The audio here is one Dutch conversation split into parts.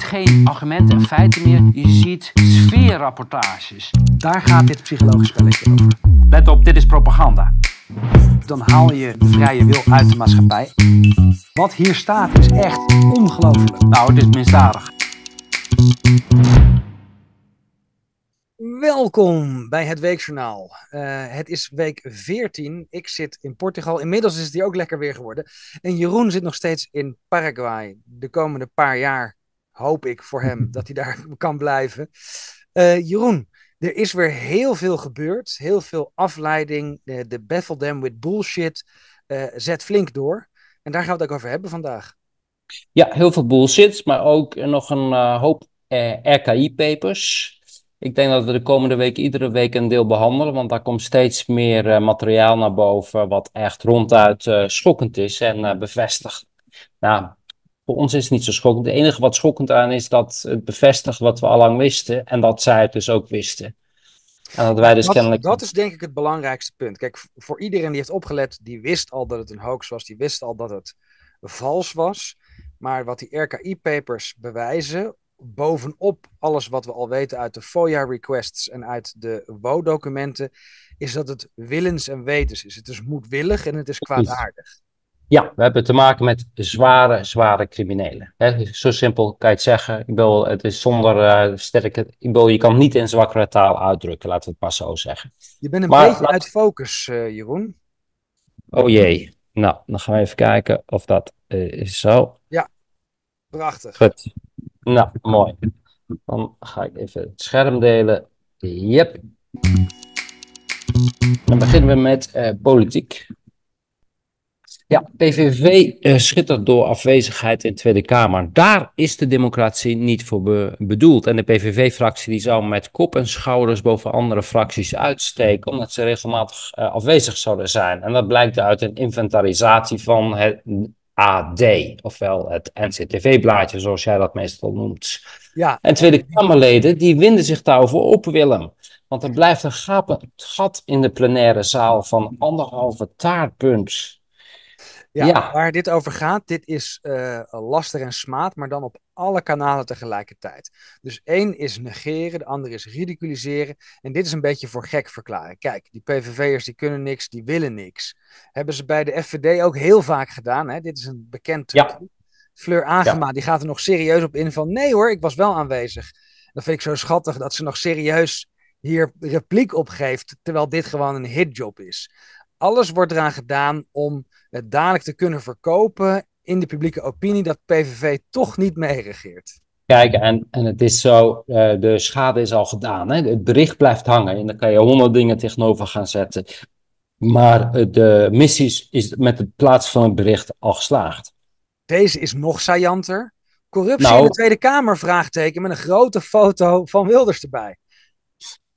ziet geen argumenten en feiten meer, je ziet sfeerrapportages. Daar gaat dit psychologisch spelletje over. Let op, dit is propaganda. Dan haal je de vrije wil uit de maatschappij. Wat hier staat is echt ongelooflijk. Nou, het is misdadig. Welkom bij het Weekjournaal. Eh, het is week 14. Ik zit in Portugal. Inmiddels is het hier ook lekker weer geworden. En Jeroen zit nog steeds in Paraguay. De komende paar jaar Hoop ik voor hem dat hij daar kan blijven. Eh, Jeroen, er is weer heel veel gebeurd. Heel veel afleiding. De, de Battle with Bullshit eh, zet flink door. En daar gaan we het ook over hebben vandaag. Ja, heel veel bullshit, maar ook eh, nog een hoop RKI-papers. Ik denk dat we de komende week iedere week een deel behandelen, want daar komt steeds meer materiaal naar boven wat echt ronduit schokkend is en uh, bevestigt. Nou, voor ons is het niet zo schokkend. Het enige wat schokkend aan is dat het bevestigt wat we al lang wisten en dat zij het dus ook wisten. En dat wij dus kennelijk. Dat is denk ik het belangrijkste punt. Kijk, voor iedereen die heeft opgelet, die wist al dat het een hoax was, die wist al dat het vals was. Maar wat die RKI-papers bewijzen, bovenop alles wat we al weten uit de FOIA-requests en uit de WO-documenten, is dat het willens en wetens is. Het is moedwillig en het is kwaadaardig. Ja, we hebben te maken met zware, zware criminelen. He, zo simpel kan je het zeggen. Ik wil, het is zonder eh, sterke. Ik je kan niet in zwakkere taal uitdrukken, laten we het maar zo zeggen. Je bent een beetje uit focus, eh, Jeroen. Oh jee. Nou, dan gaan we even kijken of dat eh, is zo. Ja, prachtig. Goed. Nou, mooi. Dan ga ik even het scherm delen. Yep. Dan beginnen we met politiek. Ja, PVV eh, schittert door afwezigheid in de Tweede Kamer. Daar is de democratie niet voor bedoeld. En de PVV-fractie die zou met kop en schouders boven andere fracties uitsteken, omdat ze regelmatig eh, afwezig zouden zijn. En dat blijkt uit een inventarisatie van het AD, ofwel het NCTV-blaadje, zoals jij dat meestal noemt. Ja. En Tweede Kamerleden die winden zich daarover op, Willem. Want er blijft een gapend gat in de plenaire zaal van anderhalve taartpunt. Ja, Waar dit over gaat, dit is uh, laster en smaad, maar dan op alle kanalen tegelijkertijd. Dus één is negeren, de andere is ridiculiseren. En dit is een beetje voor gek verklaren. Kijk, die PVV'ers die kunnen niks, die willen niks. Hebben ze bij de FVD ook heel vaak gedaan. Hè? Dit is een bekend... Ja. Fleur Agema, die gaat er nog serieus op in van... nee hoor, ik was wel aanwezig. Dat vind ik zo schattig dat ze nog serieus hier repliek op geeft... terwijl dit gewoon een hitjob is. Alles wordt eraan gedaan om dadelijk te kunnen verkopen in de publieke opinie dat PVV toch niet meeregeert? Kijk, en, en het is zo, eh, de schade is al gedaan. Hè? Het bericht blijft hangen en dan kan je honderd dingen tegenover gaan zetten. Maar eh, de missie is met het plaatsen van het bericht al geslaagd. Deze is nog saillanter. Corruptie nou- in de Tweede Kamer, vraagteken, met een grote foto van Wilders erbij.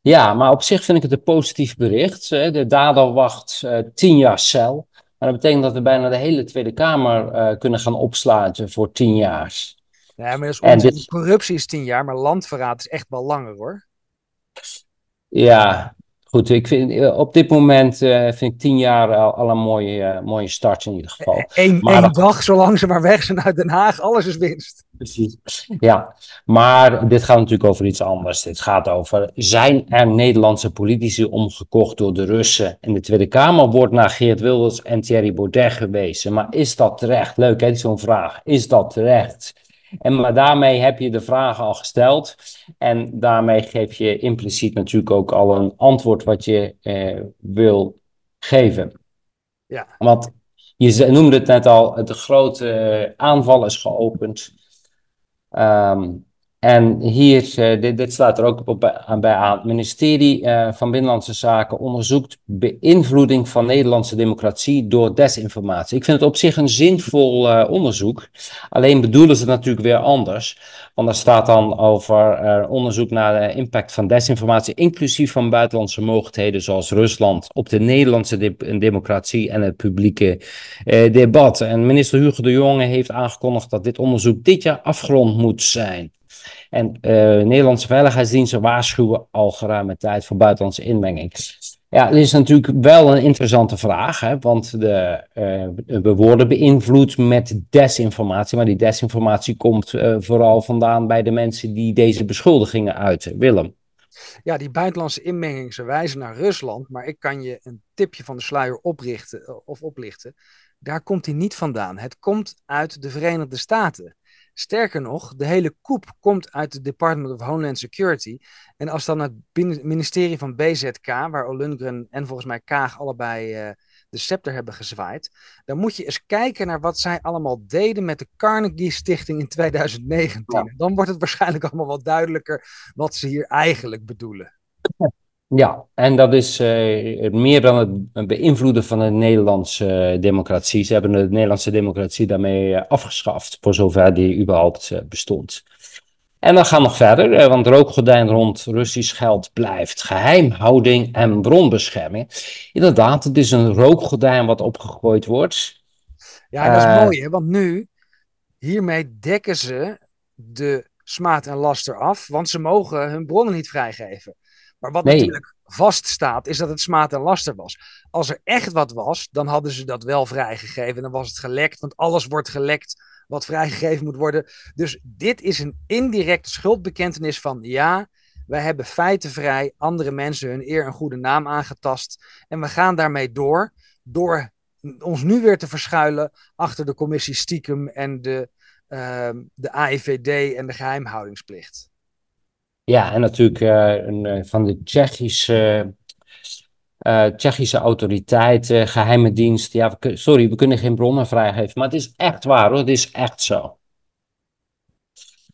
Ja, maar op zich vind ik het een positief bericht. De dader wacht eh, tien jaar cel. Maar dat betekent dat we bijna de hele Tweede Kamer eh, kunnen gaan opsluiten voor tien jaar. Ja, maar corruptie is tien jaar, maar landverraad is echt wel langer hoor. Ja, goed. Ik vind, eh, op dit moment eh, vind ik tien jaar al, een mooie, mooie start in ieder geval. Eén, e-, dag, zolang ze maar weg zijn uit Den Haag, alles is winst precies. Ja, maar dit gaat natuurlijk over iets anders. Dit gaat over, zijn er Nederlandse politici omgekocht door de Russen? In de Tweede Kamer wordt naar Geert Wilders en Thierry Baudet gewezen. Maar is dat terecht? Leuk hè, zo'n vraag. Is dat terecht? En maar daarmee heb je de vragen al gesteld. En daarmee geef je impliciet natuurlijk ook al een antwoord wat je eh, wil geven. Ja. Want je noemde het net al, de grote eh, aanval is geopend. Um, En hier, eh, dit, dit, slaat er ook op, aan bij aan. Het ministerie eh, van Binnenlandse Zaken onderzoekt beïnvloeding van Nederlandse democratie door desinformatie. Ik vind het op zich een zinvol eh, onderzoek. Alleen bedoelen ze het natuurlijk weer anders. Want er staat dan over onderzoek naar de impact van desinformatie, inclusief van buitenlandse mogelijkheden zoals Rusland, op de Nederlandse democratie en het publieke debat. En minister Hugo de Jonge heeft aangekondigd dat dit onderzoek dit jaar afgerond moet zijn. En eh, Nederlandse veiligheidsdiensten waarschuwen al geruime tijd voor buitenlandse inmenging. Ja, dit is natuurlijk wel een interessante vraag, hè? want de, eh, we worden beïnvloed met desinformatie, maar die desinformatie komt eh, vooral vandaan bij de mensen die deze beschuldigingen uiten. Willem. Ja, die buitenlandse inmenging, ze wijzen naar Rusland, maar ik kan je een tipje van de sluier oprichten, of oplichten. Daar komt hij niet vandaan. Het komt uit de Verenigde Staten. Sterker nog, de hele koep komt uit het Department of Homeland Security. En als dan het ministerie van BZK, waar Olundgren en volgens mij Kaag allebei eh, de scepter hebben gezwaaid, dan moet je eens kijken naar wat zij allemaal deden met de Carnegie Stichting in 2019. Dan wordt het waarschijnlijk allemaal wat duidelijker wat ze hier eigenlijk bedoelen. Ja, en dat is eh, meer dan het beïnvloeden van de Nederlandse democratie. Ze hebben de Nederlandse democratie daarmee eh, afgeschaft, voor zover die überhaupt eh, bestond. En dan gaan we nog verder, want rookgordijn rond Russisch geld blijft geheimhouding en bronbescherming. Inderdaad, het is een rookgordijn wat opgegooid wordt. Ja, dat is mooi, hè? want nu, hiermee dekken ze de smaad en laster af, want ze mogen hun bronnen niet vrijgeven. Maar wat natuurlijk vaststaat, is dat het smaad en laster was. Als er echt wat was, dan hadden ze dat wel vrijgegeven. En dan was het gelekt, want alles wordt gelekt wat vrijgegeven moet worden. Dus dit is een indirecte schuldbekentenis van ja, wij hebben feitenvrij andere mensen hun eer en goede naam aangetast. En we gaan daarmee door, door ons nu weer te verschuilen achter de commissie stiekem en de, uh, de AIVD en de geheimhoudingsplicht. Ja, en natuurlijk eh, een, eh, van de Tsjechische, eh, Tsjechische autoriteiten, geheime dienst. Ja, sorry, we kunnen geen bronnen vrijgeven, maar het is echt waar hoor, het is echt zo.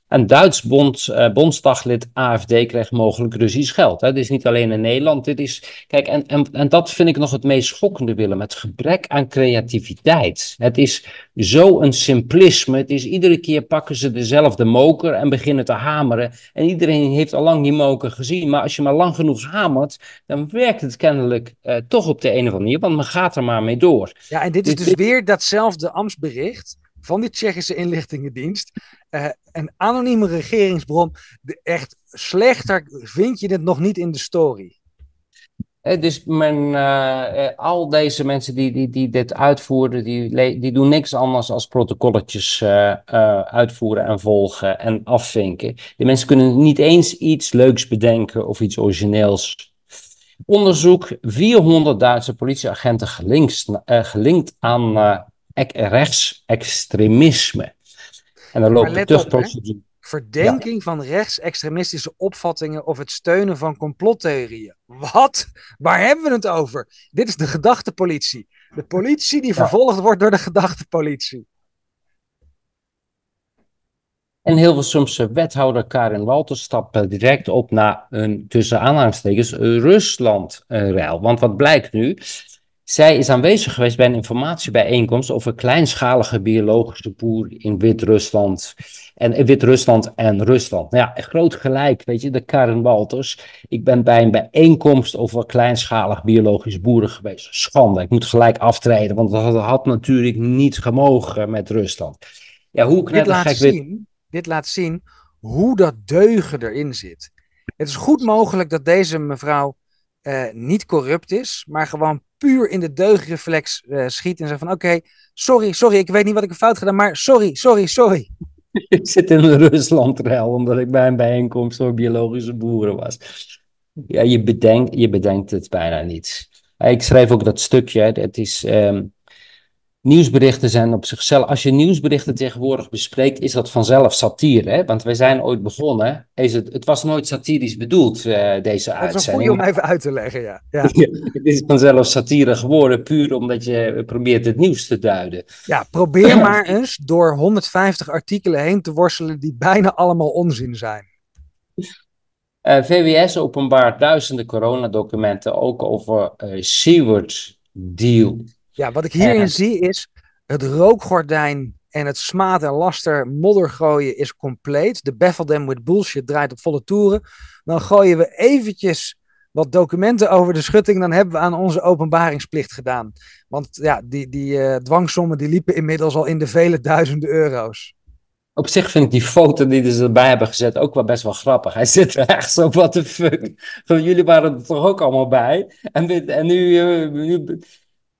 Een Duits eh, bondstaglid AFD kreeg mogelijk Russisch geld. Het is niet alleen in Nederland. Dit is, kijk, en, en, en dat vind ik nog het meest schokkende, Willem. Het gebrek aan creativiteit. Het is zo'n simplisme. Het is iedere keer pakken ze dezelfde moker en beginnen te hameren. En iedereen heeft al lang die moker gezien. Maar als je maar lang genoeg hamert, dan werkt het kennelijk eh, toch op de een of andere manier. Want men gaat er maar mee door. Ja, en dit is dus, weer datzelfde ambtsbericht van die Tsjechische inlichtingendienst. Eh, een anonieme regeringsbron. De, echt slechter vind je het nog niet in de story. Eh, dus men, eh, eh, al deze mensen die, die, die dit uitvoeren, die, die doen niks anders als protocolletjes uitvoeren en volgen en afvinken. Die mensen kunnen niet eens iets leuks bedenken of iets origineels. Onderzoek 400 Duitse politieagenten gelinkt, gelinkt aan rechtsextremisme. En dan loopt de tuchtprocedure. Verdenking van rechtsextremistische opvattingen of het steunen van complottheorieën. Wat? Waar hebben we het over? Dit is de gedachtepolitie. De politie die vervolgd wordt door de gedachtepolitie. En heel veel somsse wethouder Karin Walter stapt direct op naar een tussen aanhalingstekens Rusland-ruil. Eh, Want wat blijkt nu? Zij is aanwezig geweest bij een informatiebijeenkomst over kleinschalige biologische boeren in Wit-Rusland. En eh, Wit-Rusland en Rusland. Nou ja, groot gelijk, weet je, de Karen Walters. Ik ben bij een bijeenkomst over kleinschalig biologisch boeren geweest. Schande, ik moet gelijk aftreden, want dat had natuurlijk niet gemogen met Rusland. Ja, hoe dit, laat zien, dit laat zien hoe dat deugen erin zit. Het is goed mogelijk dat deze mevrouw eh, niet corrupt is, maar gewoon puur in de deugreflex eh, schiet en zegt van oké, sorry, sorry, ik weet niet wat ik fout gedaan, maar sorry, sorry, sorry. Ik zit in een Ruslandruil omdat ik bij een bijeenkomst voor biologische boeren was. Ja, je bedenkt, je bedenkt het bijna niet. Ik schrijf ook dat stukje, het is... Ehm, nieuwsberichten zijn op zichzelf. Als je nieuwsberichten tegenwoordig bespreekt, is dat vanzelf satire. Hè? Want wij zijn ooit begonnen. Is het, het was nooit satirisch bedoeld, eh, deze dat uitzending. Dat is om even uit te leggen, ja. ja. het is vanzelf satire geworden, puur omdat je probeert het nieuws te duiden. Ja, probeer maar eens door 150 artikelen heen te worstelen die bijna allemaal onzin zijn. Eh, VWS openbaart duizenden coronadocumenten ook over uh, eh, deal ja, wat ik hierin zie is het rookgordijn en het smaad en laster modder gooien is compleet. De Baffle Them With Bullshit draait op volle toeren. Dan gooien we eventjes wat documenten over de schutting, dan hebben we aan onze openbaringsplicht gedaan. Want ja, die, die eh, dwangsommen die liepen inmiddels al in de vele duizenden euro's. Op zich vind ik die foto die ze erbij hebben gezet ook wel best wel grappig. Hij zit er echt zo, what the fuck. Jullie waren er toch ook allemaal bij? En, en nu, eh, nu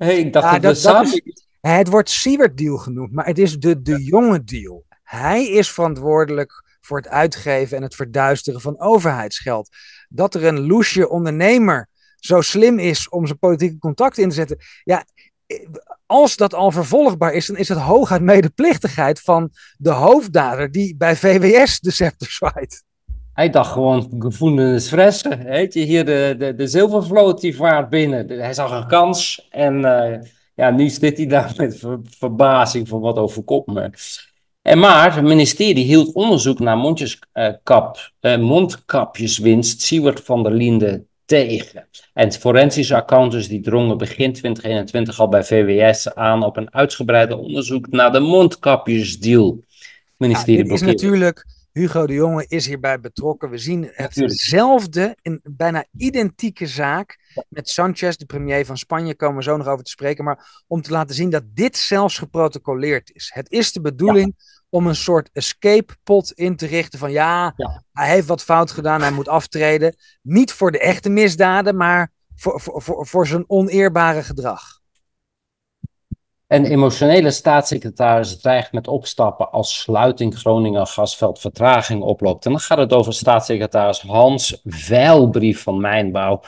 Hey, ik dacht dat, dat, dat Het wordt Siebert deal genoemd, maar het is de de jonge deal. Hij is verantwoordelijk voor het uitgeven en het verduisteren van overheidsgeld. Dat er een loesje ondernemer zo slim is om zijn politieke contact in te zetten. Ja, als dat al vervolgbaar is, dan is het hooguit medeplichtigheid van de hoofddader die bij VWS de scepter zwaait. Hij dacht gewoon gevoelens fressen. heet je, hier de, de, de zilvervloot die vaart binnen. Hij zag een kans en eh, ja, nu zit hij daar met verbazing van wat overkomt En maar het ministerie hield onderzoek naar mondjeskap, eh, eh, mondkapjeswinst Siewert van der Linde tegen. En forensische accountants die drongen begin 2021 al bij VWS aan op een uitgebreid onderzoek naar de mondkapjesdeal. ministerie is natuurlijk Hugo de Jonge is hierbij betrokken. We zien hetzelfde, in bijna identieke zaak met Sanchez, de premier van Spanje, komen we zo nog over te spreken. Maar om te laten zien dat dit zelfs geprotocoleerd is. Het is de bedoeling om een soort escape pot in te richten van ja, ja, hij heeft wat fout gedaan, hij moet aftreden. Niet voor de echte misdaden, maar voor, voor, voor, voor zijn oneerbare gedrag. En emotionele staatssecretaris dreigt met opstappen als sluiting Groningen gasveld vertraging oploopt. En dan gaat het over staatssecretaris Hans Veilbrief van Mijnbouw.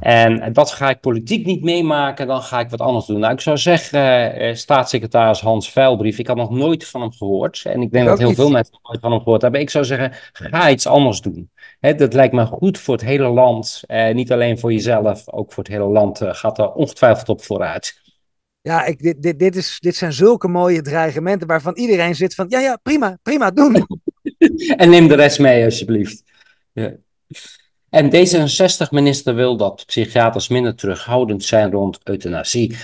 En dat ga ik politiek niet meemaken, dan ga ik wat anders doen. Nou, ik zou zeggen, eh, staatssecretaris Hans Veilbrief, ik had nog nooit van hem gehoord. En ik denk dat, heel veel mensen nog nooit van hem gehoord hebben. Ik zou zeggen, ga iets anders doen. dat lijkt me goed voor het hele land. Eh, niet alleen voor jezelf, ook voor het hele land eh, gaat er ongetwijfeld op vooruit. Ja, ik, dit, dit, dit, is, dit zijn zulke mooie dreigementen waarvan iedereen zit van, ja, ja, prima, prima, doen. en neem de rest mee, alsjeblieft. Ja. En D66-minister wil dat psychiaters minder terughoudend zijn rond euthanasie.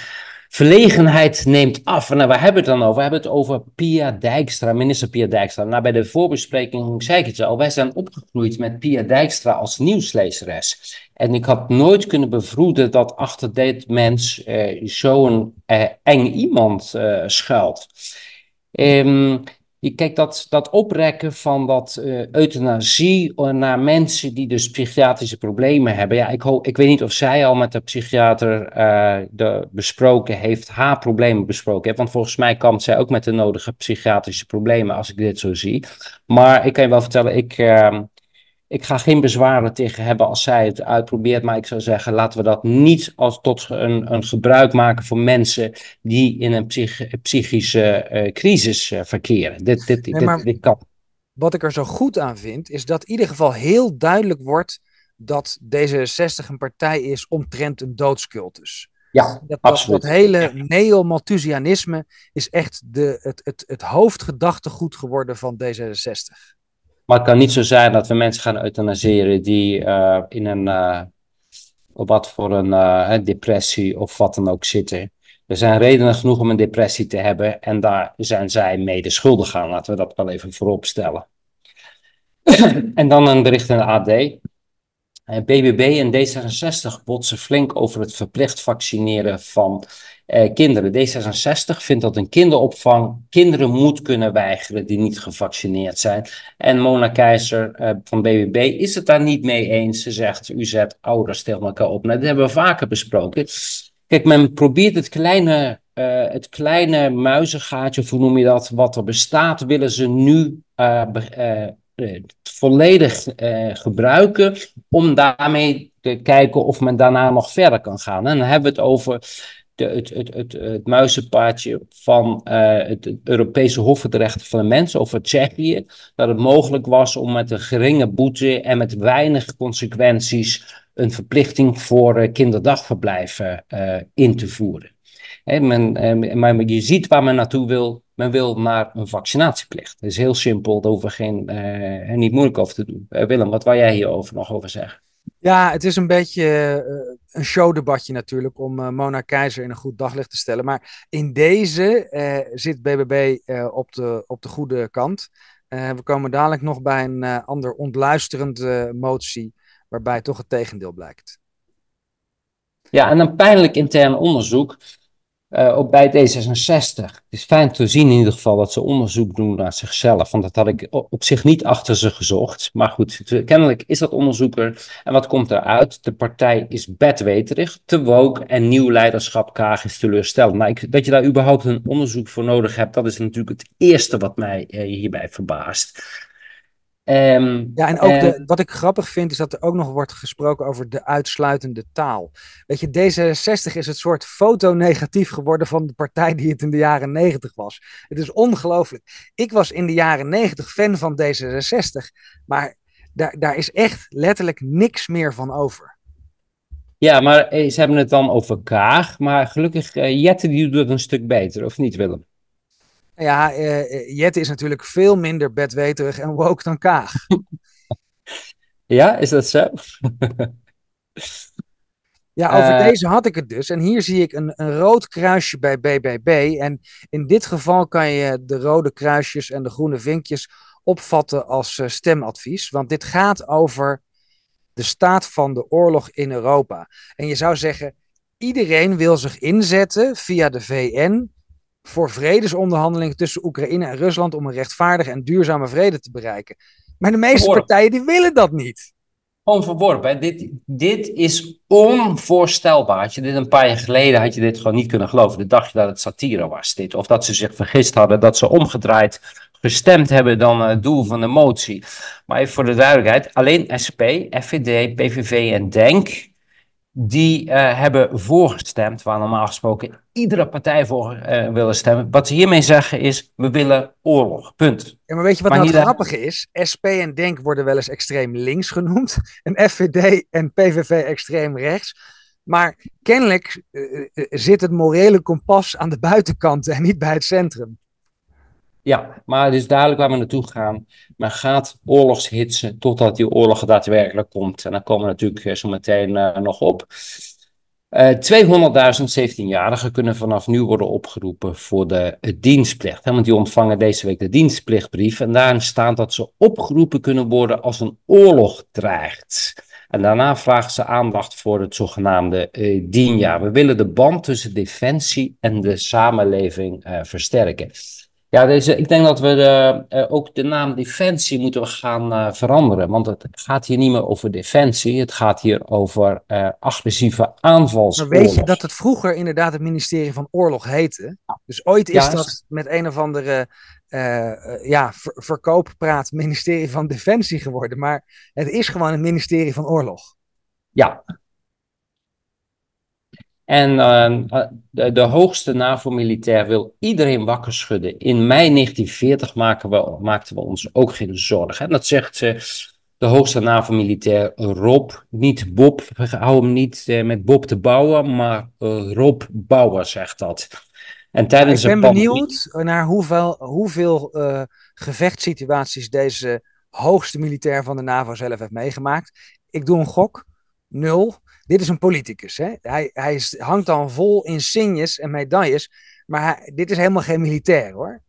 Verlegenheid neemt af. Nou, waar hebben we het dan over? We hebben het over Pia Dijkstra, minister Pia Dijkstra. Nou, bij de voorbespreking zei ik het al. Wij zijn opgegroeid met Pia Dijkstra als nieuwslezeres. En ik had nooit kunnen bevroeden dat achter dit mens eh, zo'n eh, eng iemand eh, schuilt. Ehm. Kijk, dat, dat oprekken van wat eh, euthanasie eh, naar mensen die dus psychiatrische problemen hebben. Ja, ik, ik weet niet of zij al met de psychiater eh, de, besproken heeft, haar problemen besproken heeft. Want volgens mij kampt zij ook met de nodige psychiatrische problemen, als ik dit zo zie. Maar ik kan je wel vertellen, ik ehm, ik ga geen bezwaren tegen hebben als zij het uitprobeert, maar ik zou zeggen, laten we dat niet als tot een, een gebruik maken voor mensen die in een psych psychische eh, crisis eh, verkeren. Dit, dit, dit, kan. Wat ik er zo goed aan vind, is dat in ieder geval heel duidelijk wordt dat D66 een partij is omtrent een doodscultus. Ja, dat, absoluut. Dat, dat hele neomalthusianisme is echt de, het, het, het hoofdgedachtegoed geworden van D66. Maar het kan niet zo zijn dat we mensen gaan euthanaseren die eh, in een, uh, op wat voor een eh, depressie of wat dan ook zitten. Er zijn redenen genoeg om een depressie te hebben en daar zijn zij mede schuldig aan. Laten we dat wel even voorop stellen. en dan een bericht in de AD. BBB en D66 botsen flink over het verplicht vaccineren van eh, kinderen. D66 vindt dat een kinderopvang kinderen moet kunnen weigeren die niet gevaccineerd zijn. En Mona Keizer eh, van BBB is het daar niet mee eens. Ze zegt, u zet ouders tegen elkaar op. Nou, dat hebben we vaker besproken. Kijk, men probeert het kleine, uh, het kleine muizengaatje, hoe noem je dat, wat er bestaat, willen ze nu eh, eh, volledig gebruiken om daarmee te kijken of men daarna nog verder kan gaan. En dan hebben we het over het, het, het, muizenpaadje van eh, het, Europese Hof voor de Rechten van de Mens over Tsjechië. Dat het mogelijk was om met een geringe boete en met weinig consequenties een verplichting voor eh, kinderdagverblijven eh, in te voeren. men, maar je ziet waar men naartoe wil. Men wil naar een vaccinatieplicht. Dat is heel simpel, daar hoeven we niet moeilijk over te doen. Willem, wat wil jij hierover nog over zeggen? Ja, het is een beetje uh, een showdebatje natuurlijk om eh, Mona Keizer in een goed daglicht te stellen. Maar in deze eh, zit BBB op, de, op de goede kant. we komen dadelijk nog bij een ander ontluisterende motie, waarbij toch het tegendeel blijkt. Ja, en een pijnlijk intern onderzoek uh, ook bij D66. Het is fijn te zien in ieder geval dat ze onderzoek doen naar zichzelf. Want dat had ik op zich niet achter ze gezocht. Maar goed, kennelijk is dat onderzoeker. En wat komt eruit? De partij is bedweterig, te woke en nieuw leiderschap kaag is teleurstellend. Nou, ik, dat je daar überhaupt een onderzoek voor nodig hebt, dat is natuurlijk het eerste wat mij eh, hierbij verbaast. Ehm, ja, en ook eh, wat ik grappig vind is dat er ook nog wordt gesproken over de uitsluitende taal. Weet je, D66 is het soort fotonegatief geworden van de partij die het in de jaren 90 was. Het is ongelooflijk. Ik was in de jaren 90 fan van D66, maar daar, daar is echt letterlijk niks meer van over. Ja, maar eh, ze hebben het dan over Kaag, maar gelukkig, eh, Jette die doet het een stuk beter, of niet Willem? Nou ja, uh, eh, eh, Jet is natuurlijk veel minder bedweterig en woke dan Kaag. ja, is dat zo? ja, over eh. deze had ik het dus. En hier zie ik een, een rood kruisje bij BBB. En in dit geval kan je de rode kruisjes en de groene vinkjes opvatten als stemadvies. Want dit gaat over de staat van de oorlog in Europa. En je zou zeggen, iedereen wil zich inzetten via de VN voor vredesonderhandelingen tussen Oekraïne en Rusland om een rechtvaardige en duurzame vrede te bereiken. Maar de meeste partijen die willen dat niet. Onverworpen. Dit, dit is onvoorstelbaar. Had je dit een paar jaar geleden had je dit gewoon niet kunnen geloven. Dan dacht je dat het satire was. Dit. Of dat ze zich vergist hadden, dat ze omgedraaid gestemd hebben dan eh, het doel van de motie. Maar even voor de duidelijkheid, alleen SP, FVD, PVV en DENK die eh, hebben voorgestemd, waar normaal gesproken iedere partij voor uh, willen stemmen. Wat ze hiermee zeggen is, we willen oorlog, punt. Ja, maar weet je wat nou het grappige is? SP en DENK worden wel eens extreem links genoemd, en FVD en PVV extreem rechts. Maar kennelijk eh, zit het morele kompas aan de buitenkant en niet bij het centrum. Ja, maar het is duidelijk waar we naartoe gaan. Men gaat oorlogshitsen totdat die oorlog daadwerkelijk komt. En dan komen we natuurlijk eh, zo meteen eh, nog op. Uh, 200.000 17-jarigen kunnen vanaf nu worden opgeroepen voor de dienstplicht. Hè? Want die ontvangen deze week de dienstplichtbrief. En daarin staat dat ze opgeroepen kunnen worden als een oorlog dreigt. En daarna vragen ze aandacht voor het zogenaamde uh, dienjaar. We willen de band tussen defensie en de samenleving versterken. Ja, deze, ik denk dat we de, eh, ook de naam Defensie moeten we gaan eh, veranderen. Want het gaat hier niet meer over defensie. Het gaat hier over eh, agressieve aanvalsoorlog. Maar weet je dat het vroeger inderdaad het ministerie van Oorlog heette? Dus ooit is dat met een of andere ja, ver, verkooppraat ministerie van Defensie geworden. Maar het is gewoon het ministerie van Oorlog. Ja, en ehm, eh, de, de, hoogste NAVO-militair wil iedereen wakker schudden. In mei 1940 maken we, maakten we ons ook geen zorgen. En dat zegt ze, eh, de hoogste NAVO-militair Rob, niet Bob. We houden hem niet eh, met Bob te bouwen, maar Rob bouwer, zegt dat. En nou, tijdens ik ben benieuwd naar hoeveel, hoeveel gevechtssituaties deze hoogste militair van de NAVO zelf heeft meegemaakt. Ik doe een gok, nul. Dit is een politicus. Hè? Hij, hij hangt dan vol insignes en medailles. Maar hij, dit is helemaal geen militair hoor.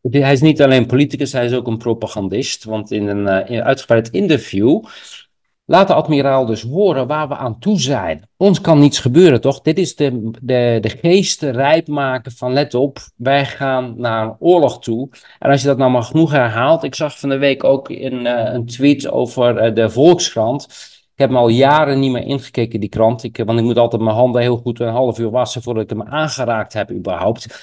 Hij is niet alleen politicus, hij is ook een propagandist. Want in een, eh, uitgebreid interview Laat de admiraal dus horen waar we aan toe zijn. Ons kan niets gebeuren, toch? Dit is de, de, de geesten rijp maken van let op, wij gaan naar een oorlog toe. En als je dat nou maar genoeg herhaalt, ik zag van de week ook in eh, een tweet over eh, de Volkskrant ik heb me al jaren niet meer ingekeken, die krant. Ik, eh, want ik moet altijd mijn handen heel goed een half uur wassen voordat ik hem aangeraakt heb überhaupt.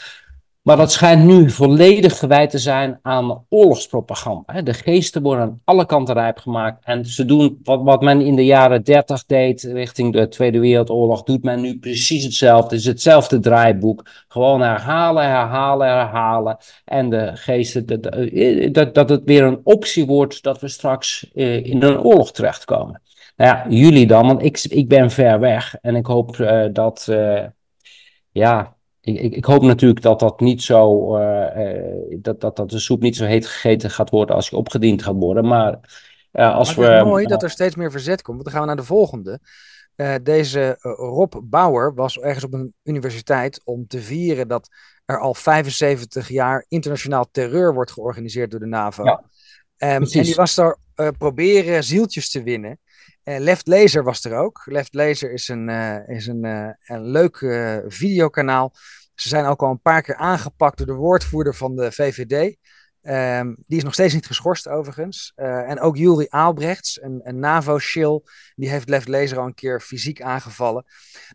Maar dat schijnt nu volledig gewijd te zijn aan oorlogspropaganda. De geesten worden aan alle kanten rijp gemaakt. En ze doen wat, men in de jaren dertig deed richting de Tweede Wereldoorlog, doet men nu precies hetzelfde. Het is hetzelfde draaiboek. Gewoon herhalen, herhalen, herhalen. En de geesten, dat, eh, dat, dat het weer een optie wordt dat we straks eh, in een oorlog terechtkomen. Nou ja, jullie dan, want ik, ik ben ver weg en ik hoop eh, dat, eh, ja, ik, ik, hoop natuurlijk dat dat niet zo, eh, dat, dat, dat de soep niet zo heet gegeten gaat worden als je opgediend gaat worden. Maar als het we. is mooi dat er steeds meer verzet komt, want dan gaan we naar de volgende. deze Rob Bauer was ergens op een universiteit om te vieren dat er al 75 jaar internationaal terreur wordt georganiseerd door de NAVO. Ehm, en die was daar proberen zieltjes te winnen. Eh, Left Laser was er ook. Left Laser is een, eh, is een, eh, een leuk videokanaal. Ze zijn ook al een paar keer aangepakt door de woordvoerder van de VVD. Ehm, die is nog steeds niet geschorst overigens. Eh, en ook Jury Aalbrechts, een, een NAVO-shill, die heeft Left Lezer al een keer fysiek aangevallen.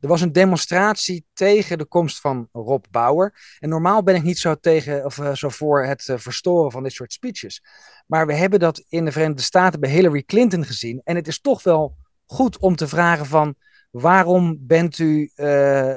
Er was een demonstratie tegen de komst van Rob Bauer. En normaal ben ik niet zo, tegen, of, eh, zo voor het eh, verstoren van dit soort speeches. Maar we hebben dat in de Verenigde Staten bij Hillary Clinton gezien. En het is toch wel goed om te vragen van... waarom bent u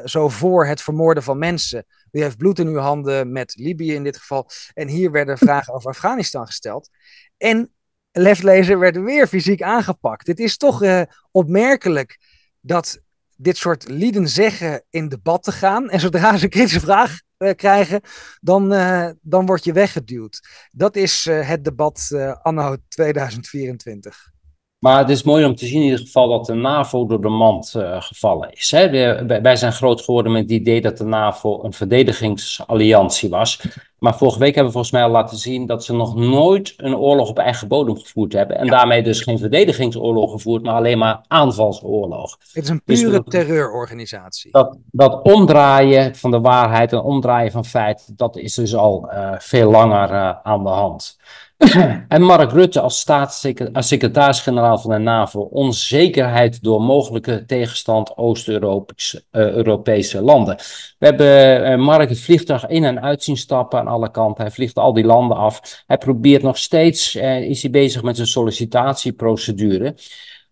zo voor het vermoorden van mensen... U heeft bloed in uw handen met Libië in dit geval. En hier werden vragen over Afghanistan gesteld. En leflezer werd weer fysiek aangepakt. Het is toch eh, opmerkelijk dat dit soort lieden zeggen in debat te gaan. En zodra ze een kritische vraag eh, krijgen, dan, eh, dan word je weggeduwd. Dat is het debat anno 2024. Maar het is mooi om te zien in ieder geval dat de NAVO door de mand eh, gevallen is. Hè. We, wij zijn groot geworden met het idee dat de NAVO een verdedigingsalliantie was. Maar vorige week hebben we volgens mij al laten zien dat ze nog nooit een oorlog op eigen bodem gevoerd hebben. En daarmee dus geen verdedigingsoorlog gevoerd, maar alleen maar aanvalsoorlog. Het is een dus pure terreurorganisatie. Dat, dat, omdraaien van de waarheid en omdraaien van feiten, dat is dus al eh, veel langer eh, aan de hand. en Mark Rutte als, staatssecretaris secretaris-generaal van de NAVO onzekerheid door mogelijke tegenstand Oost-Europese eh, landen. We hebben eh, Mark het vliegtuig in en uit zien stappen aan alle kanten. Hij vliegt al die landen af. Hij probeert nog steeds, eh, is hij bezig met zijn sollicitatieprocedure.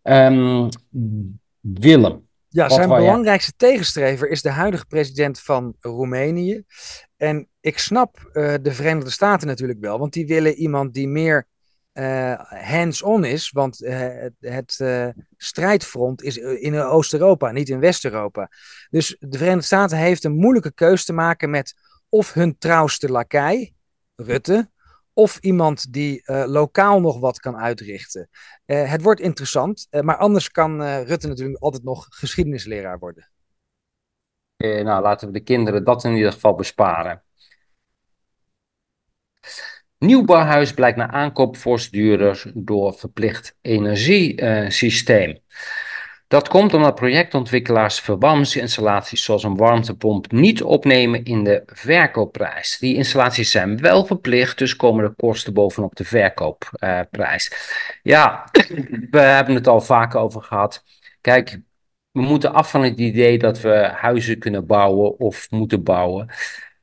Ehm, Willem. Ja, zijn belangrijkste tegenstrever is de huidige president van Roemenië. En ik snap eh, de Verenigde Staten natuurlijk wel, want die willen iemand die meer eh, hands-on is, want eh, het strijdfront is in Oost-Europa, niet in West-Europa. Dus de Verenigde Staten heeft een moeilijke keus te maken met of hun trouwste lakai, Rutte, of iemand die lokaal nog wat kan uitrichten. het wordt interessant, maar anders kan Rutte natuurlijk altijd nog geschiedenisleraar worden. Eh, nou, laten we de kinderen dat in ieder geval besparen. Nieuwbouwhuis blijkt na aankoop fors duurder door verplicht energiesysteem. dat komt omdat projectontwikkelaars verwarmingsinstallaties zoals een warmtepomp niet opnemen in de verkoopprijs. Die installaties zijn wel verplicht, dus komen de kosten bovenop de verkoopprijs. ja, we hebben het al vaak over gehad. Kijk, we moeten af van het idee dat we huizen kunnen bouwen of moeten bouwen.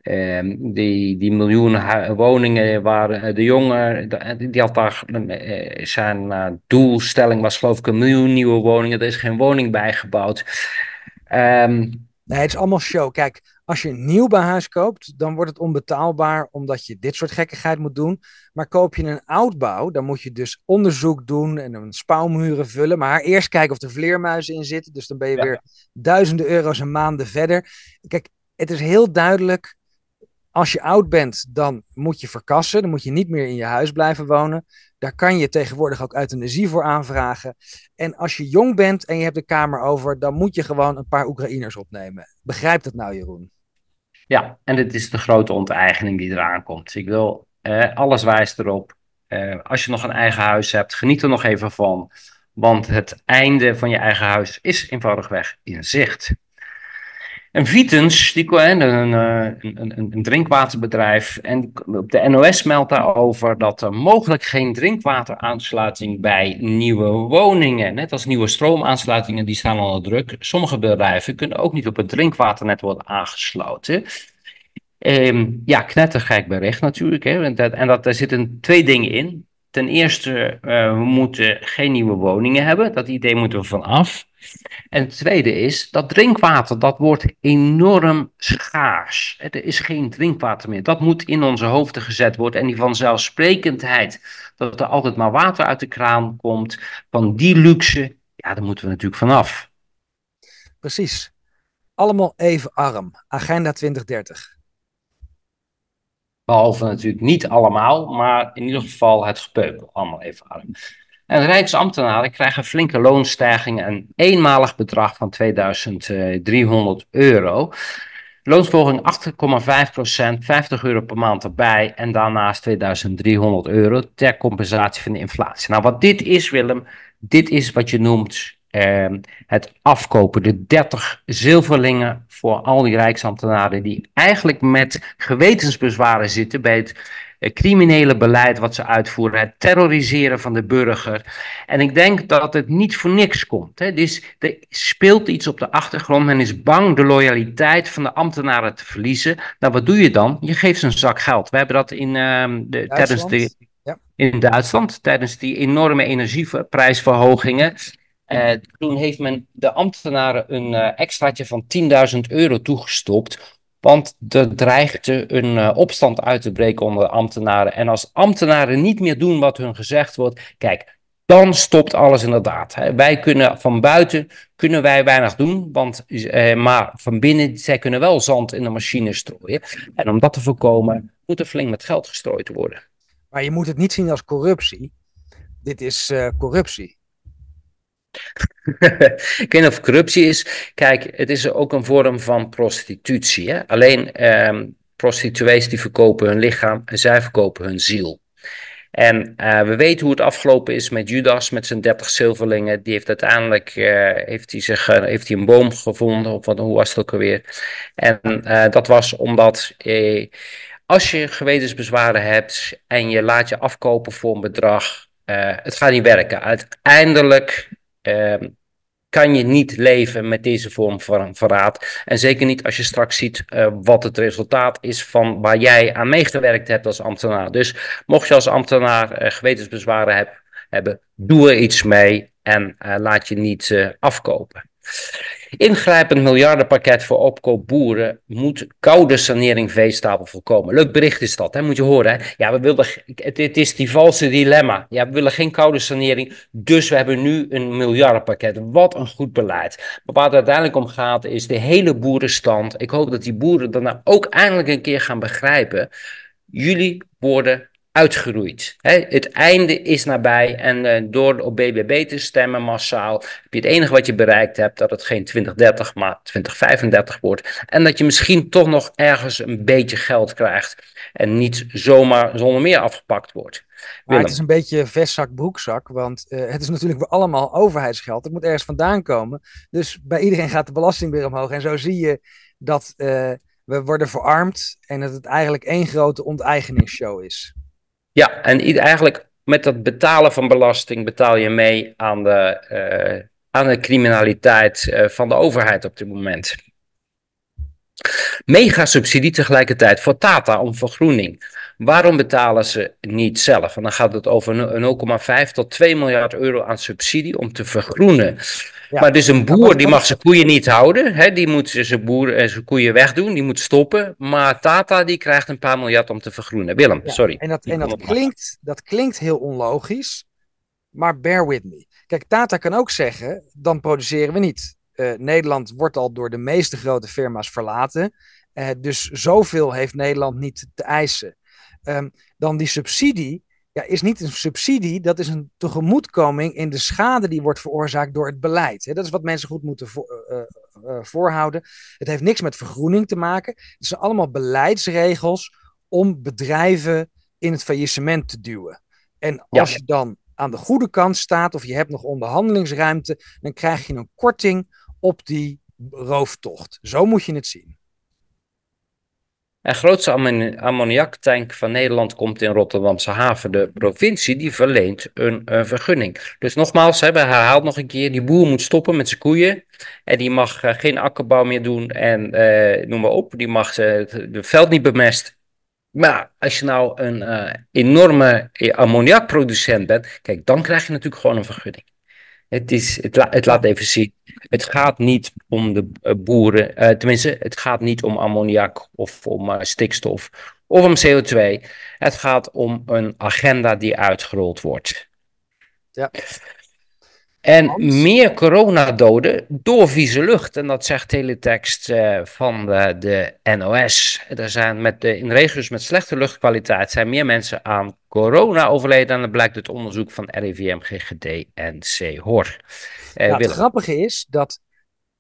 Ehm, die, die miljoenen woningen waar eh, de jongen, eh, die had daar, eh, zijn doelstelling was geloof ik een miljoen nieuwe woningen. Er is geen woning bijgebouwd. Um, nee, het is allemaal show. Kijk, als je nieuw bij huis koopt, dan wordt het onbetaalbaar omdat je dit soort gekkigheid moet doen. Maar koop je een oudbouw, dan moet je dus onderzoek doen en een spouwmuren vullen. Maar eerst kijken of er vleermuizen in zitten. Dus dan ben je weer duizenden euro's een maanden verder. Kijk, het is heel duidelijk. Als je oud bent, dan moet je verkassen. Dan moet je niet meer in je huis blijven wonen. Daar kan je tegenwoordig ook euthanasie voor aanvragen. En als je jong bent en je hebt de kamer over, dan moet je gewoon een paar Oekraïners opnemen. Begrijp dat nou, Jeroen? Ja, en dit is de grote onteigening die eraan komt. Ik wil, eh, alles wijst erop. Eh, als je nog een eigen huis hebt, geniet er nog even van. Want het einde van je eigen huis is eenvoudigweg in zicht. En Vitens, die, een, eh, een, een, een, drinkwaterbedrijf, en op de NOS meldt daarover dat er mogelijk geen drinkwateraansluiting bij nieuwe woningen. Net als nieuwe stroomaansluitingen, die staan onder druk. Sommige bedrijven kunnen ook niet op het drinkwaternet worden aangesloten. Um, ja, knettergek bericht natuurlijk. Hè? En, dat, en dat, daar zitten twee dingen in. Ten eerste, uh, we moeten geen nieuwe woningen hebben. Dat idee moeten we vanaf. En het tweede is dat drinkwater, dat wordt enorm schaars. Er is geen drinkwater meer. Dat moet in onze hoofden gezet worden. En die vanzelfsprekendheid dat er altijd maar water uit de kraan komt, van die luxe, ja, daar moeten we natuurlijk vanaf. Precies. Allemaal even arm. Agenda 2030. Behalve natuurlijk niet allemaal, maar in ieder geval het gepeupel. Allemaal even En rijksambtenaren krijgen flinke loonstijgingen en eenmalig bedrag van 2300 euro. Loonsverhoging 8,5%, 50 euro per maand erbij en daarnaast 2300 euro ter compensatie van de inflatie. Nou, wat dit is, Willem, dit is wat je noemt Ehm, het afkopen, de 30 zilverlingen voor al die rijksambtenaren die eigenlijk met gewetensbezwaren zitten bij het eh, criminele beleid wat ze uitvoeren, het terroriseren van de burger. En ik denk dat het niet voor niks komt. Hè. Dus er speelt iets op de achtergrond. Men is bang de loyaliteit van de ambtenaren te verliezen. Nou, wat doe je dan? Je geeft ze een zak geld. We hebben dat in, ehm, de, tijdens de, ja. in Duitsland, tijdens die enorme energieprijsverhogingen eh, toen heeft men de ambtenaren een eh, extraatje van 10.000 euro toegestopt. Want er dreigde een eh, opstand uit te breken onder de ambtenaren. En als ambtenaren niet meer doen wat hun gezegd wordt, kijk, dan stopt alles inderdaad. Wij kunnen van buiten kunnen wij weinig doen, want, maar van binnen, zij kunnen wel zand in de machine strooien. En om dat te voorkomen, moet er flink met geld gestrooid worden. Maar je moet het niet zien als corruptie. Dit is corruptie. ik weet niet of corruptie is. Kijk, het is ook een vorm van prostitutie. Hè? Alleen ehm, prostituees die verkopen hun lichaam en zij verkopen hun ziel. En eh, we weten hoe het afgelopen is met Judas, met zijn 30 zilverlingen. Die heeft uiteindelijk eh, heeft hij zich, eh, heeft hij een boom gevonden, of wat, hoe was het ook alweer. En dat was omdat als je gewetensbezwaren hebt en je laat je afkopen voor een bedrag, het gaat niet werken. Uiteindelijk Ehm, kan je niet leven met deze vorm van verraad. En zeker niet als je straks ziet eh, wat het resultaat is van waar jij aan meegewerkt hebt als ambtenaar. Dus mocht je als ambtenaar uh, gewetensbezwaren heb, hebben, doe er iets mee en eh, laat je niet afkopen. Ingrijpend miljardenpakket voor opkoop boeren moet koude sanering veestapel voorkomen. Leuk bericht is dat, hè? moet je horen. Hè? Ja, we wilden. het, is die valse dilemma. Ja, we willen geen koude sanering, dus we hebben nu een miljardenpakket. Wat een goed beleid. Maar waar het uiteindelijk om gaat is de hele boerenstand. Ik hoop dat die boeren daarna ook eindelijk een keer gaan begrijpen. Jullie worden uitgeroeid. Hè? Het einde is nabij en eh, door op BBB te stemmen massaal heb je het enige wat je bereikt hebt dat het geen 2030 maar 2035 wordt en dat je misschien toch nog ergens een beetje geld krijgt en niet zomaar zonder meer afgepakt wordt. Maar het is een beetje vestzak, broekzak, want eh, het is natuurlijk allemaal overheidsgeld. Het moet ergens vandaan komen. Dus bij iedereen gaat de belasting weer omhoog. En zo zie je dat eh, we worden verarmd en dat het eigenlijk één grote onteigeningsshow is. Ja, en eigenlijk met dat betalen van belasting betaal je mee aan de, eh, aan de criminaliteit eh, van de overheid op dit moment. Mega subsidie tegelijkertijd voor Tata om vergroening. Waarom betalen ze niet zelf? En dan gaat het over 0,5 tot 2 miljard euro aan subsidie om te vergroenen maar dus een boer die mag zijn koeien niet houden. Hè? Die moet zijn, boer, en eh, zijn koeien wegdoen. Die moet stoppen. Maar Tata die krijgt een paar miljard om te vergroenen. Willem, sorry. En, dat, en dat, klinkt, dat klinkt heel onlogisch. Maar bear with me. Kijk, Tata kan ook zeggen: dan produceren we niet. Eh, Nederland wordt al door de meeste grote firma's verlaten. Uh, dus zoveel heeft Nederland niet te eisen. Ehm, dan die subsidie ja, is niet een subsidie, dat is een tegemoetkoming in de schade die wordt veroorzaakt door het beleid. Dat is wat mensen goed moeten eh, eh, eh, voorhouden. Het heeft niks met vergroening te maken. Het zijn allemaal beleidsregels om bedrijven in het faillissement te duwen. En als je dan aan de goede kant staat of je hebt nog onderhandelingsruimte, dan krijg je een korting op die rooftocht. Zo moet je het zien. En grootste ammoniaktank van Nederland komt in Rotterdamse haven. De provincie die verleent een, vergunning. Dus nogmaals, ze herhaalt nog een keer, die boer moet stoppen met zijn koeien. En die mag eh, geen akkerbouw meer doen en eh, noem maar op. Die mag eh, het veld niet bemest. Maar als je nou een enorme ammoniakproducent bent, kijk, dan krijg je natuurlijk gewoon een vergunning. Het, is, het, het laat even zien. Het gaat niet om de eh, boeren. Eh, tenminste, het gaat niet om ammoniak of om eh, stikstof of om CO2. Het gaat om een agenda die uitgerold wordt. Ja. En meer coronadoden door vieze lucht. En dat zegt de hele tekst eh, van de, de, NOS. Er zijn met de, in regio's met slechte luchtkwaliteit zijn meer mensen aan corona overleden. En dat blijkt uit onderzoek van RIVM, GGD en CHOR. Uh, eh, nou, het grappige is dat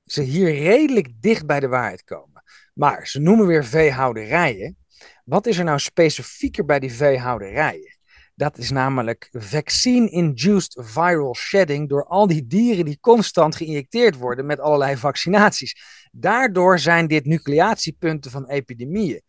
ze hier redelijk dicht bij de waarheid komen. Maar ze noemen weer veehouderijen. Wat is er nou specifieker bij die veehouderijen? Dat is namelijk vaccine-induced viral shedding door al die dieren die constant geïnjecteerd worden met allerlei vaccinaties. Daardoor zijn dit nucleatiepunten van epidemieën.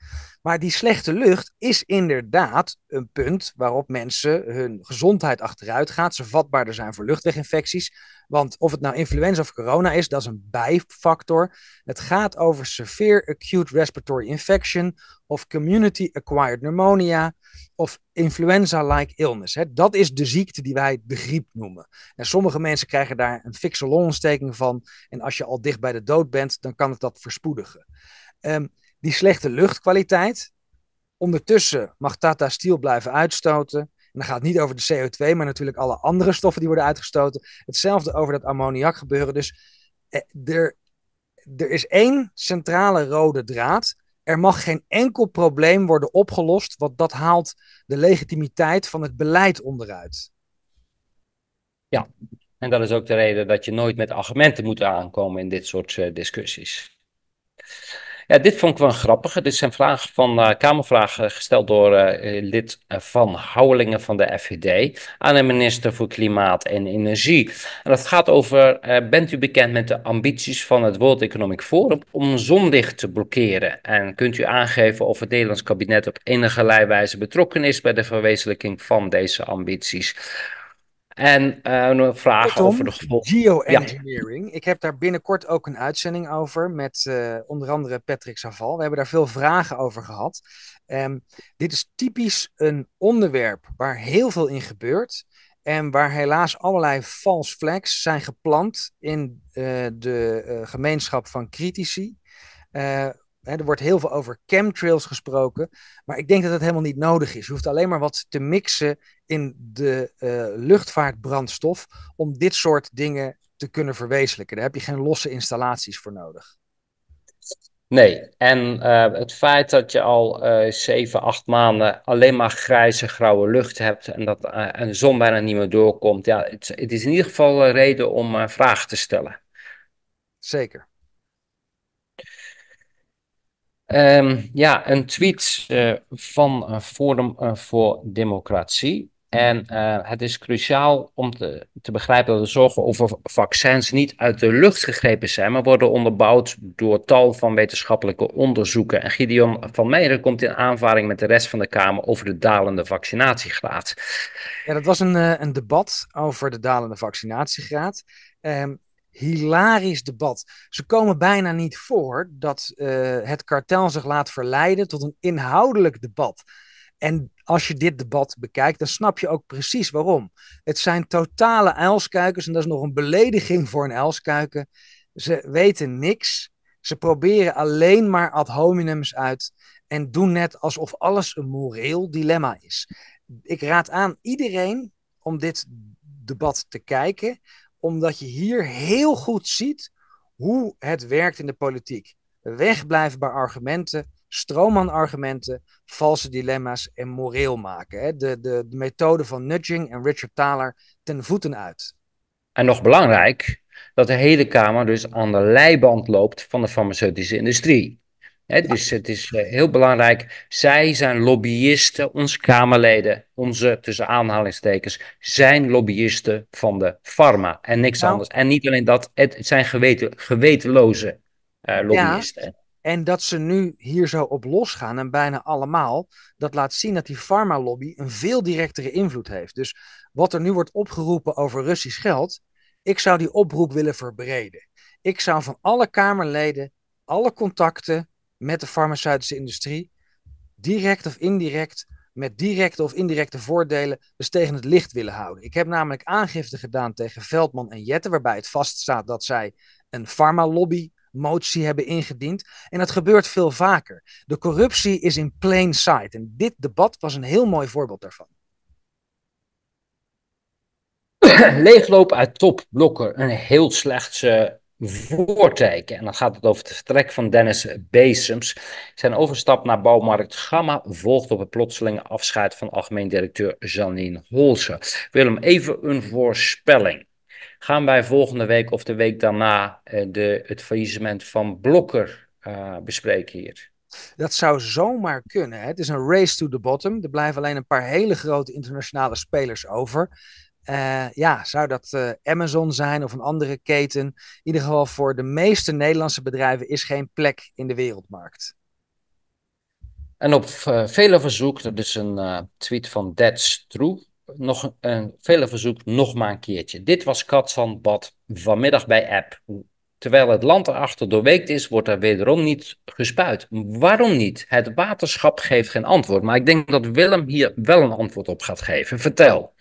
Maar die slechte lucht is inderdaad een punt waarop mensen hun gezondheid achteruit gaat. Ze vatbaarder zijn voor luchtweginfecties. Want of het nou influenza of corona is, dat is een bijfactor. Het gaat over severe acute respiratory infection of community acquired pneumonia of influenza-like illness. Hè. Dat is de ziekte die wij de griep noemen. En sommige mensen krijgen daar een fikse longontsteking van. En als je al dicht bij de dood bent, dan kan het dat verspoedigen. Um, die slechte luchtkwaliteit. Ondertussen mag Tata Steel blijven uitstoten. En dan gaat het niet over de CO2, maar natuurlijk alle andere stoffen die worden uitgestoten. Hetzelfde over dat ammoniak gebeuren. Dus eh, er, er is één centrale rode draad. Er mag geen enkel probleem worden opgelost, want dat haalt de legitimiteit van het beleid onderuit. Ja, en dat is ook de reden dat je nooit met argumenten moet aankomen in dit soort uh, discussies. Ja, dit vond ik wel grappig. Dit zijn vragen van eh, Kamervragen gesteld door eh, lid Van Houwelingen van de FVD aan de minister voor Klimaat en Energie. En dat gaat over, eh, bent u bekend met de ambities van het World Economic Forum om zonlicht te blokkeren? En kunt u aangeven of het Nederlands kabinet op enige wijze betrokken is bij de verwezenlijking van deze ambities? En uh, eh, vragen Kortom, over de gevolgen. Geoengineering. Ik heb daar binnenkort ook een uitzending over met eh, onder andere Patrick Saval. We hebben daar veel vragen over gehad. Ehm, dit is typisch een onderwerp waar heel veel in gebeurt. En waar helaas allerlei false flags zijn geplant in eh, de gemeenschap van critici. er wordt heel veel over chemtrails gesproken, maar ik denk dat het helemaal niet nodig is. Je hoeft alleen maar wat te mixen in de eh, luchtvaartbrandstof om dit soort dingen te kunnen verwezenlijken. Daar heb je geen losse installaties voor nodig. Nee, en eh, het feit dat je al uh, 7, 8 maanden alleen maar grijze, grauwe lucht hebt en dat eh, en de zon bijna niet meer doorkomt, ja, het, het is in ieder geval een reden om vragen te stellen. Zeker. Ehm, ja, een tweet van Forum voor Democratie. En mm. eh, het is cruciaal om te, te begrijpen dat de zorgen over vaccins niet uit de lucht gegrepen zijn, maar worden onderbouwd door tal van wetenschappelijke onderzoeken. En Gideon van Meijeren komt in aanvaring met de rest van de Kamer over de dalende vaccinatiegraad. Ja, dat was een, eh, een debat over de dalende vaccinatiegraad. Um, hilarisch debat. Ze komen bijna niet voor dat eh, het kartel zich laat verleiden tot een inhoudelijk debat en als je dit debat bekijkt, dan snap je ook precies waarom. Het zijn totale uilskuikers en dat is nog een belediging voor een uilskuiken. Ze weten niks. Ze proberen alleen maar ad hominems uit en doen net alsof alles een moreel dilemma is. Ik raad aan iedereen om dit debat te kijken, omdat je hier heel goed ziet hoe het werkt in de politiek. Wegblijven bij argumenten, stroomman-argumenten, valse dilemma's en moreel maken. Hè? De, de, methode van nudging en Richard Thaler ten voeten uit. En nog belangrijk, dat de hele Kamer dus aan de leiband loopt van de farmaceutische industrie. dus het is eh, heel belangrijk. Zij zijn lobbyisten, onze Kamerleden, onze tussen aanhalingstekens, zijn lobbyisten van de pharma en niks nou. anders. En niet alleen dat, het zijn geweten, gewetenloze eh, lobbyisten. En dat ze nu hier zo op losgaan en bijna allemaal, dat laat zien dat die farmalobby een veel directere invloed heeft. Dus wat er nu wordt opgeroepen over Russisch geld, ik zou die oproep willen verbreden. Ik zou van alle Kamerleden, alle contacten met de farmaceutische industrie, direct of indirect, met directe of indirecte voordelen, dus tegen het licht willen houden. Ik heb namelijk aangifte gedaan tegen Veldman en Jette, waarbij het vaststaat dat zij een farmalobby motie hebben ingediend. En dat gebeurt veel vaker. De corruptie is in plain sight. En dit debat was een heel mooi voorbeeld daarvan. Leeglopen uit topblokken een heel slechtse voorteken. En dan gaat het over het vertrek van Dennis Beesems. Zijn overstap naar bouwmarkt Gamma volgt op het plotselinge afscheid van algemeen directeur Janine Holse. Willem, even een voorspelling gaan wij volgende week of de week daarna eh, de, het faillissement van Blokker eh, bespreken hier. Dat zou zomaar kunnen. Hè? Het is een race to the bottom. Er blijven alleen een paar hele grote internationale spelers over. Eh, ja, zou dat Amazon zijn of een andere keten? In ieder geval voor de meeste Nederlandse bedrijven is geen plek in de wereldmarkt. En op vele verzoek, dat is een tweet van That's True, nog een vele verzoek nog maar een keertje. Dit was Katzandbad vanmiddag bij app. Terwijl het land erachter doorweekt is, wordt er wederom niet gespuit. Waarom niet? Het waterschap geeft geen antwoord. Maar ik denk dat Willem hier wel een antwoord op gaat geven. Vertel.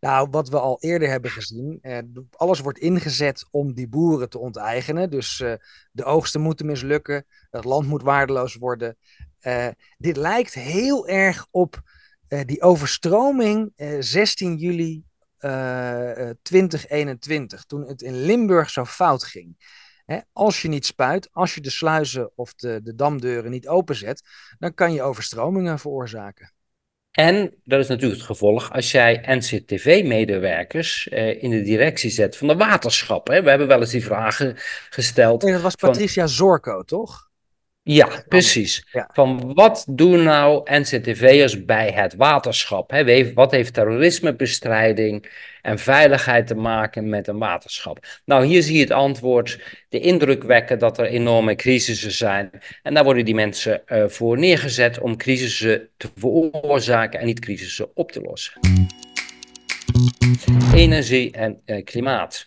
Nou, wat we al eerder hebben gezien, eh, alles wordt ingezet om die boeren te onteigenen. Dus eh, de oogsten moeten mislukken, het land moet waardeloos worden. Eh, dit lijkt heel erg op eh, die overstroming 16 eh, juli 2021, eh, toen het in Limburg zo fout ging. als je niet spuit, als je de sluizen of de, de damdeuren niet openzet, dan kan je overstromingen veroorzaken. En dat is natuurlijk het gevolg als jij NCTV-medewerkers in de directie zet van de waterschappen. We hebben wel eens die vragen gesteld. En dat was Patricia van... Zorko, toch? Ja, precies. Van wat doen nou NCTV'ers bij het waterschap? wat heeft terrorismebestrijding en veiligheid te maken met een waterschap? Nou, hier zie je het antwoord. De indruk wekken dat er enorme crisissen zijn. En daar worden die mensen eh, voor neergezet om crisissen te veroorzaken en niet crisissen op te lossen. Energie en eh, klimaat.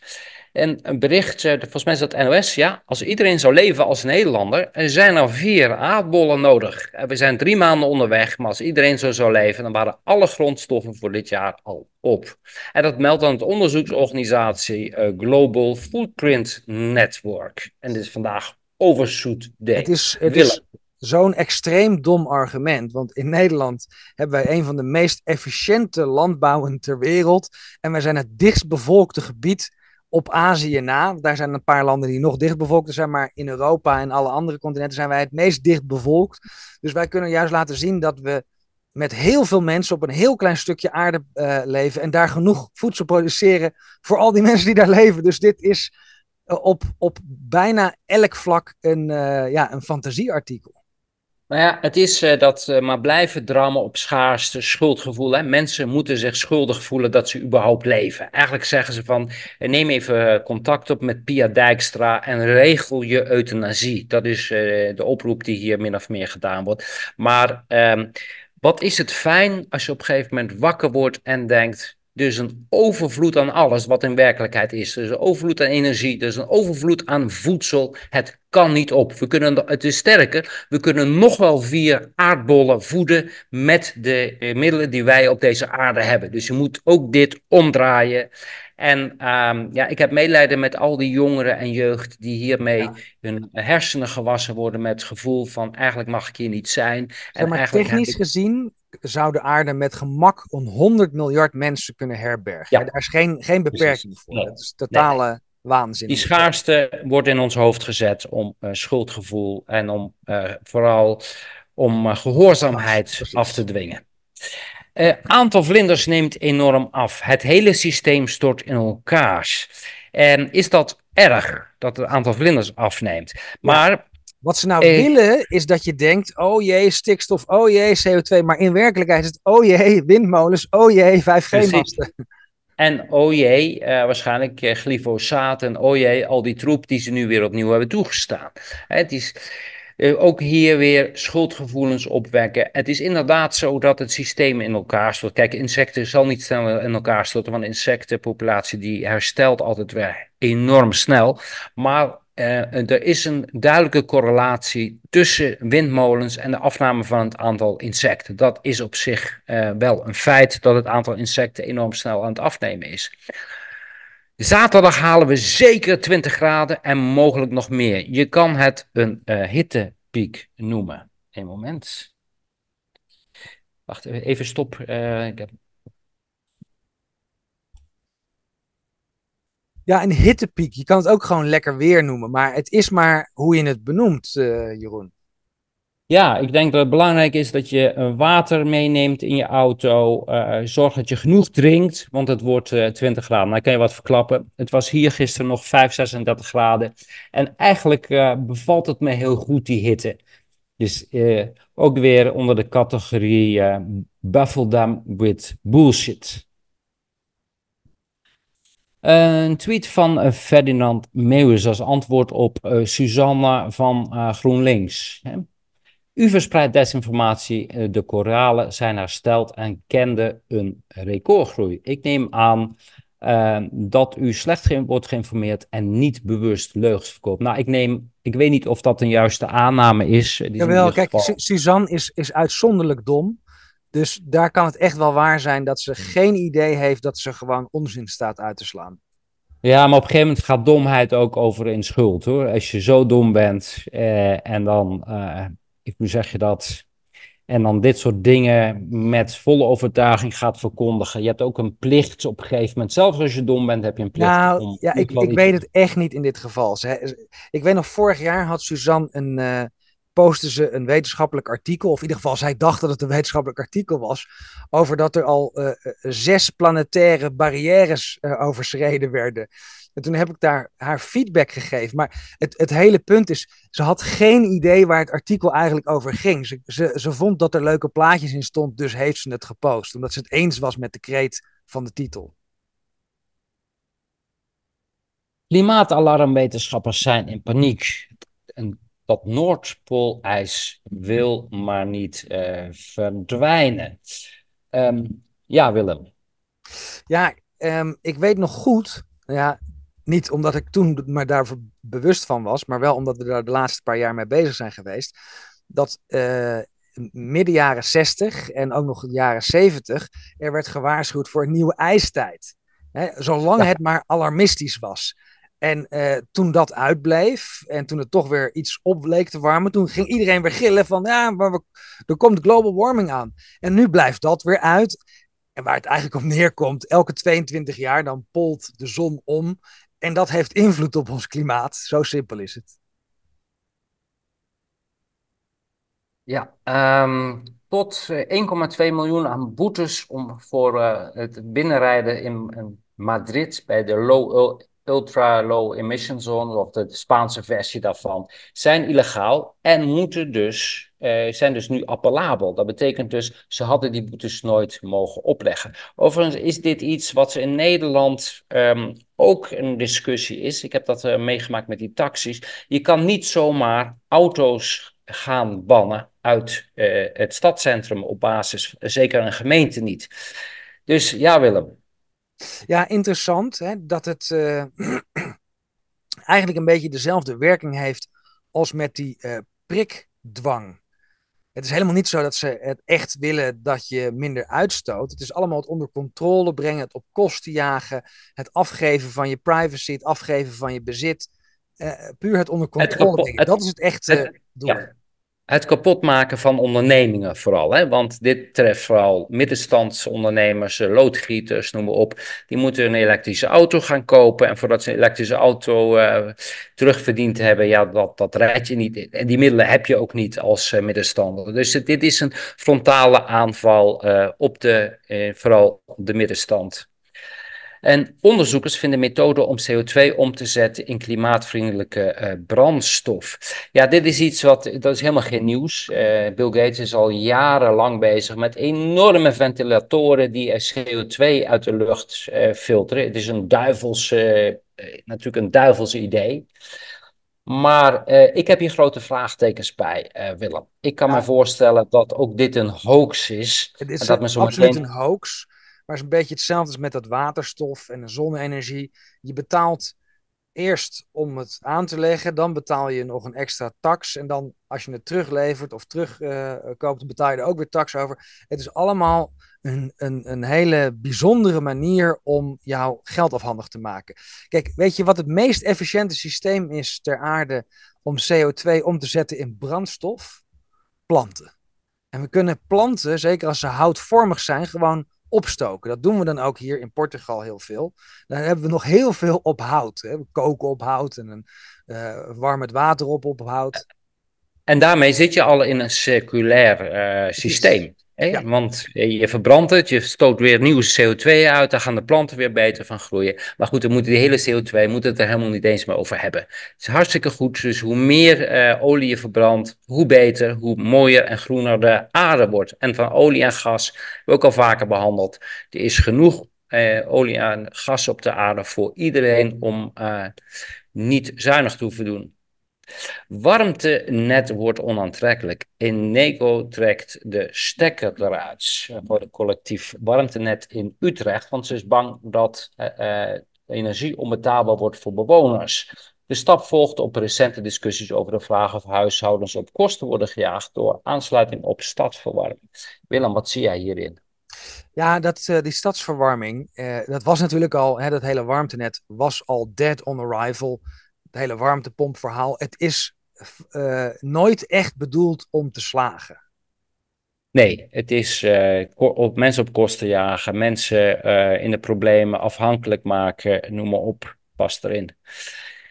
En een bericht, eh, volgens mij is dat NOS, ja, als iedereen zou leven als Nederlander, er zijn er vier aardbollen nodig. Eh, we zijn drie maanden onderweg, maar als iedereen zo zou leven, dan waren alle grondstoffen voor dit jaar al op. En dat meldt dan het onderzoeksorganisatie eh, Global Footprint Network. En dit is vandaag Overzoet Day. Het is, het is zo'n extreem dom argument. Want in Nederland hebben wij een van de meest efficiënte landbouwen ter wereld. En wij zijn het dichtstbevolkte gebied op Azië na. daar zijn een paar landen die nog dichtbevolkt zijn, maar in Europa en alle andere continenten zijn wij het meest dichtbevolkt. Dus wij kunnen juist laten zien dat we met heel veel mensen op een heel klein stukje aarde eh, leven en daar genoeg voedsel produceren voor al die mensen die daar leven. Dus dit is eh, op, op bijna elk vlak een, eh, ja, een fantasieartikel. Nou ja, het is eh, dat eh, maar blijven drammen op schaarste, schuldgevoel. Hè? Mensen moeten zich schuldig voelen dat ze überhaupt leven. Eigenlijk zeggen ze van, eh, neem even contact op met Pia Dijkstra en regel je euthanasie. Dat is de oproep die hier min of meer gedaan wordt. Maar ehm, wat is het fijn als je op een gegeven moment wakker wordt en denkt, dus een overvloed aan alles wat in werkelijkheid is. Dus een overvloed aan energie, dus een overvloed aan voedsel. Het kan niet op. We kunnen, het is sterker, we kunnen nog wel vier aardbollen voeden met de eh, middelen die wij op deze aarde hebben. Dus je moet ook dit omdraaien. En ehm, ja, ik heb medelijden met al die jongeren en jeugd die hiermee hun hersenen gewassen worden met het gevoel van eigenlijk mag ik hier niet zijn. en maar, eigenlijk technisch gezien zou de aarde met gemak een 100 miljard mensen kunnen herbergen. Ja. Daar is geen, geen beperking voor. Dat is totale waanzin. Die schaarste wordt in ons hoofd gezet om eh, schuldgevoel en om eh, vooral om eh, gehoorzaamheid af te dwingen. Uh, aantal vlinders neemt enorm af. Het hele systeem stort in elkaar. En is dat erg dat het aantal vlinders afneemt? Maar wat ze nou willen is dat je denkt: oh jee, stikstof, oh jee, CO2. Maar in werkelijkheid is het: oh jee, windmolens, oh jee, 5G-masten. En oh jee, eh, waarschijnlijk uh, glyfosaat en oh jee, al die troep die ze nu weer opnieuw hebben toegestaan. Het is eh, ook hier weer schuldgevoelens opwekken. Het is inderdaad zo dat het systeem in elkaar stort. Kijk, insecten zal niet snel in elkaar storten, want insectenpopulatie die herstelt altijd weer enorm snel. Maar eh, er is een duidelijke correlatie tussen windmolens en de afname van het aantal insecten. Dat is op zich eh, wel een feit dat het aantal insecten enorm snel aan het afnemen is. Zaterdag halen we zeker 20 graden en mogelijk nog meer. Je kan het een eh, hittepiek noemen. Een moment. Wacht even, stop. ik heb Ja, een hittepiek. Je kan het ook gewoon lekker weer noemen. Maar het is maar hoe je het benoemt, eh, Jeroen. Ja, ik denk dat het belangrijk is dat je eh, water meeneemt in je auto. Eh, zorg dat je genoeg drinkt, want het wordt uh, 20 graden. Dan nou, kan je wat verklappen. Het was hier gisteren nog 5, 36 graden. En eigenlijk bevalt het me heel goed, die hitte. Dus ook weer onder de categorie uh, with bullshit. Een tweet van eh, Ferdinand Meeuwis als antwoord op eh, Susanna van eh, GroenLinks. U verspreidt desinformatie, de koralen zijn hersteld en kenden een recordgroei. Ik neem aan dat u slecht wordt geïnformeerd en niet bewust leugens verkoopt. Nou, ik, neem, ik weet niet of dat een juiste aanname is. Jawel, kijk, Suzanne is, is uitzonderlijk dom. Dus daar kan het echt wel waar zijn dat ze geen idee heeft dat ze gewoon onzin staat uit te slaan. Ja, maar op een gegeven moment gaat domheid ook over in schuld hoor. Als je zo dom bent eh, en dan, eh, ik, hoe zeg je dat? En dan dit soort dingen met volle overtuiging gaat verkondigen. Je hebt ook een plicht op een gegeven moment. Zelfs als je dom bent, heb je een plicht. Nou, ja, ik, ik weet het echt niet in dit geval. ik weet nog, vorig jaar had Suzanne een, eh, posten ze een wetenschappelijk artikel, of in ieder geval zij dacht dat het een wetenschappelijk artikel was, over dat er al eh, eh, zes planetaire barrières eh, overschreden werden. En toen heb ik daar haar feedback gegeven. Maar het, het hele punt is, ze had geen idee waar het artikel eigenlijk over ging. Ze, ze, ze vond dat er leuke plaatjes in stond, dus heeft ze het gepost, omdat ze het eens was met de kreet van de titel. Klimaatalarmwetenschappers zijn in paniek dat Noordpoolijs wil maar niet eh, verdwijnen. Ehm, ja, Willem. Ja, ehm, ik weet nog goed, ja, niet omdat ik toen maar daarvoor bewust van was, maar wel omdat we daar de laatste paar jaar mee bezig zijn geweest, dat eh, midden jaren 60 en ook nog de jaren 70 er werd gewaarschuwd voor een nieuwe ijstijd. zolang het maar alarmistisch was. En eh, toen dat uitbleef en toen het toch weer iets op leek te warmen, toen ging iedereen weer gillen van ja, maar we, er komt global warming aan. En nu blijft dat weer uit. En waar het eigenlijk op neerkomt, elke 22 jaar dan polt de zon om. En dat heeft invloed op ons klimaat. Zo simpel is het. Ja, um, tot 1,2 eh, miljoen aan boetes om voor eh, het binnenrijden in, in Madrid bij de low ultra-low emission zones, of de Spaanse versie daarvan, zijn illegaal en moeten dus, eh, zijn dus nu appellabel. Dat betekent dus, ze hadden die boetes nooit mogen opleggen. Overigens is dit iets wat ze in Nederland ehm, ook een discussie is. Ik heb dat eh, meegemaakt met die taxis. Je kan niet zomaar auto's gaan bannen uit eh, het stadcentrum op basis, zeker een gemeente niet. Dus ja, Willem. Ja, interessant hè, dat het eh, eigenlijk een beetje dezelfde werking heeft als met die eh, prikdwang. Het is helemaal niet zo dat ze het echt willen dat je minder uitstoot. Het is allemaal het onder controle brengen, het op kosten jagen, het afgeven van je privacy, het afgeven van je bezit. Eh, puur het onder controle brengen. dat is het echte doel. Het kapotmaken van ondernemingen vooral. Hè? Want dit treft vooral middenstandsondernemers, eh, loodgieters, noem maar op. Die moeten een elektrische auto gaan kopen. En voordat ze een elektrische auto eh, terugverdiend hebben, ja, dat, dat je niet. En die middelen heb je ook niet als eh, middenstander. Dus dit is een frontale aanval op de, vooral de middenstand. En onderzoekers vinden methoden om CO2 om te zetten in klimaatvriendelijke eh, brandstof. Ja, dit is iets wat, dat is helemaal geen nieuws. Eh, Bill Gates is al jarenlang bezig met enorme ventilatoren die CO2 uit de lucht eh, filteren. Het is een duivels, natuurlijk een duivels idee. Maar ik heb hier grote vraagtekens bij, Willem. Ik kan me voorstellen dat ook dit een hoax is. Het is en dat absoluut een hoax. Maar het is een beetje hetzelfde als met dat waterstof en de zonne-energie. Je betaalt eerst om het aan te leggen, dan betaal je nog een extra tax. En dan als je het teruglevert of terugkoopt, eh, betaal je er ook weer tax over. Het is allemaal een, een, een hele bijzondere manier om jouw geld afhandig te maken. Kijk, weet je wat het meest efficiënte systeem is ter aarde om CO2 om te zetten in brandstof? Planten. En we kunnen planten, zeker als ze houtvormig zijn, gewoon opstoken. Dat doen we dan ook hier in Portugal heel veel. Dan hebben we nog heel veel op hout. Hè? We koken op hout en een, eh, warm het water op op hout. En daarmee zit je al in een circulair eh, systeem ja. Want je verbrandt het, je stoot weer nieuwe CO2 uit, daar gaan de planten weer beter van groeien. Maar goed, dan moet die hele CO2 moet het er helemaal niet eens meer over hebben. Het is hartstikke goed, dus hoe meer eh, olie je verbrandt, hoe beter, hoe mooier en groener de aarde wordt. En van olie en gas, we ook al vaker behandeld, er is genoeg eh, olie en gas op de aarde voor iedereen om eh, niet zuinig te hoeven doen. Warmtenet wordt onaantrekkelijk. In Nego trekt de stekker eruit eh, voor het collectief warmtenet in Utrecht, want ze is bang dat eh, eh, energie onbetaalbaar wordt voor bewoners. De stap volgt op recente discussies over de vraag of huishoudens op kosten worden gejaagd door aansluiting op stadsverwarming. Willem, wat zie jij hierin? Ja, dat, die stadsverwarming, dat was natuurlijk al, hè, dat hele warmtenet was al dead on arrival het hele warmtepompverhaal. Het is eh, nooit echt bedoeld om te slagen. Nee, het is eh, op mensen op kosten jagen, mensen eh, in de problemen afhankelijk maken, noem maar op, past erin.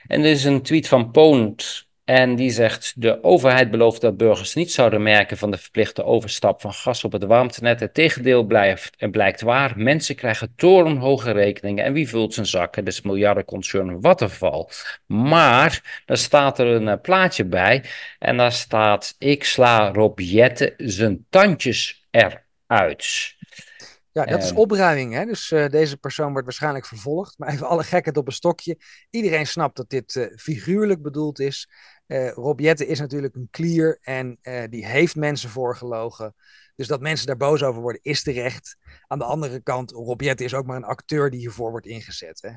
En er is een tweet van Poont en die zegt: De overheid belooft dat burgers niet zouden merken van de verplichte overstap van gas op het warmtenet. Het tegendeel blijft en blijkt waar. Mensen krijgen torenhoge rekeningen. En wie vult zijn zakken? Dus miljardenconcern Waterval. Maar daar staat er een eh, plaatje bij. En daar staat: Ik sla Rob Jette zijn tandjes eruit. Ja, dat is opruiming. Hè? Dus eh, deze persoon wordt waarschijnlijk vervolgd. Maar even alle gekheid op een stokje. Iedereen snapt dat dit eh, figuurlijk bedoeld is. Uh, is natuurlijk een klier en eh, die heeft mensen voorgelogen. Dus dat mensen daar boos over worden is terecht. Aan de andere kant, Rob is ook maar een acteur die hiervoor wordt ingezet. Hè?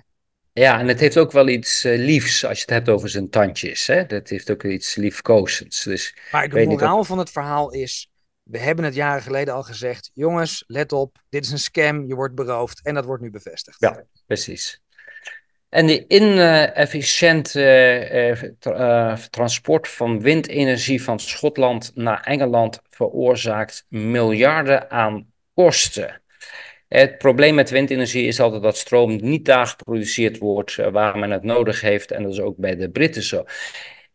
Ja, en het heeft ook wel iets eh, liefs als je het hebt over zijn tandjes. Hè? Dat heeft ook iets liefkozends. Dus, maar de moraal van het verhaal is... We hebben het jaren geleden al gezegd, jongens, let op, dit is een scam, je wordt beroofd en dat wordt nu bevestigd. Ja, precies. En de inefficiënte eh, eh, eh, transport van windenergie van Schotland naar Engeland veroorzaakt miljarden aan kosten. Het probleem met windenergie is altijd dat stroom niet daar geproduceerd wordt waar men het nodig heeft. En dat is ook bij de Britten zo.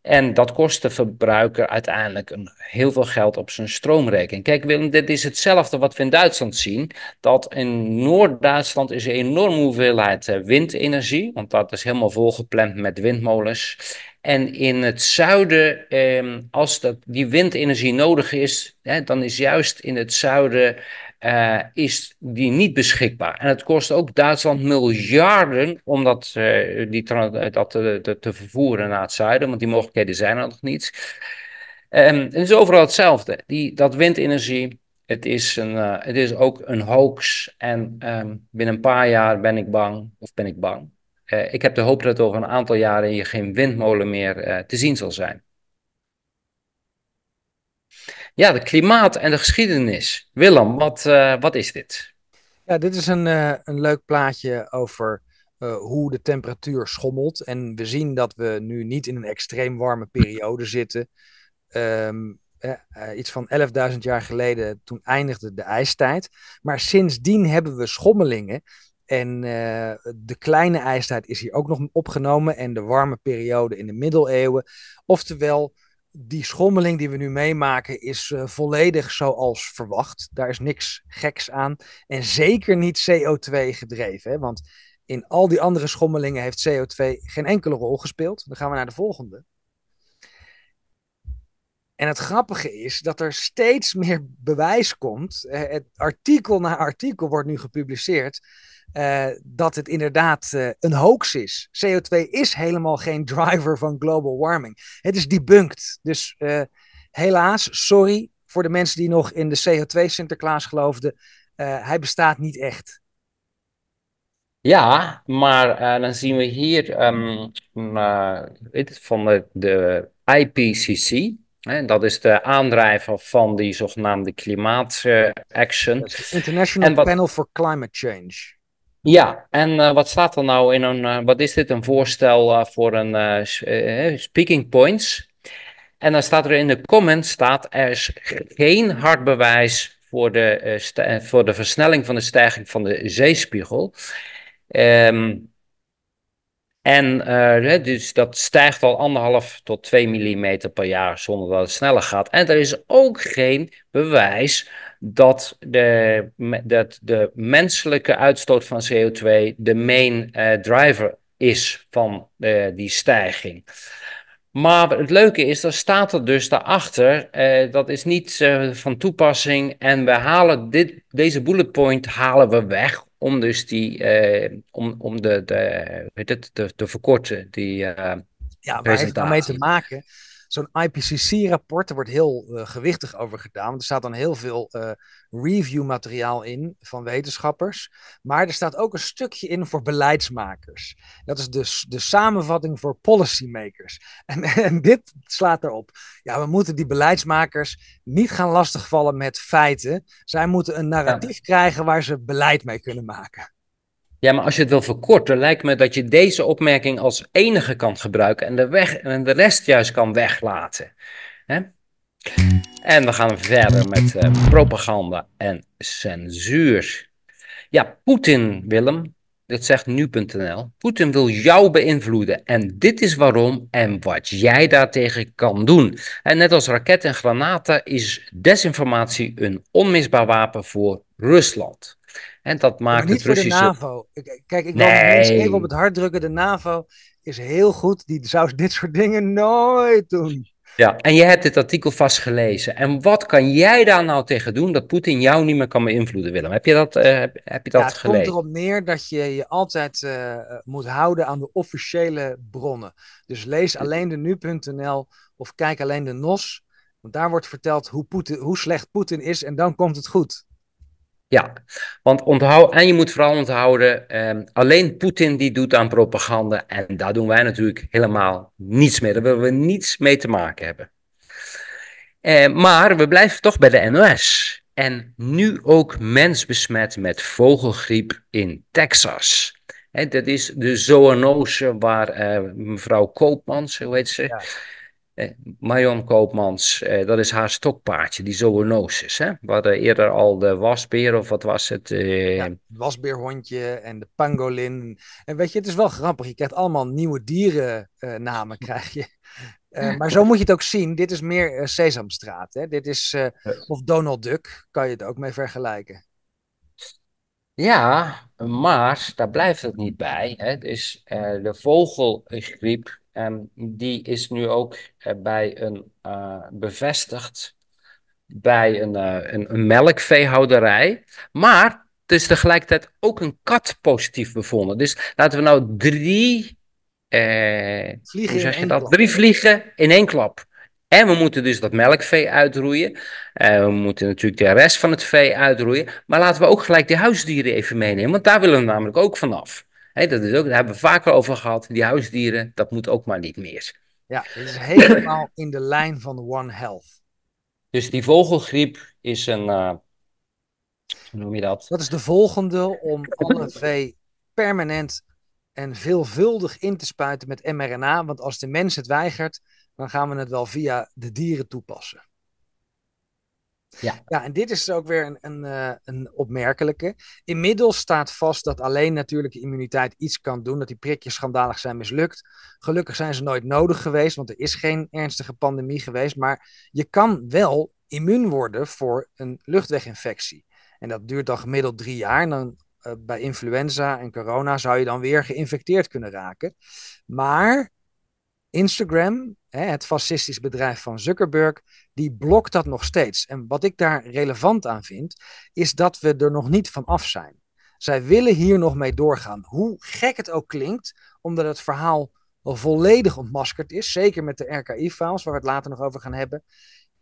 En dat kost de verbruiker uiteindelijk een, heel veel geld op zijn stroomrekening. Kijk Willem, dit is hetzelfde wat we in Duitsland zien. Dat in Noord-Duitsland is een enorme hoeveelheid eh, windenergie. Want dat is helemaal volgepland met windmolens. En in het zuiden, ehm, als dat, die windenergie nodig is, hè, dan is juist in het zuiden eh, is die niet beschikbaar. En het kost ook Duitsland miljarden om dat, eh, die, dat te, te, vervoeren naar het zuiden, want die mogelijkheden zijn er nog niet. Um, het is overal hetzelfde. Die, dat windenergie, het is, een, eh, het is ook een hoax. En ehm, binnen een paar jaar ben ik bang, of ben ik bang. ik heb de hoop dat over een aantal jaren hier geen windmolen meer te zien zal zijn. Ja, de klimaat en de geschiedenis. Willem, wat, eh, wat is dit? Ja, dit is een, eh, een leuk plaatje over eh, hoe de temperatuur schommelt. En we zien dat we nu niet in een extreem warme periode zitten. Ehm, iets van 11.000 jaar geleden, toen eindigde de ijstijd. Maar sindsdien hebben we schommelingen. En de kleine ijstijd is hier ook nog opgenomen en de warme periode in de middeleeuwen. Oftewel, die schommeling die we nu meemaken is eh, volledig zoals verwacht. Daar is niks geks aan. En zeker niet CO2 gedreven. Hè? Want in al die andere schommelingen heeft CO2 geen enkele rol gespeeld. Dan gaan we naar de volgende. En het grappige is dat er steeds meer bewijs komt. Eh, het artikel na artikel wordt nu gepubliceerd eh, dat het inderdaad eh, een hoax is. CO2 is helemaal geen driver van global warming. Het is debunked. Dus eh, helaas, sorry voor de mensen die nog in de CO2 Sinterklaas geloofden. hij bestaat niet echt. Ja, maar dan zien we hier ehm, van de, de IPCC, dat is de aandrijver van die zogenaamde klimaataction. Uh, International Panel for Climate Change. Ja, en eh, wat staat er nou in een, eh, wat is dit, een voorstel eh, voor een speaking points? En dan staat er in de comments, staat er is geen hard bewijs voor de, voor de versnelling van de stijging van de zeespiegel. Ehm, en dus dat stijgt al anderhalf tot twee mm per jaar zonder dat het sneller gaat. En er is ook geen bewijs dat de, dat de menselijke uitstoot van CO2 de main eh, driver is van eh, die stijging. Maar het leuke is, dan staat er dus daarachter, uh, dat is niet van toepassing en we halen dit, deze bullet point halen we weg om dus die, om, om de, de, weet het, nou te verkorten, die ja, maar heeft daarmee te maken zo'n IPCC-rapport, er wordt heel eh, gewichtig over gedaan. Want er staat dan heel veel eh, review-materiaal in van wetenschappers. Maar er staat ook een stukje in voor beleidsmakers. Dat is dus de samenvatting voor policymakers. En, en dit slaat erop. Ja, we moeten die beleidsmakers niet gaan lastigvallen met feiten. Zij moeten een narratief krijgen waar ze beleid mee kunnen maken. Ja, maar als je het wil verkorten, lijkt me dat je deze opmerking als enige kan gebruiken en de, weg, en de rest juist kan weglaten. En we gaan verder met eh, propaganda en censuur. Ja, Poetin, Willem, dat zegt nu.nl. Poetin wil jou beïnvloeden en dit is waarom en wat jij daartegen kan doen. En net als raketten en granaten is desinformatie een onmisbaar wapen voor Rusland. En dat maakt het Russische... voor de NAVO. Kijk, ik wil nee. even op het hart drukken. De NAVO is heel goed. Die zou dit soort dingen nooit doen. Ja, en je hebt dit artikel vast gelezen. En wat kan jij daar nou tegen doen dat Poetin jou niet meer kan beïnvloeden, Willem? Heb je dat, uh, heb, je dat ja, het gelezen? Het komt erop neer dat je je altijd eh, moet houden aan de officiële bronnen. Dus lees alleen de nu.nl of kijk alleen de NOS. Want daar wordt verteld hoe, hoe slecht Poetin is en dan komt het goed. Ja, want onthoud, en je moet vooral onthouden, ehm, alleen Poetin die doet aan propaganda en daar doen wij natuurlijk helemaal niets mee. Daar willen we niets mee te maken hebben. Ehm, maar we blijven toch bij de NOS. En nu ook mens besmet met vogelgriep in Texas. Hè, dat is de zoonose waar eh, mevrouw Koopmans, hoe heet ze? Ja eh, Mayon Koopmans, eh, dat is haar stokpaardje, die zoonosis. Hè? We hadden eerder al de wasbeer, of wat was het? Eh... Ja, het wasbeerhondje en de pangolin. En weet je, het is wel grappig. Je krijgt allemaal nieuwe dierennamen, eh, krijg je. Eh, maar zo moet je het ook zien. Dit is meer eh, Sesamstraat. Hè? Dit is, of Donald Duck, kan je het ook mee vergelijken. Ja, maar daar blijft het niet bij. Hè? Dus de vogelgriep en ehm, die is nu ook eh, bij een, eh, bevestigd bij eh, een, een, melkveehouderij. Maar het is tegelijkertijd ook een kat positief bevonden. Dus laten we nou drie, eh, vliegen, zeg je dat? drie vliegen in één klap. En we moeten dus dat melkvee uitroeien. we moeten natuurlijk de rest van het vee uitroeien. Maar laten we ook gelijk de huisdieren even meenemen. Want daar willen we namelijk ook vanaf. He, dat is ook, daar hebben we vaker over gehad. Die huisdieren, dat moet ook maar niet meer. Ja, dit is helemaal in de lijn van One Health. Dus die vogelgriep is een. Eh, hoe noem je dat? Dat is de volgende om alle vee permanent en veelvuldig in te spuiten met mRNA. Want als de mens het weigert, dan gaan we het wel via de dieren toepassen. Ja. ja, en dit is ook weer een, een, eh, een opmerkelijke. Inmiddels staat vast dat alleen natuurlijke immuniteit iets kan doen, dat die prikjes schandalig zijn mislukt. Gelukkig zijn ze nooit nodig geweest, want er is geen ernstige pandemie geweest. Maar je kan wel immuun worden voor een luchtweginfectie. En dat duurt dan gemiddeld drie jaar. En dan eh, bij influenza en corona zou je dan weer geïnfecteerd kunnen raken. Maar Instagram, het fascistisch bedrijf van Zuckerberg, die blokt dat nog steeds. En wat ik daar relevant aan vind, is dat we er nog niet van af zijn. Zij willen hier nog mee doorgaan. Hoe gek het ook klinkt, omdat het verhaal volledig ontmaskerd is, zeker met de RKI-files, waar we het later nog over gaan hebben.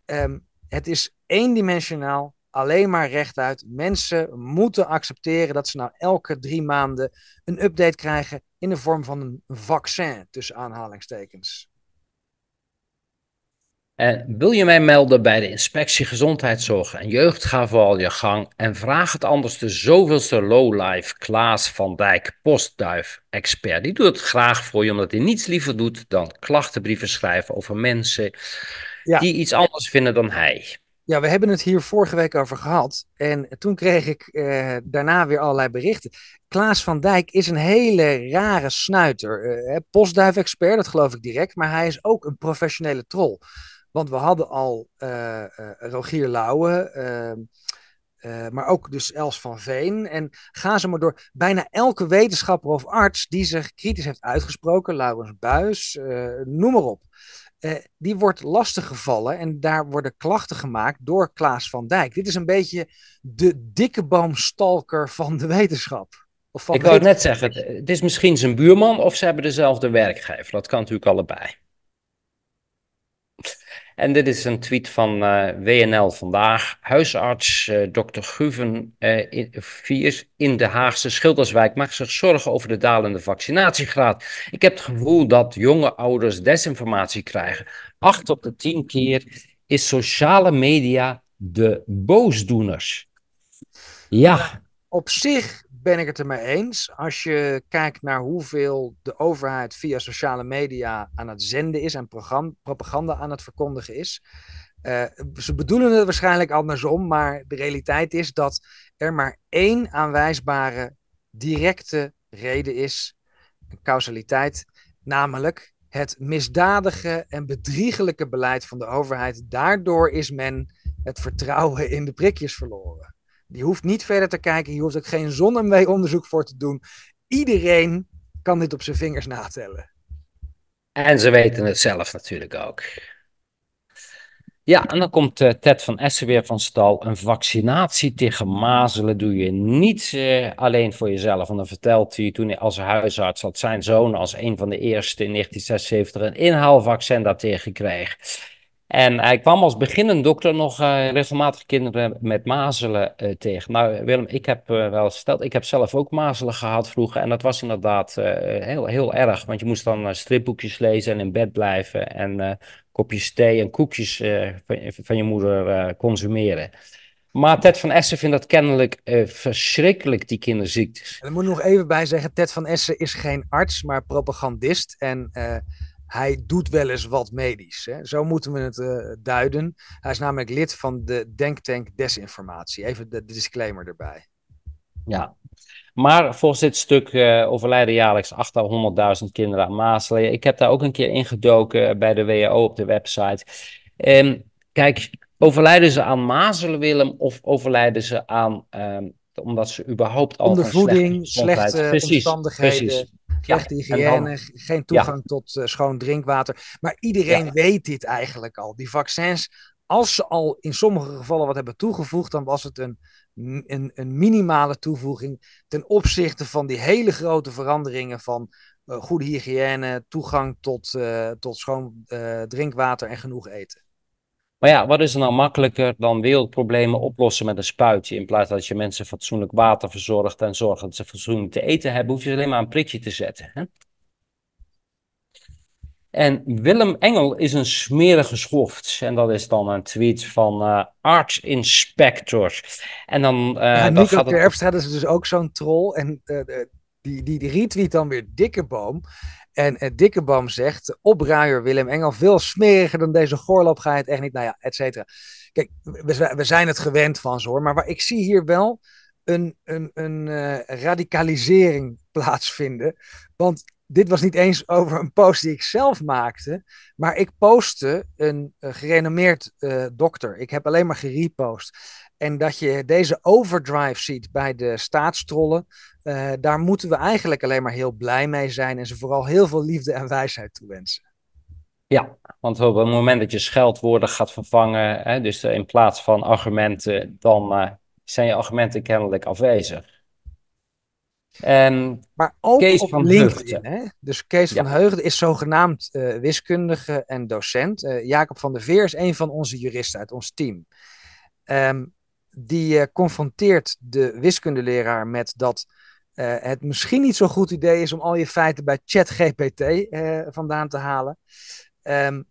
Ehm, het is eendimensionaal, alleen maar rechtuit. Mensen moeten accepteren dat ze nou elke drie maanden een update krijgen in de vorm van een vaccin, tussen aanhalingstekens. En eh, wil je mij melden bij de inspectie gezondheidszorg en jeugd? Ga vooral je gang en vraag het anders de zoveelste lowlife Klaas van Dijk, postduif-expert. Die doet het graag voor je, omdat hij niets liever doet dan klachtenbrieven schrijven over mensen die iets anders vinden dan hij. Ja, we hebben het hier vorige week over gehad. En toen kreeg ik eh, daarna weer allerlei berichten. Klaas van Dijk is een hele rare snuiter. Eh, Postduif-expert, dat geloof ik direct. Maar hij is ook een professionele troll. Want we hadden al eh, eh, Rogier Lauwe. Ehm, maar ook dus Els van Veen. En ga ze maar door. Bijna elke wetenschapper of arts die zich kritisch heeft uitgesproken, Laurens Buis, noem maar op. Eh, die wordt lastiggevallen en daar worden klachten gemaakt door Klaas van Dijk. Dit is een beetje de dikke boomstalker van de wetenschap. Ik wou het net zeggen, het is misschien zijn buurman of ze hebben dezelfde werkgever. Dat kan natuurlijk allebei. En dit is een tweet van eh, WNL vandaag. Huisarts uh, dokter Guven uh, eh, Viers in de Haagse Schilderswijk maakt zich zorgen over de dalende vaccinatiegraad. Ik heb het gevoel dat jonge ouders desinformatie krijgen. Acht op de tien keer is sociale media de boosdoeners. Ja. Op zich ben ik het er mee eens. Als je kijkt naar hoeveel de overheid via sociale media aan het zenden is en propaganda aan het verkondigen is. Eh, ze bedoelen het waarschijnlijk andersom, maar de realiteit is dat er maar één aanwijsbare directe reden is, een causaliteit, namelijk het misdadige en bedriegelijke beleid van de overheid. Daardoor is men het vertrouwen in de prikjes verloren. Die hoeft niet verder te kijken. Je hoeft ook geen zon mee onderzoek voor te doen. Iedereen kan dit op zijn vingers natellen. En ze weten het zelf natuurlijk ook. Ja, en dan komt eh, Ted van Essen weer van stal. Een vaccinatie tegen mazelen doe je niet eh, alleen voor jezelf. En dan vertelt hij toen hij als huisarts had zijn zoon als een van de eerste in 1976 een inhaalvaccin daartegen kreeg. En hij kwam als beginnend dokter nog eh, regelmatig kinderen met mazelen eh, tegen. Nou, Willem, ik heb eh, wel gesteld, ik heb zelf ook mazelen gehad vroeger. En dat was inderdaad heel, heel erg. Want je moest dan stripboekjes lezen en in bed blijven. En kopjes thee en koekjes van, van, je moeder consumeren. Maar Ted van Essen vindt dat kennelijk verschrikkelijk, die kinderziektes. En dan moet nog even bij zeggen, Ted van Essen is geen arts, maar propagandist. En hij doet wel eens wat medisch. Hè? Zo moeten we het eh, duiden. Hij is namelijk lid van de Denktank Desinformatie. Even de disclaimer erbij. Ja, maar volgens dit stuk eh, overlijden jaarlijks 800.000 kinderen aan mazelen. Ik heb daar ook een keer ingedoken bij de WHO op de website. Ehm, kijk, overlijden ze aan mazelen, Willem, of overlijden ze aan um, omdat ze überhaupt al Ondervoeding, slechte omstandigheden. Precies. Slechte hygiëne, geen toegang tot eh, schoon drinkwater. Maar iedereen weet dit eigenlijk al. Die vaccins, als ze al in sommige gevallen wat hebben toegevoegd, dan was het een, een, een minimale toevoeging ten opzichte van die hele grote veranderingen van eh, goede hygiëne, toegang tot, eh, tot schoon drinkwater en genoeg eten. Maar ja, wat is er nou makkelijker dan wereldproblemen oplossen met een spuitje? In plaats dat je mensen fatsoenlijk water verzorgt en zorgt dat ze fatsoenlijk te eten hebben, hoef je alleen maar een prikje te zetten. Hè? En Willem Engel is een smerige schoft. En dat is dan een tweet van uh, Arts Inspector. En dan. Uh, ja, Nico gaat is dus ook zo'n troll. En eh, die, die, die retweet dan weer dikke boom. En eh, Dikkebam zegt, opruier Willem Engel, veel smeriger dan deze goorlap ga je het echt niet, nou ja, et cetera. Kijk, we, we, zijn het gewend van ze hoor, maar waar, ik zie hier wel een, een, een eh, radicalisering plaatsvinden. Want dit was niet eens over een post die ik zelf maakte, maar ik postte een eh, gerenommeerd eh, dokter. Ik heb alleen maar gerepost. En dat je deze overdrive ziet bij de staatstrollen. Uh, daar moeten we eigenlijk alleen maar heel blij mee zijn. En ze vooral heel veel liefde en wijsheid toewensen. Ja, want op het moment dat je scheldwoorden gaat vervangen. Hè, dus in plaats van argumenten. dan eh, zijn je argumenten kennelijk afwezig. maar ook Kees op van LinkedIn. Hè? Dus Kees van Heugden is zogenaamd eh, wiskundige en docent. Jacob van der Veer is een van onze juristen uit ons team. Um, die eh, confronteert de wiskundeleraar met dat eh, het misschien niet zo'n goed idee is om al je feiten bij ChatGPT uh, vandaan te halen. Ehm,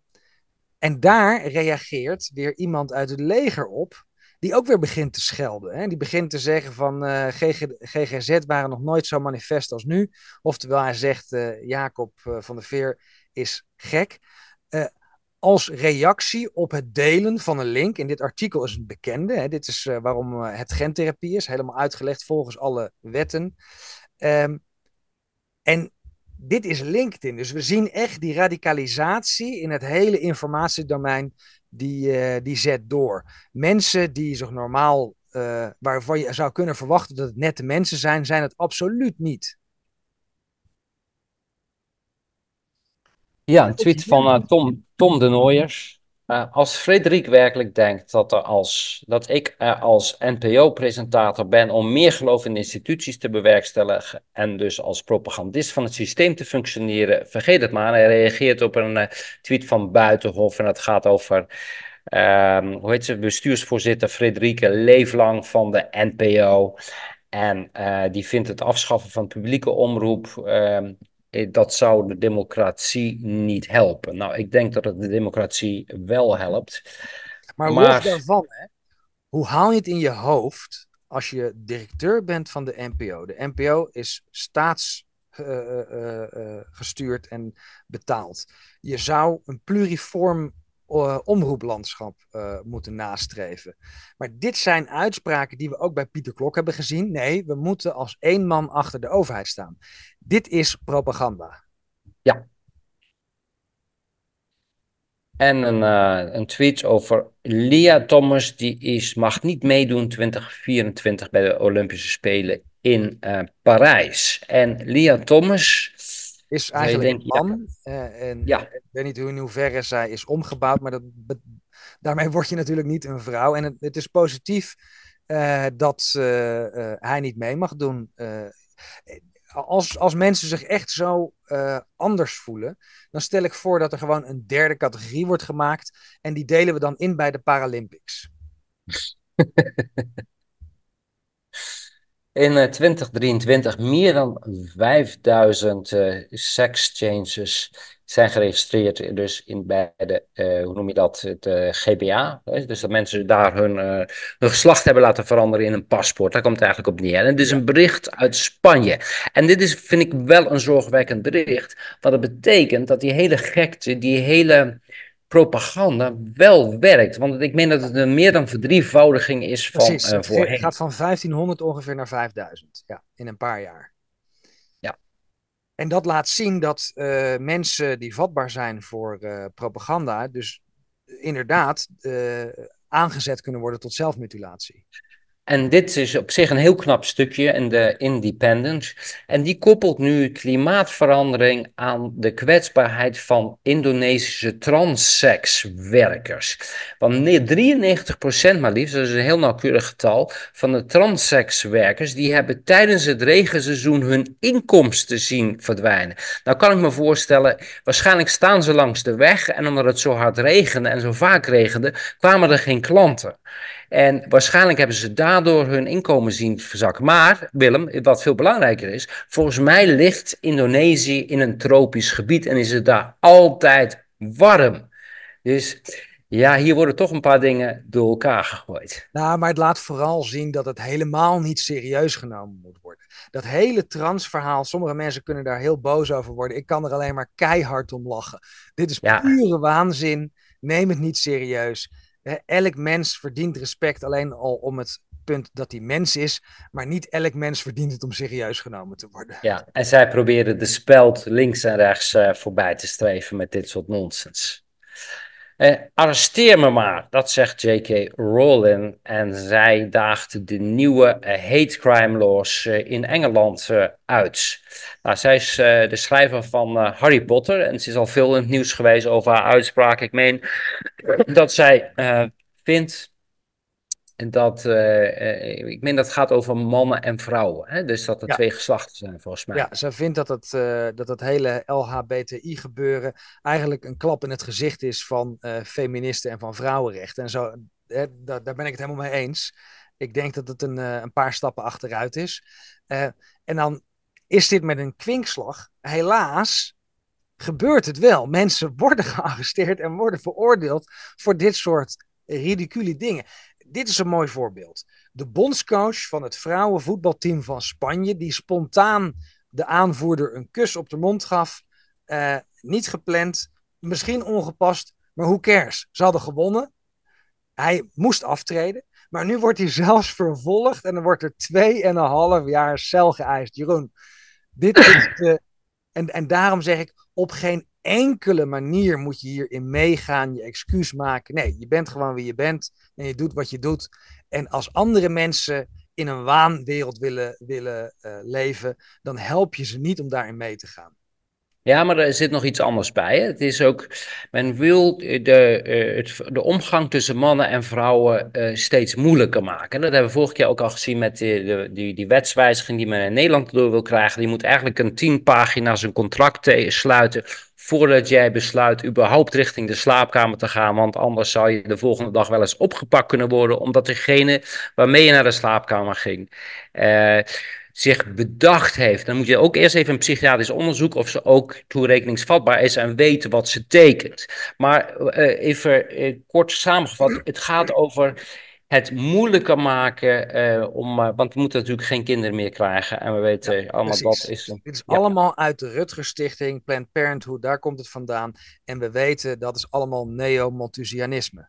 en daar reageert weer iemand uit het leger op, die ook weer begint te schelden. Hè? Die begint te zeggen van GGZ waren nog nooit zo manifest als nu. Oftewel hij zegt Jacob van der Veer is gek als reactie op het delen van een link. In dit artikel is het bekende. Hè, dit is eh, waarom eh, het gentherapie is, helemaal uitgelegd volgens alle wetten. Ehm, en dit is LinkedIn. Dus we zien echt die radicalisatie in het hele informatiedomein die, eh, die zet door. Mensen die zich normaal, waarvan je zou kunnen verwachten dat het nette mensen zijn, zijn het absoluut niet. Ja, een tweet van eh, Tom, Tom de Nooiers. Eh, als Frederik werkelijk denkt dat, er als, dat ik er eh, als NPO-presentator ben om meer geloof in instituties te bewerkstelligen en dus als propagandist van het systeem te functioneren, vergeet het maar. Hij reageert op een tweet van Buitenhof en het gaat over, ehm, hoe heet ze, bestuursvoorzitter Frederike Leeflang van de NPO. En die vindt het afschaffen van publieke omroep ehm, eh, dat zou de democratie niet helpen. Nou, ik denk dat het de democratie wel helpt. Maar, hè, hoe haal je het in je hoofd als je directeur bent van de NPO? De NPO is staats... Eh, eh, gestuurd en betaald. Je zou een pluriform eh, omroeplandschap eh, moeten nastreven. Maar dit zijn uitspraken die we ook bij Pieter Klok hebben gezien. Nee, we moeten als één man achter de overheid staan. Dit is propaganda. Ja. En een, eh, een tweet over Lia Thomas, die is, mag niet meedoen 2024 bij de Olympische Spelen in Parijs. En Lia Thomas is eigenlijk een man. Eh, en ik weet niet hoe in hoeverre zij is omgebouwd, maar dat, daarmee word je natuurlijk niet een vrouw. En het, is positief eh, dat eh, hij niet mee mag doen. als, als mensen zich echt zo anders voelen, dan stel ik voor dat er gewoon een derde categorie wordt gemaakt. En die delen we dan in bij de Paralympics. in 2023 eh, meer dan 5000 uh, eh, sexchanges zijn geregistreerd dus in, beide, eh, hoe noem je dat, de GBA. Dus dat mensen daar hun, hun, geslacht hebben laten veranderen in een paspoort. Daar komt het eigenlijk op neer. En dit is een bericht uit Spanje. En dit is, vind ik wel een zorgwekkend bericht. Want het betekent dat die hele gekte, die hele propaganda wel werkt. Want ik meen dat het een meer dan verdrievoudiging is van Precies, eh, het gaat van 1500 ongeveer naar 5000 ja, in een paar jaar. Ja. En dat laat zien dat eh, mensen die vatbaar zijn voor eh, propaganda, dus inderdaad aangezet kunnen worden tot zelfmutilatie. En dit is op zich een heel knap stukje in de Independence. En die koppelt nu klimaatverandering aan de kwetsbaarheid van Indonesische transsekswerkers. Want 93% maar liefst, dat is een heel nauwkeurig getal, van de transsekswerkers die hebben tijdens het regenseizoen hun inkomsten zien verdwijnen. Nou kan ik me voorstellen, waarschijnlijk staan ze langs de weg en omdat het zo hard regende en zo vaak regende, kwamen er geen klanten. En waarschijnlijk hebben ze daardoor hun inkomen zien verzakken. Maar, Willem, wat veel belangrijker is, volgens mij ligt Indonesië in een tropisch gebied en is het daar altijd warm. Dus ja, hier worden toch een paar dingen door elkaar gegooid. Nou, maar het laat vooral zien dat het helemaal niet serieus genomen moet worden. Dat hele transverhaal, sommige mensen kunnen daar heel boos over worden. Ik kan er alleen maar keihard om lachen. Dit is pure waanzin. Neem het niet serieus elk mens verdient respect alleen al om het punt dat hij mens is, maar niet elk mens verdient het om serieus genomen te worden. Ja, en zij proberen de speld links en rechts eh, voorbij te streven met dit soort nonsens. Eh, arresteer me maar, dat zegt J.K. Rowling. En zij daagt de nieuwe eh, hate crime laws eh, in Engeland uit. Nou, zij is de schrijver van Harry Potter en ze is al veel in het nieuws geweest over haar uitspraak. Ik meen dat zij vindt en dat, eh, eh, ik meen dat gaat over mannen en vrouwen. Hè? Dus dat er twee geslachten zijn, volgens mij. Ja, ze vindt dat het, eh, dat hele LHBTI-gebeuren eigenlijk een klap in het gezicht is van feministen en van vrouwenrechten. En zo, hè, daar, ben ik het helemaal mee eens. Ik denk dat het een, een paar stappen achteruit is. en dan is dit met een kwinkslag, helaas, gebeurt het wel. Mensen worden gearresteerd en worden veroordeeld voor dit soort ridicule dingen dit is een mooi voorbeeld. De bondscoach van het vrouwenvoetbalteam van Spanje, die spontaan de aanvoerder een kus op de mond gaf. Eh, niet gepland, misschien ongepast, maar hoe cares? Ze hadden gewonnen. Hij moest aftreden. Maar nu wordt hij zelfs vervolgd en dan wordt er 2,5 jaar cel geëist. Jeroen, dit is de. Eh, en, en daarom zeg ik: op geen enkele manier moet je hierin meegaan, je excuus maken. Nee, je bent gewoon wie je bent en je doet wat je doet. En als andere mensen in een waanwereld willen, willen eh, leven, dan help je ze niet om daarin mee te gaan. Ja, maar er zit nog iets anders bij. Hè? Het is ook, men wil de, eh, het, de omgang tussen mannen en vrouwen eh, steeds moeilijker maken. Dat hebben we vorige keer ook al gezien met eh, de, die, die wetswijziging die men in Nederland door wil krijgen. Die moet eigenlijk een tien pagina's een contract sluiten voordat jij besluit überhaupt richting de slaapkamer te gaan. Want anders zou je de volgende dag wel eens opgepakt kunnen worden, omdat degene waarmee je naar de slaapkamer ging zich bedacht heeft, dan moet je ook eerst even een psychiatrisch onderzoek of ze ook toerekeningsvatbaar is en weten wat ze tekent. Maar eh, even eh, kort samengevat, het gaat over het moeilijker maken eh, om, want we moeten natuurlijk geen kinderen meer krijgen en we weten allemaal wat dat is. Een, het is allemaal uit de Rutger Stichting, Planned Parenthood, daar komt het vandaan en we weten dat is allemaal neo-Malthusianisme.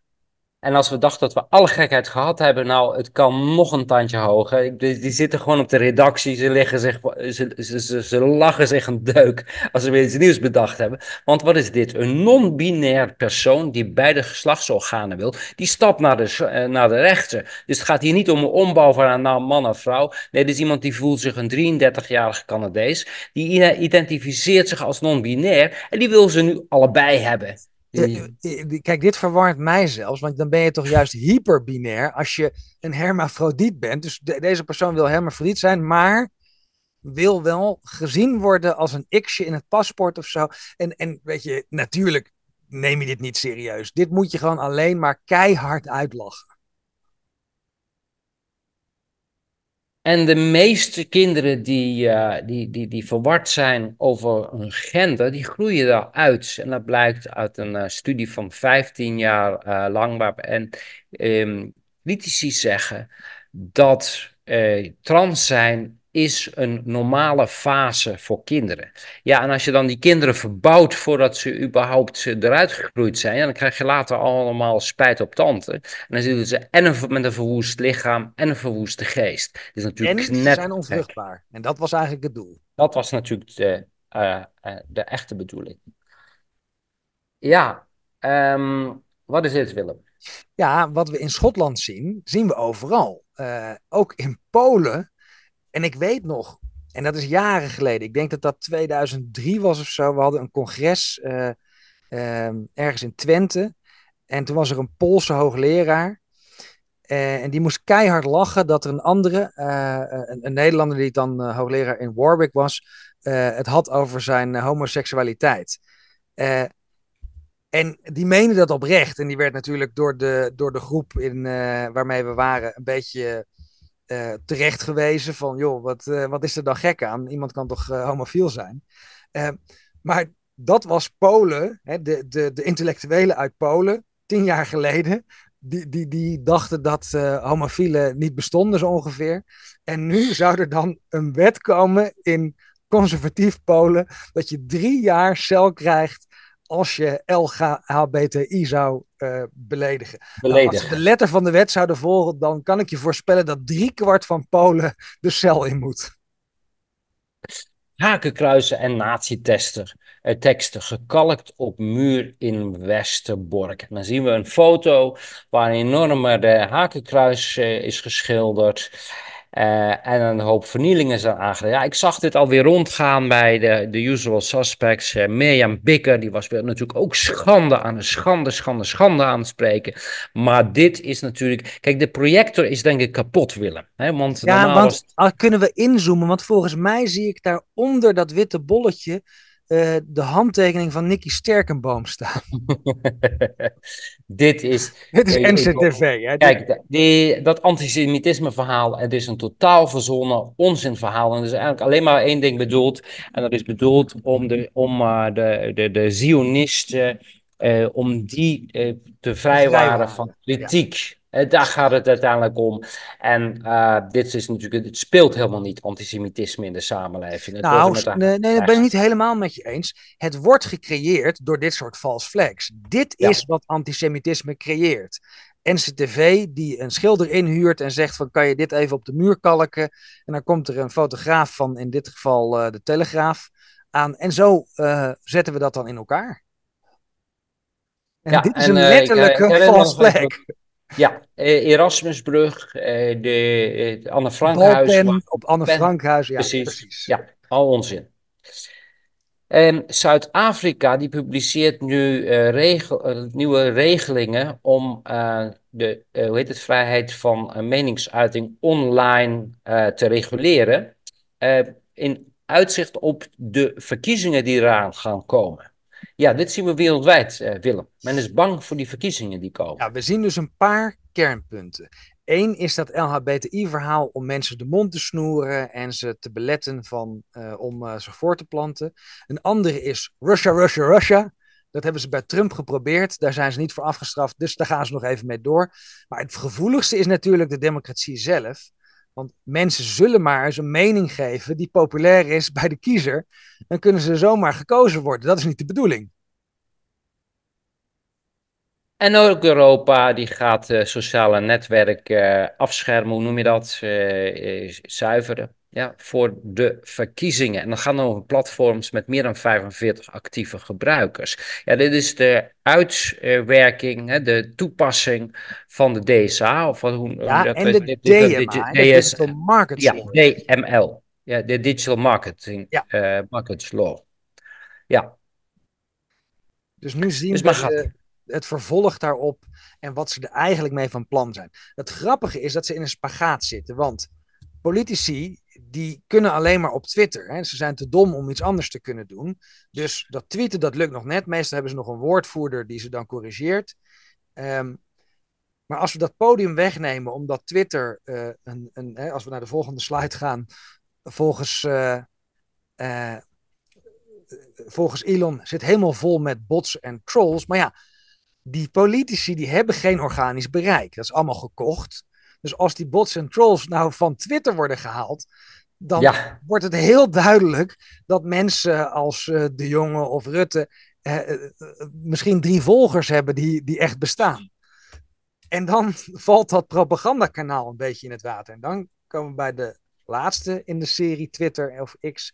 En als we dachten dat we alle gekheid gehad hebben, nou, het kan nog een tandje hoger. Die, zitten gewoon op de redactie, ze, liggen ze, ze, ze, lachen zich een deuk als ze weer iets nieuws bedacht hebben. Want wat is dit? Een non-binair persoon die beide geslachtsorganen wil, die stapt naar de, eh, naar de rechter. Dus het gaat hier niet om een ombouw van een man of vrouw. Nee, dit is iemand die voelt zich een 33-jarige Canadees. Die identificeert zich als non-binair en die wil ze nu allebei hebben. Eh, eh, eh, kijk, dit verwarmt mij zelfs, want dan ben je toch juist hyperbinair als je een hermafrodiet bent. Dus deze persoon wil hermafrodiet zijn, maar wil wel gezien worden als een xje in het paspoort of zo. En, en weet je, natuurlijk neem je dit niet serieus. Dit moet je gewoon alleen maar keihard uitlachen. En de meeste kinderen die, eh, die, die, die verward zijn over hun gender, die groeien daaruit. En dat blijkt uit een eh, studie van 15 jaar uh, lang. en um, critici zeggen dat trans zijn is een normale fase voor kinderen. Ja, en als je dan die kinderen verbouwt voordat ze überhaupt eruit gegroeid zijn, dan krijg je later allemaal spijt op tante. En dan zitten ze en een, met een verwoest lichaam en een verwoeste geest. Dat is natuurlijk en net... ze zijn onvruchtbaar. En dat was eigenlijk het doel. Dat was natuurlijk de, eh, eh, de echte bedoeling. Ja, ehm, wat is dit, Willem? Ja, wat we in Schotland zien, zien we overal. Eh, ook in Polen en ik weet nog, en dat is jaren geleden, ik denk dat dat 2003 was of zo. We hadden een congres eh, ehm, ergens in Twente. En toen was er een Poolse hoogleraar. Eh, en die moest keihard lachen dat er een andere, eh, een, Nederlander die dan hoogleraar in Warwick was, het had over zijn homoseksualiteit. en die meende dat oprecht. En die werd natuurlijk door de, door de groep in, waarmee we waren een beetje uh, terecht gewezen van, joh, wat, eh, wat is er dan gek aan? Iemand kan toch eh, homofiel zijn? maar dat was Polen, hè, de, de, de intellectuelen uit Polen, tien jaar geleden, die, die, die dachten dat homofielen niet bestonden zo ongeveer. En nu zou er dan een wet komen in conservatief Polen dat je drie jaar cel krijgt als je LHBTI zou eh, beledigen. Nou, beledigen. als de letter van de wet zouden volgen, dan kan ik je voorspellen dat driekwart van Polen de cel in moet. Hakenkruisen en nazitester. Eh, teksten gekalkt op muur in Westerbork. dan zien we een foto waar een enorme eh, hakenkruis is geschilderd. Eh, en een hoop vernielingen zijn aangedaan. Ja, ik zag dit alweer rondgaan bij de, de usual suspects. Uh, Mirjam Bikker, die was natuurlijk ook schande aan de schande, schande, schande aan het spreken. Maar dit is natuurlijk... Kijk, de projector is denk ik kapot, Willem. Hè? Want ja, want kunnen we inzoomen? Want volgens mij zie ik daaronder dat witte bolletje eh, de handtekening van Nikki Sterkenboom staan. dit is. Dit is NCTV. Kijk, die, dat antisemitisme verhaal, het is een totaal verzonnen onzinverhaal. En er is eigenlijk alleen maar één ding bedoeld. En dat is bedoeld om de, om, uh, de, de, de Zionisten. Eh, om die te vrijwaren van kritiek. Eh, daar gaat het uiteindelijk om. En eh, dit is natuurlijk, het speelt helemaal niet antisemitisme in de samenleving. nou, nee, dat ben ik niet helemaal met je eens. Het wordt gecreëerd door dit soort false flags. Dit is wat antisemitisme creëert. NCTV die een schilder inhuurt en zegt van kan je dit even op de muur kalken. En dan komt er een fotograaf van, in dit geval eh, de Telegraaf, aan. En zo zetten we dat dan in elkaar. En dit is een letterlijke false flag. Ja, eh, Erasmusbrug, eh, de, Anne Frankhuis. op Anne Frankhuis, ja, precies. precies. Ja, al onzin. En Zuid-Afrika die publiceert nu eh, regel, nieuwe regelingen om de hoe heet het, vrijheid van meningsuiting online te reguleren. in uitzicht op de verkiezingen die eraan gaan komen. Ja, dit zien we wereldwijd, eh, Willem. Men is bang voor die verkiezingen die komen. Ja, we zien dus een paar kernpunten. Eén is dat LHBTI-verhaal om mensen de mond te snoeren en ze te beletten van, eh, om uh, zich voor te planten. Een andere is Russia, Russia, Russia. Dat hebben ze bij Trump geprobeerd. Daar zijn ze niet voor afgestraft, dus daar gaan ze nog even mee door. Maar het gevoeligste is natuurlijk de democratie zelf. Want mensen zullen maar eens een mening geven die populair is bij de kiezer. Dan kunnen ze zomaar gekozen worden. Dat is niet de bedoeling. En ook Europa die gaat uh, sociale netwerken eh, afschermen, hoe noem je dat? Uh, zuiveren ja, voor de verkiezingen. En dan gaan we over platforms met meer dan 45 actieve gebruikers. Ja, dit is de uitwerking, hè, de toepassing van de DSA. Of hoe, ja, en de, de Digital Marketing Ja, DML. Ja, de Digital Marketing ja. Uh, Markets Law. Ja. Dus nu zien dus we het vervolg daarop en wat ze er eigenlijk mee van plan zijn. Het grappige is dat ze in een spagaat zitten, want politici die kunnen alleen maar op Twitter. Hè. Ze zijn te dom om iets anders te kunnen doen. Dus dat tweeten, dat lukt nog net. Meestal hebben ze nog een woordvoerder die ze dan corrigeert. Ehm, maar als we dat podium wegnemen, omdat Twitter, eh, een, een, hè, als we naar de volgende slide gaan, volgens, eh, eh, volgens Elon zit helemaal vol met bots en trolls. Maar ja, die politici die hebben geen organisch bereik. Dat is allemaal gekocht. Dus als die bots en trolls nou van Twitter worden gehaald, dan wordt het heel duidelijk dat mensen als eh, De Jonge of Rutte eh, eh, misschien drie volgers hebben die, die echt bestaan. En dan valt dat propagandakanaal een beetje in het water. En dan komen we bij de laatste in de serie Twitter of X.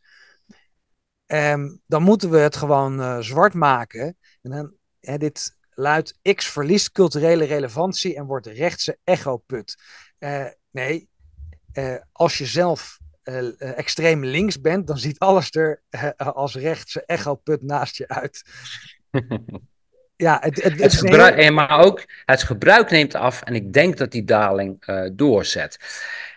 Um, dan moeten we het gewoon zwart maken. En dan, hè, dit luidt: X verliest culturele relevantie en wordt rechtse echoput. Uh, nee, als je zelf eh, eh, extreem links bent, dan ziet alles er eh, als rechtse put naast je uit. ja, het, het, het gebruik, maar ook het gebruik neemt af en ik denk dat die daling doorzet.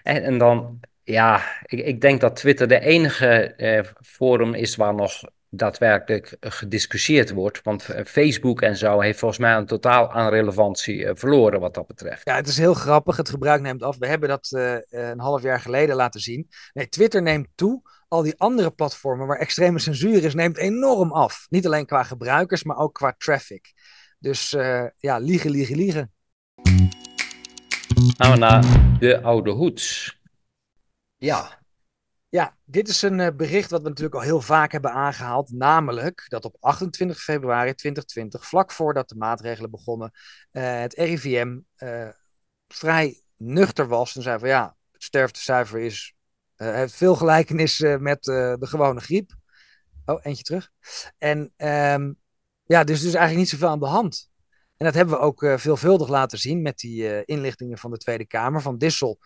En, en, dan, ja, ik, ik, denk dat Twitter de enige forum is waar nog daadwerkelijk eh, gediscussieerd wordt. Want eh, Facebook en zo heeft volgens mij een totaal aan relevantie eh, verloren wat dat betreft. Ja, het is heel grappig. Het gebruik neemt af. We hebben dat een half jaar geleden laten zien. Nee, Twitter neemt toe. Al die andere platformen waar extreme censuur is, neemt enorm af. Niet alleen qua gebruikers, maar ook qua traffic. Dus ja, liegen, liegen, liegen. Gaan we naar de oude hoeds. Ja, ja, dit is een eh, bericht wat we natuurlijk al heel vaak hebben aangehaald. Namelijk dat op 28 februari 2020, vlak voordat de maatregelen begonnen, eh, het RIVM eh, vrij nuchter was. En zei van ja, het sterftecijfer is, heeft veel gelijkenis met de gewone griep. Oh, eentje terug. En ehm, ja, dus, dus eigenlijk niet zoveel aan de hand. En dat hebben we ook veelvuldig laten zien met die inlichtingen van de Tweede Kamer, van Dissel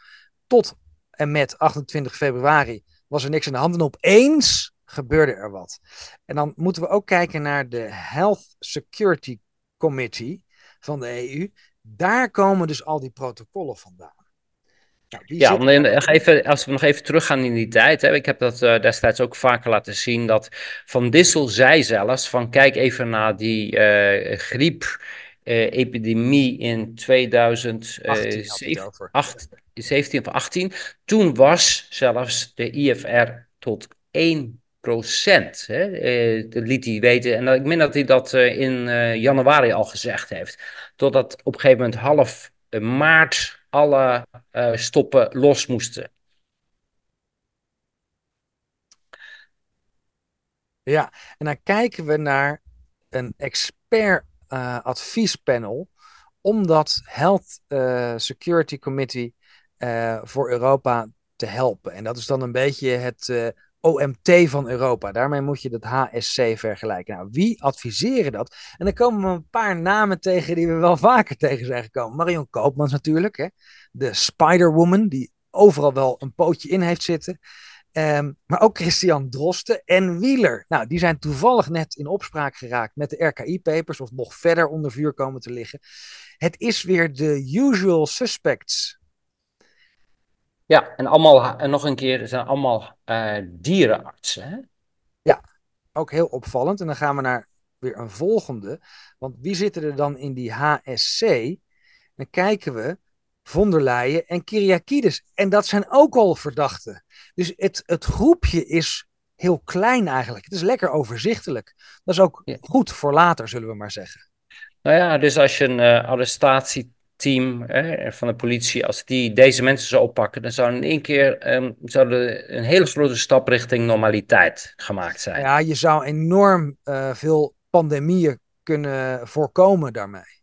tot en met 28 februari was er niks aan de hand. En opeens gebeurde er wat. En dan moeten we ook kijken naar de Health Security Committee van de EU. Daar komen dus al die protocollen vandaan. Nou, die ja, even, als we nog even teruggaan in die tijd. Hè, ik heb dat uh, destijds ook vaker laten zien. Dat Van Dissel zei zelfs: van kijk even naar die uh, eh, griep. epidemie in 2007. 17 of 18. Toen was zelfs de IFR tot 1 procent. Eh, dat liet hij weten. En ik meen dat hij dat eh, in eh, januari al gezegd heeft. Totdat op een gegeven moment half maart alle stoppen los moesten. Ja, en dan kijken we naar een expert adviespanel. Omdat Health Security Committee eh, voor Europa te helpen. En dat is dan een beetje het eh, OMT van Europa. Daarmee moet je dat HSC vergelijken. Nou, wie adviseren dat? En dan komen we een paar namen tegen die we wel vaker tegen zijn gekomen. Marion Koopmans natuurlijk, hè? de Spider-Woman, die overal wel een pootje in heeft zitten. Ehm, maar ook Christian Drosten en Wieler. Nou, die zijn toevallig net in opspraak geraakt met de RKI-papers, of nog verder onder vuur komen te liggen. Het is weer de usual suspects ja, en, allemaal, en nog een keer zijn allemaal eh, dierenartsen. Hè? Ja, ook heel opvallend. En dan gaan we naar weer een volgende. Want wie zitten er dan in die HSC? Dan kijken we von der Leyen en Kyriakides. En dat zijn ook al verdachten. Dus het, het groepje is heel klein eigenlijk. Het is lekker overzichtelijk. Dat is ook goed voor later, zullen we maar zeggen. Nou ja, dus als je een uh, arrestatie team hè, van de politie, als die deze mensen zou oppakken, dan zou in één keer ehm, zouden een hele grote stap richting normaliteit gemaakt zijn. Ja, je zou enorm eh, veel pandemieën kunnen voorkomen daarmee.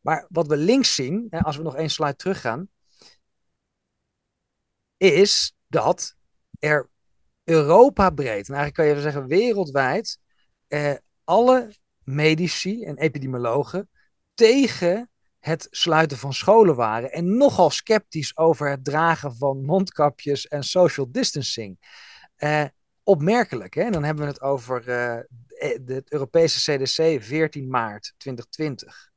Maar wat we links zien, hè, als we nog één slide teruggaan, is dat er Europa breed, en eigenlijk kan je zeggen wereldwijd, eh, alle medici en epidemiologen tegen het sluiten van scholen waren en nogal sceptisch over het dragen van mondkapjes en social distancing. Eh, opmerkelijk, hè? dan hebben we het over uh, het Europese CDC 14 maart 2020.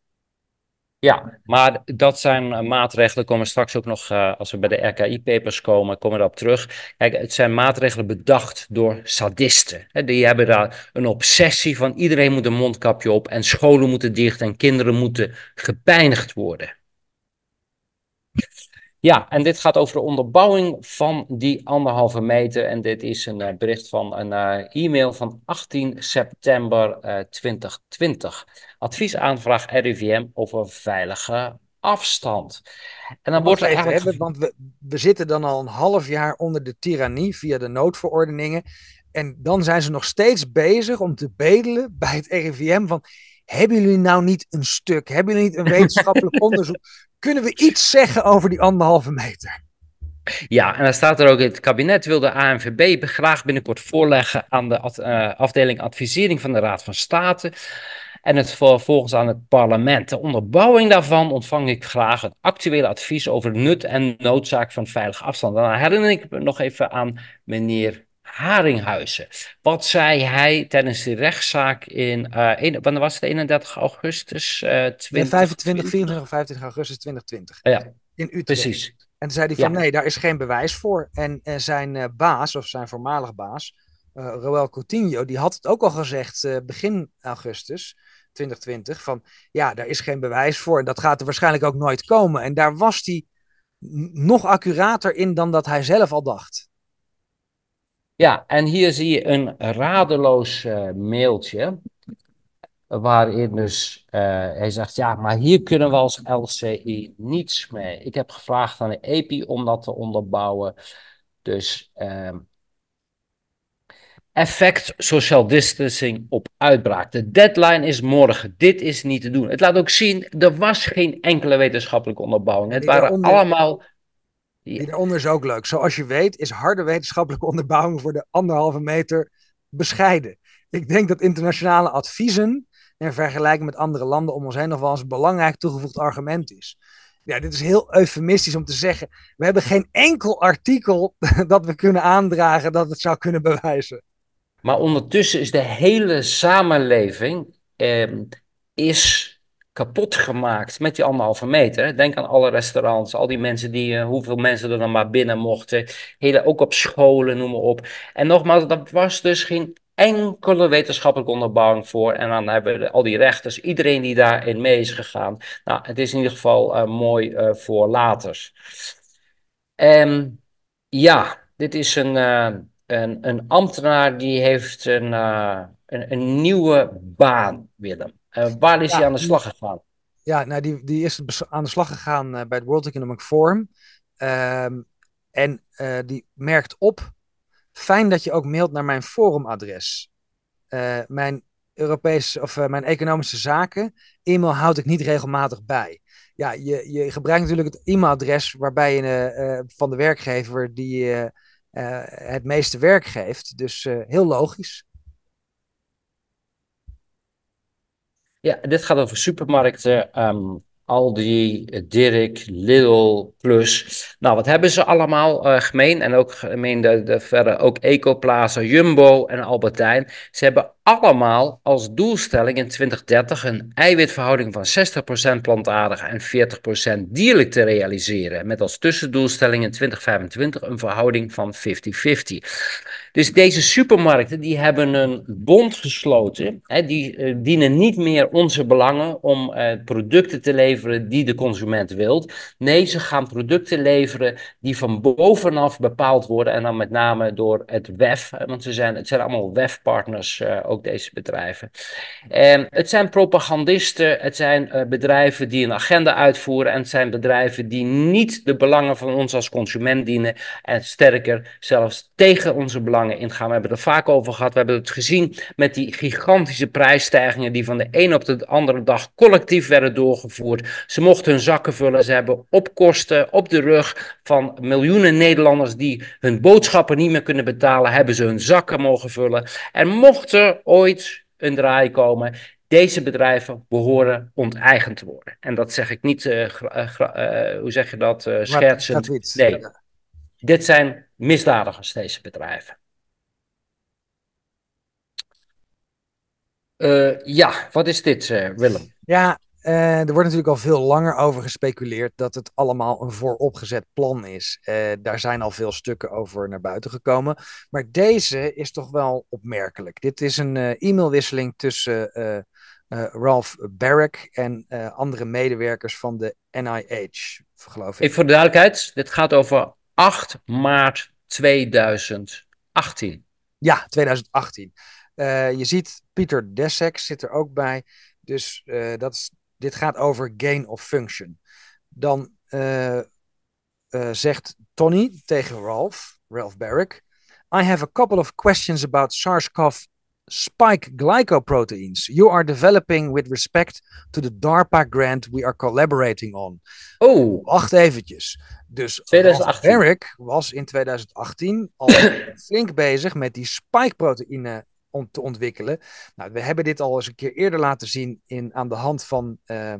Ja, maar dat zijn eh, maatregelen, komen straks ook nog, eh, als we bij de RKI-papers komen, komen we op terug. Kijk, het zijn maatregelen bedacht door sadisten. Hè? Die hebben daar een obsessie van iedereen moet een mondkapje op en scholen moeten dicht en kinderen moeten gepijnigd worden. Ja, en dit gaat over de onderbouwing van die anderhalve meter. En dit is een eh, bericht van een e-mail van 18 september 2020 adviesaanvraag RIVM over veilige afstand. En dan wordt er want we, we zitten dan al een half jaar onder de tirannie via de noodverordeningen. En dan zijn ze nog steeds bezig om te bedelen bij het RIVM van... Hebben jullie nou niet een stuk? Hebben jullie niet een wetenschappelijk onderzoek? Kunnen we iets zeggen over die anderhalve meter? Ja, en dan staat er ook: het kabinet wil de ANVB graag binnenkort voorleggen aan de eh, afdeling advisering van de Raad van State en het vervolgens aan het parlement. De onderbouwing daarvan ontvang ik graag het actuele advies over nut en noodzaak van veilige afstand. dan herinner ik me nog even aan meneer Haringhuizen. Wat zei hij tijdens de rechtszaak in, eh, wanneer was het, 31 augustus? Uh, 20, 25, 24 25 augustus 2020. Ja, in Utrecht. Precies. En toen zei hij van nee, daar is geen bewijs voor. En, eh, zijn eh, baas, of zijn voormalig baas, Roel Coutinho, die had het ook al gezegd begin augustus. 2020, van ja, daar is geen bewijs voor en dat gaat er waarschijnlijk ook nooit komen. En daar was hij nog accurater in dan dat hij zelf al dacht. Ja, en hier zie je een radeloos eh, mailtje. Waarin dus eh, hij zegt: Ja, maar hier kunnen we als LCI niets mee. Ik heb gevraagd aan de EPI om dat te onderbouwen. Dus ehm, effect social distancing op uitbraak. De deadline is morgen. Dit is niet te doen. Het laat ook zien, er was geen enkele wetenschappelijke onderbouwing. Het waren allemaal... Die is ook leuk. Zoals je weet is harde wetenschappelijke onderbouwing voor de anderhalve meter bescheiden. Ik denk dat internationale adviezen en vergelijking met andere landen om ons heen nog wel eens een belangrijk toegevoegd argument is. Ja, dit is heel eufemistisch om te zeggen. We hebben geen enkel artikel dat we kunnen aandragen dat het zou kunnen bewijzen. Maar ondertussen is de hele samenleving ehm, is kapot gemaakt met die anderhalve meter. Denk aan alle restaurants, al die mensen die, eh, hoeveel mensen er dan maar binnen mochten. Hele, ook op scholen, noem maar op. En nogmaals, dat was dus geen enkele wetenschappelijke onderbouwing voor. En dan hebben we al die rechters, iedereen die daarin mee is gegaan. Nou, het is in ieder geval eh, mooi eh, voor later. Um, ehm, ja, dit is een een, een ambtenaar die heeft een, eh, een, nieuwe baan, Willem. Uh, waar is ja, hij aan de slag gegaan? Ja, nou, die, die is aan de slag gegaan eh, bij het World Economic Forum. Ehm, en die merkt op, fijn dat je ook mailt naar mijn forumadres. mijn Europese of mijn economische zaken. E-mail houd ik niet regelmatig bij. Ja, je, je gebruikt natuurlijk het e-mailadres waarbij je van de werkgever die eh, het meeste werk geeft. Dus eh, heel logisch. Ja, dit gaat over supermarkten. Ehm, Aldi, Dirk, Lidl, Plus. Nou, wat hebben ze allemaal eh, gemeen? En ook gemeen de, de, verder ook Ecoplaza, Jumbo en Albertijn. Ze hebben allemaal als doelstelling in 2030 een eiwitverhouding van 60% plantaardig en 40% dierlijk te realiseren. Met als tussendoelstelling in 2025 een verhouding van 50-50. Dus deze supermarkten die hebben een bond gesloten. Hè, die eh, dienen niet meer onze belangen om eh, producten te leveren die de consument wil. Nee, ze gaan producten leveren die van bovenaf bepaald worden. En dan met name door het WEF. Want ze zijn, het zijn allemaal WEF-partners, eh, ook deze bedrijven. En het zijn propagandisten, het zijn bedrijven die een agenda uitvoeren. En het zijn bedrijven die niet de belangen van ons als consument dienen. En sterker, zelfs tegen onze belangen in ingaan. We hebben het er vaak over gehad. We hebben het gezien met die gigantische prijsstijgingen die van de een op de andere dag collectief werden doorgevoerd. Ze mochten hun zakken vullen. Ze hebben opkosten op de rug van miljoenen Nederlanders die hun boodschappen niet meer kunnen betalen, hebben ze hun zakken mogen vullen. En mocht er ooit een draai komen, deze bedrijven behoren onteigend te worden. En dat zeg ik niet, eh, eh, eh, hoe zeg je dat, uh, schertsend. nee, dit zijn misdadigers, deze bedrijven. Eh, ja, wat is dit, eh, Willem? Ja, eh, er wordt natuurlijk al veel langer over gespeculeerd dat het allemaal een vooropgezet plan is. daar zijn al veel stukken over naar buiten gekomen. Maar deze is toch wel opmerkelijk. Dit is een e-mailwisseling tussen Ralph Barrick en andere medewerkers van de NIH, geloof ik. voor de duidelijkheid, dit gaat over 8 maart 2018. Ja, 2018. Eh, je ziet Pieter Dessek zit er ook bij. Dus eh, dat is, dit gaat over gain of function. Dan eh, zegt Tony tegen Ralph, Ralph Barrick. I have a couple of questions about SARS-CoV spike glycoproteins you are developing with respect to the DARPA grant we are collaborating on. Oh. Wacht eventjes. Dus 2018. was in 2018 al flink bezig met die spike spikeproteïne om te ontwikkelen. Nou, we hebben dit al eens een keer eerder laten zien in, aan de hand van eh,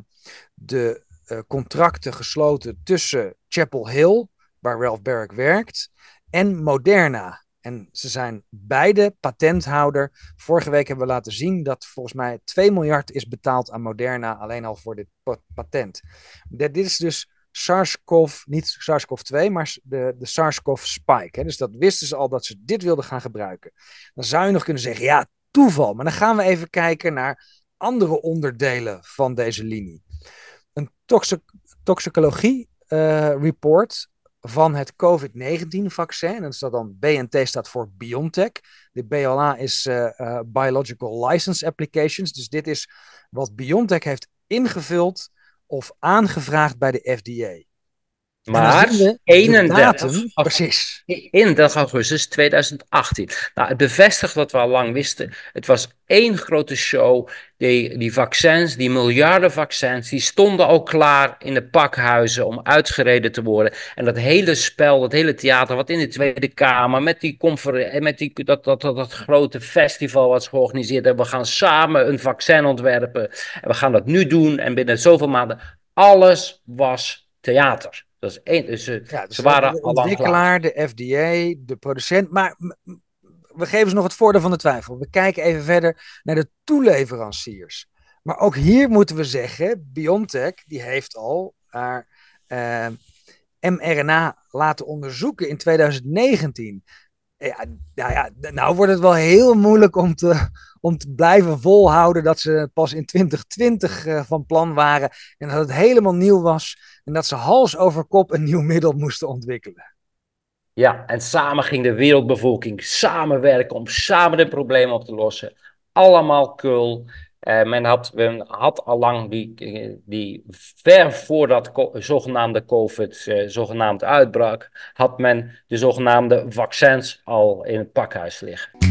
de eh, contracten gesloten tussen Chapel Hill, waar Ralph Barrick werkt, en Moderna. En ze zijn beide patenthouder. Vorige week hebben we laten zien dat volgens mij 2 miljard is betaald aan Moderna alleen al voor dit patent. Dit is dus SARS-CoV, niet SARS-CoV-2, maar de, de SARS-CoV-spike. Dus dat wisten ze al dat ze dit wilden gaan gebruiken. Dan zou je nog kunnen zeggen, ja, toeval. Maar dan gaan we even kijken naar andere onderdelen van deze linie. Een toxic, toxicologie eh, report van het COVID-19-vaccin. En dat dan BNT staat voor BioNTech. De BLA is eh, eh, Biological License Applications. Dus dit is wat BioNTech heeft ingevuld of aangevraagd bij de FDA. Maar 31, datum, augustus 2018. Nou, het bevestigt wat we al lang wisten. Het was één grote show. Die, die vaccins, die miljarden vaccins, die stonden al klaar in de pakhuizen om uitgereden te worden. En dat hele spel, dat hele theater, wat in de Tweede Kamer, met, die eh, met die, dat, dat, dat, dat grote festival was georganiseerd. hebben. we gaan samen een vaccin ontwerpen. En we gaan dat nu doen. En binnen zoveel maanden, alles was theater. Dat is één. Dus ze, ja, dus waren de ontwikkelaar, de FDA, de producent. Maar we geven ze nog het voordeel van de twijfel. We kijken even verder naar de toeleveranciers. Maar ook hier moeten we zeggen, BioNTech die heeft al haar eh, mRNA laten onderzoeken in 2019. Ja, nou ja, nou wordt het wel heel moeilijk om te, om te blijven volhouden dat ze pas in 2020 eh, van plan waren en dat het helemaal nieuw was en dat ze hals over kop een nieuw middel moesten ontwikkelen. Ja, en samen ging de wereldbevolking samenwerken om samen de problemen op te lossen. Allemaal kul. Eh, men had, al had allang die, die ver voordat co zogenaamde COVID uh, zogenaamd uitbrak, had men de zogenaamde vaccins al in het pakhuis liggen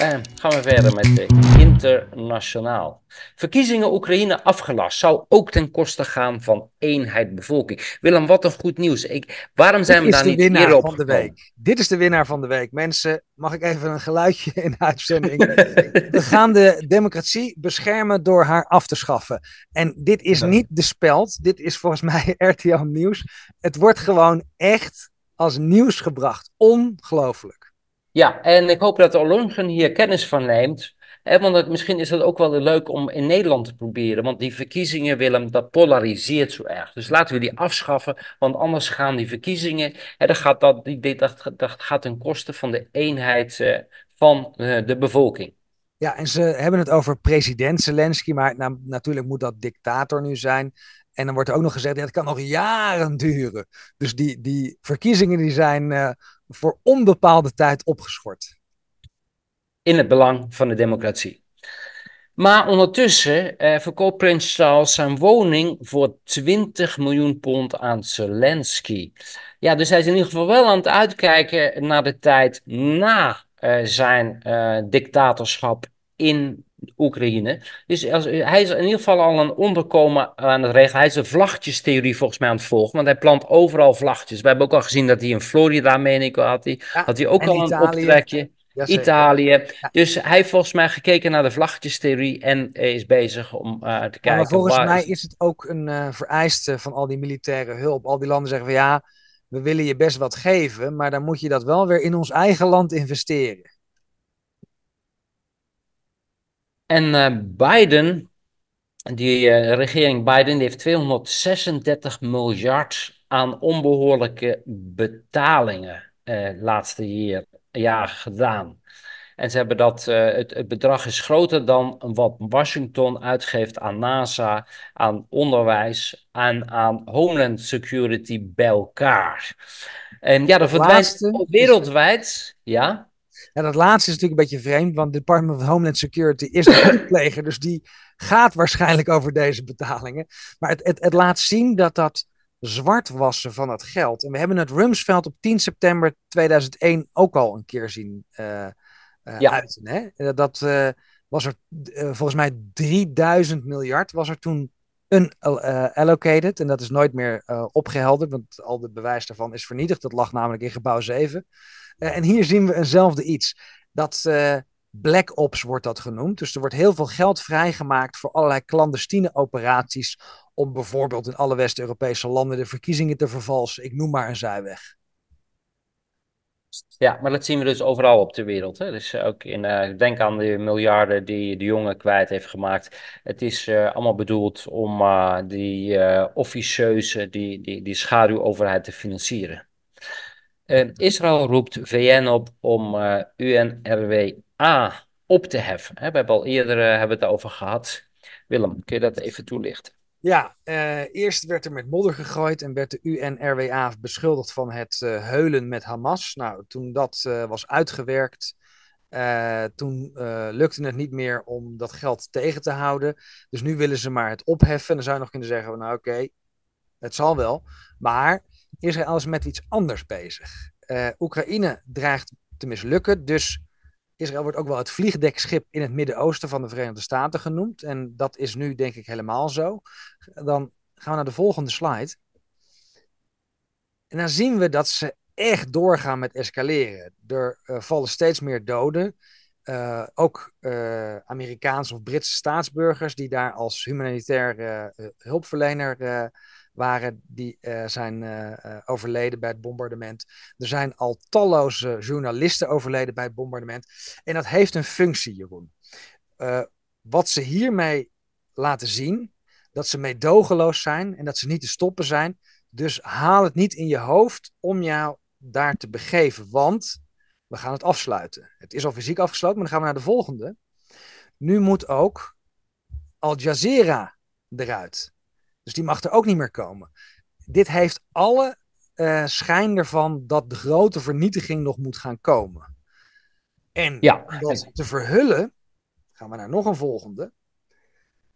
gaan we verder met de internationaal. Verkiezingen Oekraïne afgelast zou ook ten koste gaan van eenheid bevolking. Willem, wat een goed nieuws. Ik, waarom zijn we daar niet meer op? Van de week. Dit is de winnaar van de week. Mensen, mag ik even een geluidje in de uitzending? we gaan de democratie beschermen door haar af te schaffen. En dit is niet de speld. Dit is volgens mij RTL Nieuws. Het wordt gewoon echt als nieuws gebracht. Ongelooflijk. Ja, en ik hoop dat de Olongen hier kennis van neemt. Hè, want misschien is dat ook wel leuk om in Nederland te proberen. Want die verkiezingen, Willem, dat polariseert zo erg. Dus laten we die afschaffen, want anders gaan die verkiezingen. Hè, dat, gaat dat, die, dat, dat gaat ten koste van de eenheid eh, van eh, de bevolking. Ja, en ze hebben het over president Zelensky, maar natuurlijk moet dat dictator nu zijn. En dan wordt er ook nog gezegd, dat het kan nog jaren duren. Dus die, die verkiezingen die zijn eh, voor onbepaalde tijd opgeschort. In het belang van de democratie. Maar ondertussen eh, verkoopt prins Charles zijn woning voor 20 miljoen pond aan Zelensky. Ja, dus hij is in ieder geval wel aan het uitkijken naar de tijd na eh, zijn eh, dictatorschap in Oekraïne. Dus als, hij is in ieder geval al een onderkomen aan het regelen. Hij is de vlaggetjestheorie volgens mij aan het volgen. Want hij plant overal vlaggetjes. We hebben ook al gezien dat hij in Florida, meen ik, had hij, had hij ook al een optrekje. Italië. Dus hij heeft volgens mij gekeken naar de vlaggetjestheorie en is bezig om eh, te kijken. Maar volgens mij is het ook een eh, vereiste van al die militaire hulp. Al die landen zeggen van ja, we willen je best wat geven, maar dan moet je dat wel weer in ons eigen land investeren. En eh, Biden, die eh, regering Biden, heeft 236 miljard aan onbehoorlijke betalingen uh, laatste jaar, jaar gedaan. En ze hebben dat, het, het, bedrag is groter dan wat Washington uitgeeft aan NASA, aan onderwijs en aan Homeland Security bij elkaar. En ja, er verdwijnt wereldwijd, ja. Ja, dat laatste is natuurlijk een beetje vreemd, want het Department of Homeland Security is de pleger, dus die gaat waarschijnlijk over deze betalingen. Maar het, het, het laat zien dat dat zwartwassen van dat geld. En we hebben het Rumsfeld op 10 september 2001 ook al een keer zien uh, uiten. Hè? Dat eh, was er volgens mij 3000 miljard was er toen unallocated. Eh, eh, en dat is nooit meer uh, opgehelderd, want al het bewijs daarvan is vernietigd. Dat lag namelijk in gebouw 7. en hier zien we eenzelfde iets. Dat black ops wordt dat genoemd. Dus er wordt heel veel geld vrijgemaakt voor allerlei clandestine operaties. Om bijvoorbeeld in alle West-Europese landen de verkiezingen te vervalsen. Ik noem maar een zijweg. Ja, maar dat zien we dus overal op de wereld. Hè? Dus eh, ook in, eh, denk aan de miljarden die de jongen kwijt heeft gemaakt. Het is eh, allemaal bedoeld om die officieuze, die, die, die schaduwoverheid te financieren. Israël roept VN op om UNRWA op te heffen. Hè? We hebben al eerder hebben het over gehad. Willem, kun je dat even toelichten? Ja, eh, eerst werd er met modder gegooid en werd de UNRWA beschuldigd van het eh, heulen met Hamas. Nou, toen dat eh, was uitgewerkt, toen lukte het niet meer om dat geld tegen te houden. Dus nu willen ze maar het opheffen. En dan zou je nog kunnen zeggen, nou oké, het zal wel. Maar Israël is met iets anders bezig. Oekraïne dreigt te mislukken, dus Israël wordt ook wel het vliegdekschip in het Midden-Oosten van de Verenigde Staten genoemd. En dat is nu denk ik helemaal zo. Dan gaan we naar de volgende slide. En dan zien we dat ze echt doorgaan met escaleren. Er eh, vallen steeds meer doden. Eh, ook uh, Amerikaanse of Britse staatsburgers die daar als humanitaire hulpverlener waren die eh, zijn eh, eh, overleden bij het bombardement. Er zijn al talloze journalisten overleden bij het bombardement. En dat heeft een functie, Jeroen. wat ze hiermee laten zien, dat ze meedogenloos zijn en dat ze niet te stoppen zijn. Dus haal het niet in je hoofd om jou daar te begeven, want we gaan het afsluiten. Het is al fysiek afgesloten, maar dan gaan we naar de volgende. Nu moet ook Al Jazeera eruit. Dus die mag er ook niet meer komen. Dit heeft alle eh, schijn ervan dat de grote vernietiging nog moet gaan komen. En ja. om dat te verhullen, gaan we naar nog een volgende,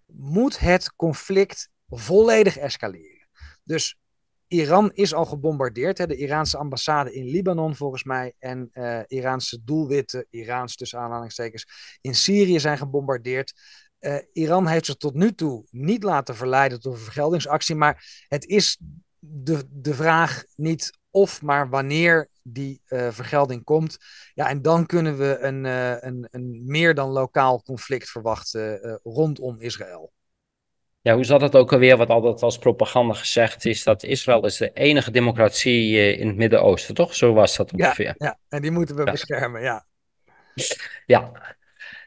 moet het conflict volledig escaleren. Dus Iran is al gebombardeerd, hè, de Iraanse ambassade in Libanon volgens mij, en uh, Iraanse doelwitten, Iraans tussen aanhalingstekens, in Syrië zijn gebombardeerd. Eh, Iran heeft zich tot nu toe niet laten verleiden tot een vergeldingsactie, maar het is de, de vraag niet of, maar wanneer die eh, vergelding komt. Ja, en dan kunnen we een, eh, een, een meer dan lokaal conflict verwachten rondom Israël. Ja, hoe zat het ook alweer, wat altijd als propaganda gezegd is, dat Israël is de enige democratie in het Midden-Oosten, toch? Zo was dat ongeveer. Ja, ja en die moeten we beschermen, ja. Ja,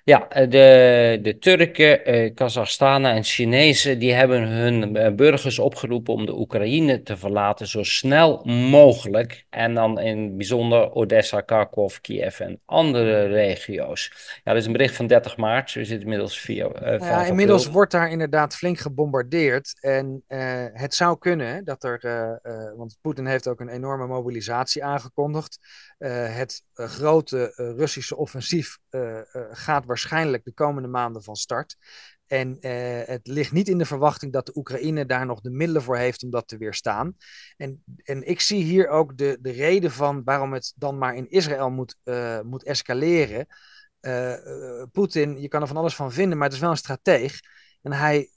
ja, eh, de, de Turken, eh, Kazachstanen en Chinezen die hebben hun eh, burgers opgeroepen om de Oekraïne te verlaten zo snel mogelijk. En dan in bijzonder Odessa, Kharkov, Kiev en andere regio's. Ja, dat is een bericht van 30 maart. We zitten inmiddels via. Uh, nou ja, inmiddels wordt daar inderdaad flink gebombardeerd. En het zou kunnen dat er, want Poetin heeft ook een enorme mobilisatie aangekondigd. Eh, het eh, grote eh, Russische offensief gaat waarschijnlijk de komende maanden van start. En het ligt niet in de verwachting dat de Oekraïne daar nog de middelen voor heeft om dat te weerstaan. En, en ik zie hier ook de, de reden van waarom het dan maar in Israël moet, moet escaleren. Poetin, je kan er van alles van vinden, maar het is wel een strateeg. En hij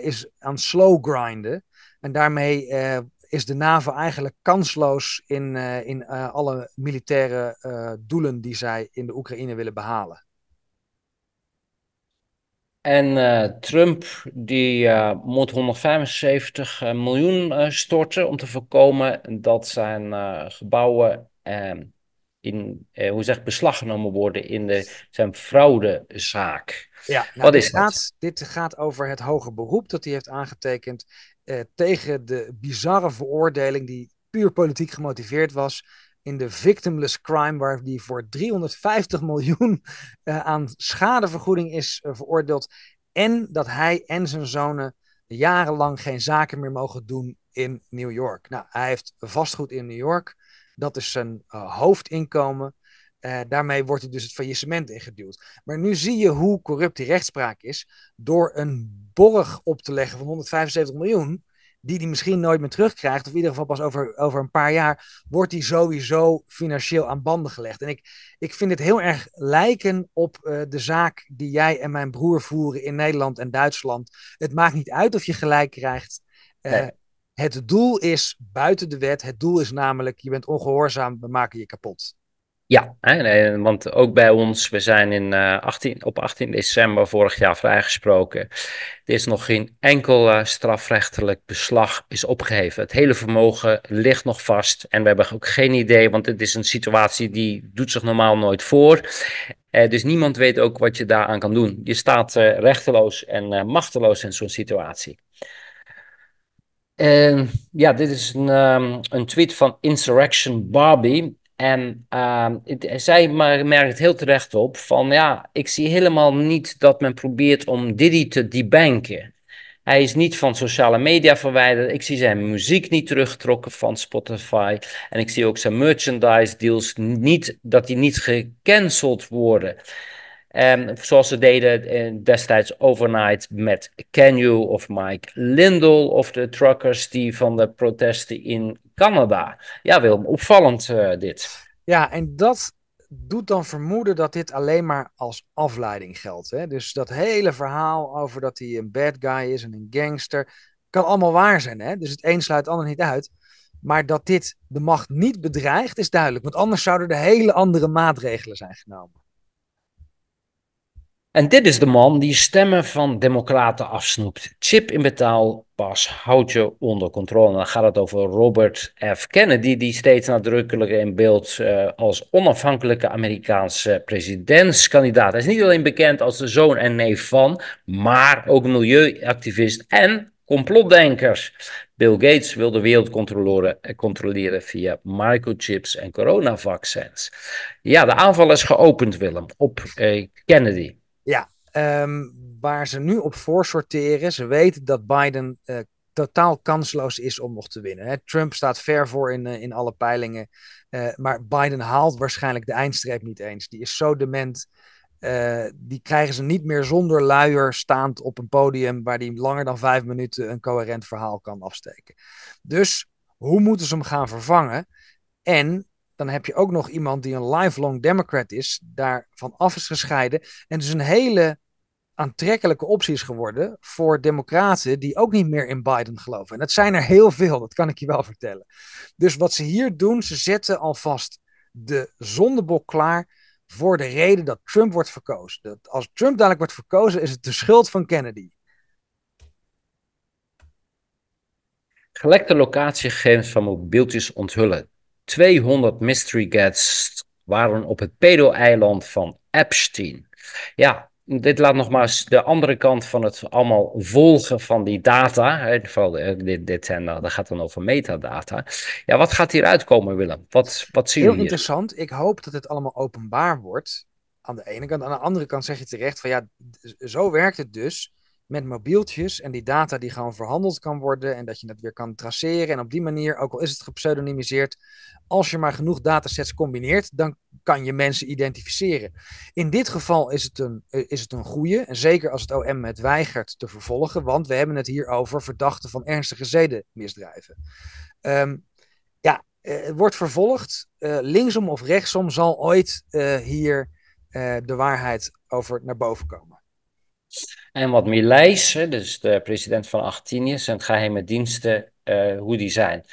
is aan slow grinden. En daarmee is de NAVO eigenlijk kansloos in, eh, in eh, alle militaire eh, doelen die zij in de Oekraïne willen behalen. En Trump die moet 175 miljoen storten om te voorkomen dat zijn gebouwen ehm, in, hoe zeg, beslag genomen worden in de, zijn fraudezaak. Ja, nou, Wat is dat? Dit gaat over het hoger beroep dat hij heeft aangetekend eh, tegen de bizarre veroordeling die puur politiek gemotiveerd was in de victimless crime, waar die voor 350 miljoen eh, aan schadevergoeding is eh, veroordeeld. En dat hij en zijn zonen jarenlang geen zaken meer mogen doen in New York. Nou, hij heeft vastgoed in New York. Dat is zijn uh, hoofdinkomen. Eh, daarmee wordt hij dus het faillissement ingeduwd. Maar nu zie je hoe corrupt die rechtspraak is. Door een borg op te leggen van 175 miljoen, die hij misschien nooit meer terugkrijgt, of in ieder geval pas over, over een paar jaar, wordt die sowieso financieel aan banden gelegd. En ik, ik vind het heel erg lijken op eh, de zaak die jij en mijn broer voeren in Nederland en Duitsland. Het maakt niet uit of je gelijk krijgt. Eh, het doel is buiten de wet. Het doel is namelijk, je bent ongehoorzaam, we maken je kapot. Ja, hè, want ook bij ons, we zijn in, 18, eh, op 18 december vorig jaar vrijgesproken. Er is nog geen enkel eh, strafrechtelijk beslag is opgeheven. Het hele vermogen ligt nog vast en we hebben ook geen idee, want het is een situatie die doet zich normaal nooit voor. Eh, dus niemand weet ook wat je daaraan kan doen. Je staat rechteloos en machteloos in zo'n situatie. ja, dit is een, ehm, een tweet van Insurrection Barbie. En uh, het, zij merkt heel terecht op van ja, ik zie helemaal niet dat men probeert om Diddy te debanken. Hij is niet van sociale media verwijderd. Ik zie zijn muziek niet teruggetrokken van Spotify. En ik zie ook zijn merchandise deals niet, dat die niet gecanceld worden. En zoals ze deden eh, destijds overnight met Can You of Mike Lindell of de truckers die van de protesten in Canada. Ja, Wilm, opvallend eh, dit. Ja, en dat doet dan vermoeden dat dit alleen maar als afleiding geldt. Hè? Dus dat hele verhaal over dat hij een bad guy is en een gangster, kan allemaal waar zijn. Hè? Dus het een sluit het ander niet uit. Maar dat dit de macht niet bedreigt, is duidelijk. Want anders zouden er hele andere maatregelen zijn genomen. En dit is de man die stemmen van democraten afsnoept. Chip in betaal pas houd je onder controle. En dan gaat het over Robert F. Kennedy, die steeds nadrukkelijker in beeld uh, als onafhankelijke Amerikaanse presidentskandidaat. Hij is niet alleen bekend als de zoon en neef van, maar ook milieuactivist en complotdenkers. Bill Gates wil de wereld controleren, eh, via microchips en coronavaccins. Ja, de aanval is geopend, Willem, op eh, Kennedy. Ja, Ehm, waar ze nu op voor sorteren, ze weten dat Biden eh, totaal kansloos is om nog te winnen. Hè. Trump staat ver voor in, eh, in alle peilingen, eh, maar Biden haalt waarschijnlijk de eindstreep niet eens. Die is zo dement. die krijgen ze niet meer zonder luier staand op een podium waar hij langer dan vijf minuten een coherent verhaal kan afsteken. Dus hoe moeten ze hem gaan vervangen? En dan heb je ook nog iemand die een lifelong Democrat is, daarvan af is gescheiden. En dus een hele aantrekkelijke opties geworden voor democraten die ook niet meer in Biden geloven. En dat zijn er heel veel, dat kan ik je wel vertellen. Dus wat ze hier doen, ze zetten alvast de zondebok klaar voor de reden dat Trump wordt verkozen. Dat als Trump dadelijk wordt verkozen, is het de schuld van Kennedy. Gelekte locatiegegevens van mobieltjes onthullen. 200 mystery guests waren op het pedo-eiland van Epstein. Ja, dit laat nogmaals de andere kant van het allemaal volgen van die data. Hè, geval, eh, dit, dit en eh, dat gaat dan over metadata. Ja, wat gaat hieruit komen, Willem? Wat, wat zien Heel interessant. Ik hoop dat het allemaal openbaar wordt. Aan de ene kant. Aan de andere kant zeg je terecht van ja, zo werkt het dus met mobieltjes en die data die gewoon verhandeld kan worden en dat je dat weer kan traceren en op die manier, ook al is het gepseudonymiseerd, als je maar genoeg datasets combineert, dan kan je mensen identificeren. In dit geval is het een, eh, is het een goede, en zeker als het OM het weigert te vervolgen, want we hebben het hier over verdachten van ernstige zedenmisdrijven. Um, ja, eh, wordt vervolgd, eh, linksom of rechtsom zal ooit hier de waarheid over naar boven komen. En wat Mileis, dus de president van Argentinië, zijn geheime diensten, hoe die zijn.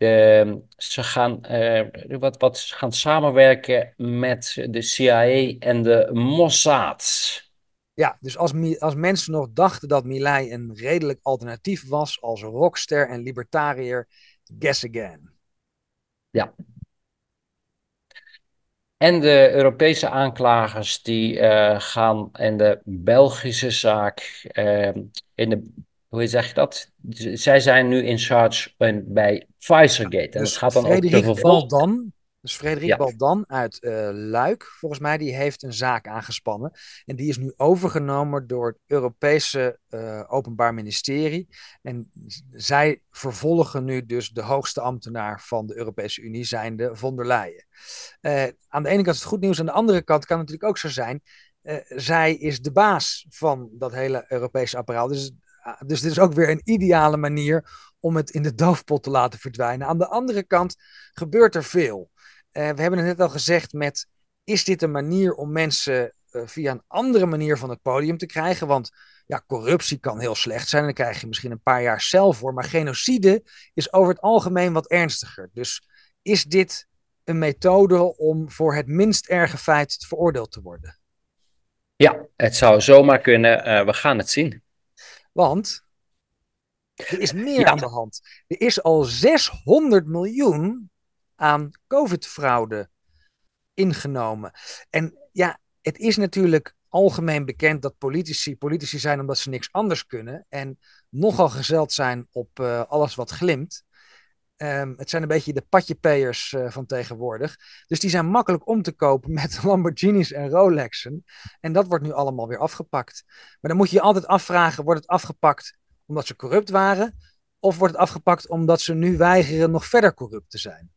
Ehm, ze gaan, eh, wat, wat, gaan samenwerken met de CIA en de Mossad. Ja, dus als, als mensen nog dachten dat Milei een redelijk alternatief was als rockster en libertariër, guess again. Ja. En de Europese aanklagers die eh, gaan in de Belgische zaak, ehm, in de hoe zeg je dat? Zij zijn nu in charge bij Pfizergate. En dus dat gaat dan Frederik ook vervolg... Baldan, dus Frederik Baldan uit eh, Luik, volgens mij, die heeft een zaak aangespannen. En die is nu overgenomen door het Europese eh, Openbaar Ministerie. En zij vervolgen nu dus de hoogste ambtenaar van de Europese Unie, zijnde von der Leyen. Eh, aan de ene kant is het goed nieuws, aan de andere kant kan het natuurlijk ook zo zijn. zij is de baas van dat hele Europese apparaat. Dus Ah, dus dit is ook weer een ideale manier om het in de doofpot te laten verdwijnen. Aan de andere kant gebeurt er veel. Eh, we hebben het net al gezegd met, is dit een manier om mensen eh, via een andere manier van het podium te krijgen? Want ja, corruptie kan heel slecht zijn en dan krijg je misschien een paar jaar cel voor. Maar genocide is over het algemeen wat ernstiger. Dus is dit een methode om voor het minst erge feit veroordeeld te worden? Ja, het zou zomaar kunnen. Eh, we gaan het zien. Want er is meer aan de hand. Er is al 600 miljoen aan COVID-fraude ingenomen. En ja, het is natuurlijk algemeen bekend dat politici politici zijn omdat ze niks anders kunnen. En nogal gezeld zijn op eh, alles wat glimt. Ehm, het zijn een beetje de patjepayers uh, eh, van tegenwoordig. Dus die zijn makkelijk om te kopen met Lamborghinis en Rolexen. En dat wordt nu allemaal weer afgepakt. Maar dan moet je je altijd afvragen: wordt het afgepakt omdat ze corrupt waren? Of wordt het afgepakt omdat ze nu weigeren nog verder corrupt te zijn?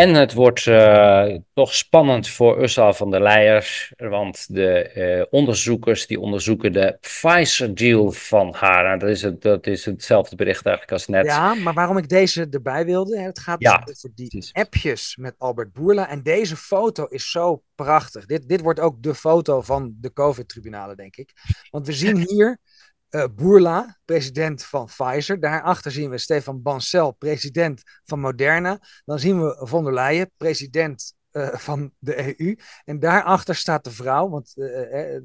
En het wordt eh, toch spannend voor Ursula van der Leijers, want de eh, onderzoekers die onderzoeken de Pfizer-deal van haar. dat, is het, dat is hetzelfde bericht eigenlijk als net. Ja, maar waarom ik deze erbij wilde, hè, het gaat dus over die appjes met Albert Boerla. En deze foto is zo prachtig. Dit, dit wordt ook de foto van de COVID-tribunalen, denk ik. Want we zien hier eh, Boerla, president van Pfizer. Daarachter zien we Stefan Bancel, president van Moderna. Dan zien we von der Leyen, president eh, van de EU. En daarachter staat de vrouw, want eh,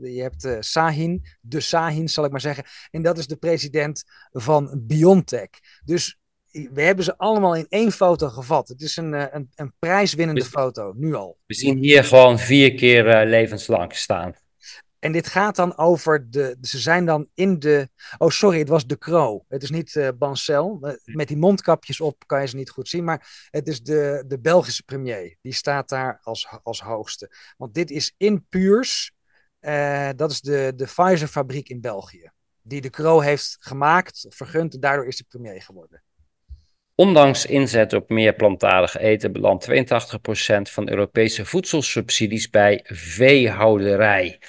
je hebt Sahin, de Sahin zal ik maar zeggen. En dat is de president van BioNTech. Dus we hebben ze allemaal in één foto gevat. Het is een, een, een prijswinnende foto, nu al. We zien hier gewoon vier keer levenslang staan. En dit gaat dan over de. Ze zijn dan in de. Oh, sorry, het was de Kro. Het is niet uh, Bancel. Eh, met die mondkapjes op kan je ze niet goed zien. Maar het is de, de Belgische premier. Die staat daar als, als hoogste. Want dit is in Puurs. Eh, dat is de, de Pfizer-fabriek in België. Die de Kro heeft gemaakt, vergund. En daardoor is de premier geworden. Ondanks inzet op meer plantaardig eten belandt 82% van Europese voedselsubsidies bij veehouderij.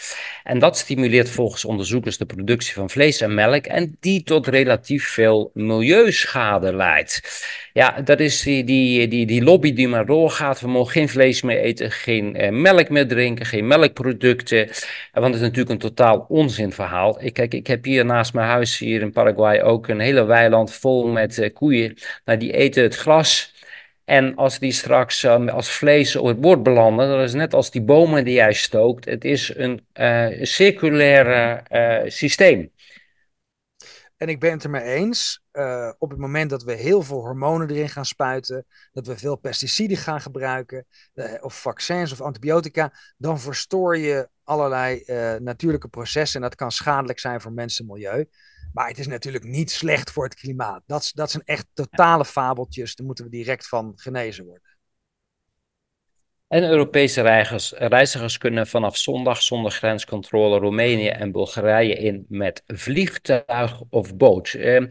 En dat stimuleert volgens onderzoekers de productie van vlees en melk en die tot relatief veel milieuschade leidt. Ja, dat is die, die, die, die lobby die maar doorgaat. We mogen geen vlees meer eten, geen eh, melk meer drinken, geen melkproducten. Eh, want het is natuurlijk een totaal onzinverhaal. Ik, kijk, ik heb hier naast mijn huis hier in Paraguay ook een hele weiland vol met eh, koeien. Nou, die eten het glas En als die straks ehm, als vlees op het bord belanden, dat is net als die bomen die jij stookt. Het is een uh, eh, circulair eh, systeem. En ik ben het er mee eens. Eh, op het moment dat we heel veel hormonen erin gaan spuiten, dat we veel pesticiden gaan gebruiken, of vaccins of antibiotica, dan verstoor je allerlei natuurlijke processen. En dat kan schadelijk zijn voor mensen en milieu. Maar het is natuurlijk niet slecht voor het klimaat. Dat, dat zijn echt totale fabeltjes. Daar moeten we direct van genezen worden. En Europese reizigers, reizigers kunnen vanaf zondag zonder grenscontrole Roemenië en Bulgarije in met vliegtuig of boot. Eh,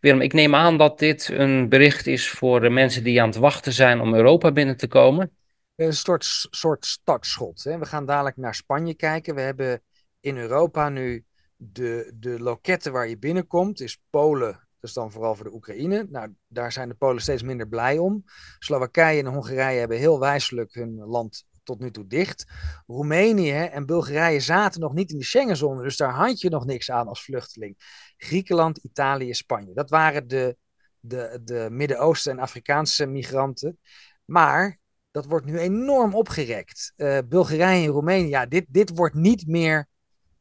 Willem, ik neem aan dat dit een bericht is voor de mensen die aan het wachten zijn om Europa binnen te komen. Eh, een soort, soort startschot. Hè. We gaan dadelijk naar Spanje kijken. We hebben in Europa nu de, de loketten waar je binnenkomt is Polen, dat is dan vooral voor de Oekraïne. Nou, daar zijn de Polen steeds minder blij om. Slowakije en Hongarije hebben heel wijselijk hun land tot nu toe dicht. Roemenië en Bulgarije zaten nog niet in de Schengenzone, dus daar had je nog niks aan als vluchteling. Griekenland, Italië, Spanje. Dat waren de, de, de Midden-Oosten en Afrikaanse migranten. Maar dat wordt nu enorm opgerekt. Eh, Bulgarije en Roemenië, ja, dit, dit wordt niet meer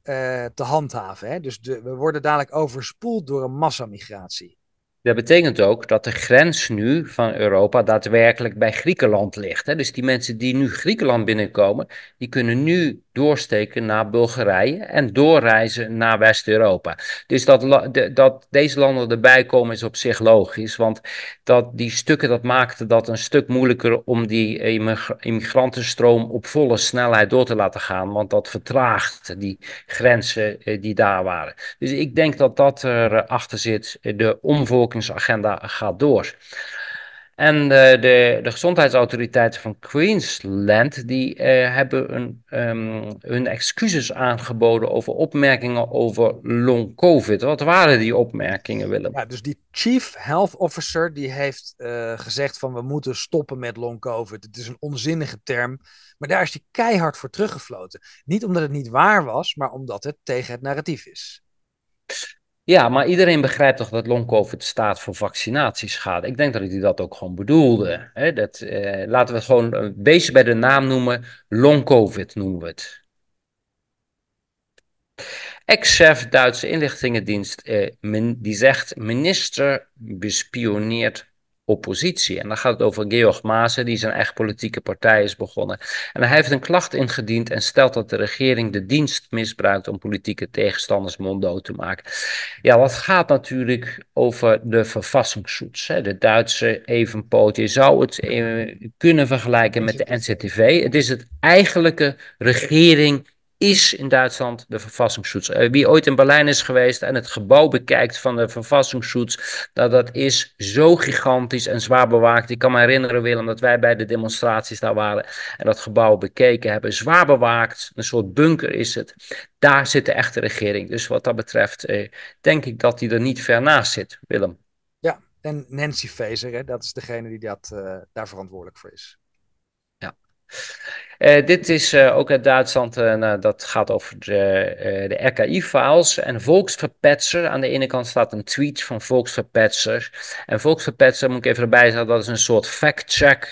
eh, te handhaven. Hè? Dus de, we worden dadelijk overspoeld door een massamigratie. Dat betekent ook dat de grens nu van Europa daadwerkelijk bij Griekenland ligt. Dus die mensen die nu Griekenland binnenkomen, die kunnen nu doorsteken naar Bulgarije en doorreizen naar West-Europa. Dus dat, dat deze landen erbij komen is op zich logisch, want dat die stukken dat maakte dat een stuk moeilijker om die immigrantenstroom op volle snelheid door te laten gaan, want dat vertraagt die grenzen eh, die daar waren. Dus ik denk dat dat erachter zit, eh, de omvolking Agenda gaat door. En de, de, de gezondheidsautoriteiten van Queensland die, eh, hebben een, ehm, hun excuses aangeboden over opmerkingen over long-covid. Wat waren die opmerkingen, Willem? Ja, dus die chief health officer die heeft eh, gezegd van we moeten stoppen met long-covid. Het is een onzinnige term, maar daar is hij keihard voor teruggefloten. Niet omdat het niet waar was, maar omdat het tegen het narratief is. Ja, maar iedereen begrijpt toch dat long-covid staat voor vaccinatieschade. Ik denk dat hij dat ook gewoon bedoelde. Hè? Dat, eh, laten we het gewoon een beetje bij de naam noemen. Long-covid noemen we het. Ex-chef Duitse inlichtingendienst, eh, die zegt minister bespioneert oppositie. En dan gaat het over Georg Maasen, die zijn eigen politieke partij is begonnen. En hij heeft een klacht ingediend en stelt dat de regering de dienst misbruikt om politieke tegenstanders monddood te maken. Ja, dat gaat natuurlijk over de verfassingszoets, de Duitse evenpoot. Je zou het eh, kunnen vergelijken met de NZTV. Het is het eigenlijke regering is in Duitsland de verfassingsschutz. Eh, wie ooit in Berlijn is geweest en het gebouw bekijkt van de vervassingsschoets, nou, dat is zo gigantisch en zwaar bewaakt. Ik kan me herinneren, Willem, dat wij bij de demonstraties daar waren en dat gebouw bekeken hebben. Zwaar bewaakt, een soort bunker is het. Daar zit de echte regering. Dus wat dat betreft eh, denk ik dat die er niet ver naast zit, Willem. Ja, en Nancy Faeser, dat is degene die dat, eh, daar verantwoordelijk voor is. Eh, dit is eh, ook uit Duitsland, eh, nou, dat gaat over de, de RKI-files. En Volksverpetser, aan de ene kant staat een tweet van Volksverpetser. En Volksverpetser, moet ik even erbij zeggen, dat is een soort fact-check,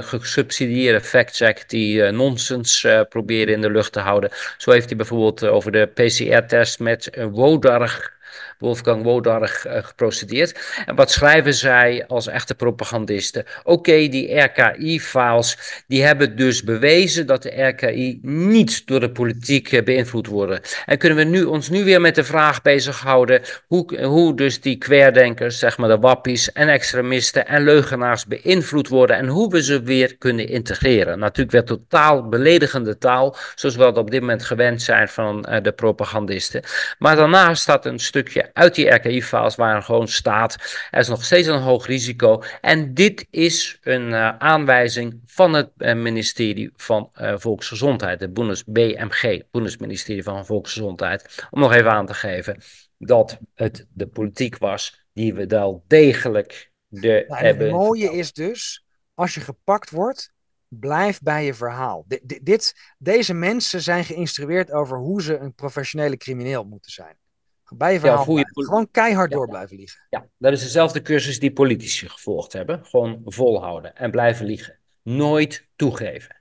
gesubsidieerde fact-check, die nonsens probeert in de lucht te houden. Zo heeft hij bijvoorbeeld over de PCR-test met Wodarg Wolfgang Wodarg eh, geprocedeerd. En wat schrijven zij als echte propagandisten? Oké, die RKI-files, die hebben dus bewezen dat de RKI niet door de politiek eh, beïnvloed worden. En kunnen we nu, ons nu weer met de vraag bezighouden hoe, hoe dus die kwerdenkers, zeg maar de wappies en extremisten en leugenaars beïnvloed worden en hoe we ze weer kunnen integreren. Natuurlijk weer totaal beledigende taal, zoals we dat op dit moment gewend zijn van eh, de propagandisten. Maar daarnaast staat een stukje uit die RKI-files waar gewoon staat, er is nog steeds een hoog risico. En dit is een eh, aanwijzing van het eh, ministerie van eh, Volksgezondheid, het Bundes BMG, Bundesministerie van Volksgezondheid, om nog even aan te geven dat het de politiek was die we wel degelijk de nou, hebben. Het mooie is dus, als je gepakt wordt, blijf bij je verhaal. dit, deze mensen zijn geïnstrueerd over hoe ze een professionele crimineel moeten zijn. Ja, Gewoon keihard door blijven liegen. Ja, dat is dezelfde cursus die politici gevolgd hebben. Gewoon volhouden en blijven liegen. Nooit toegeven.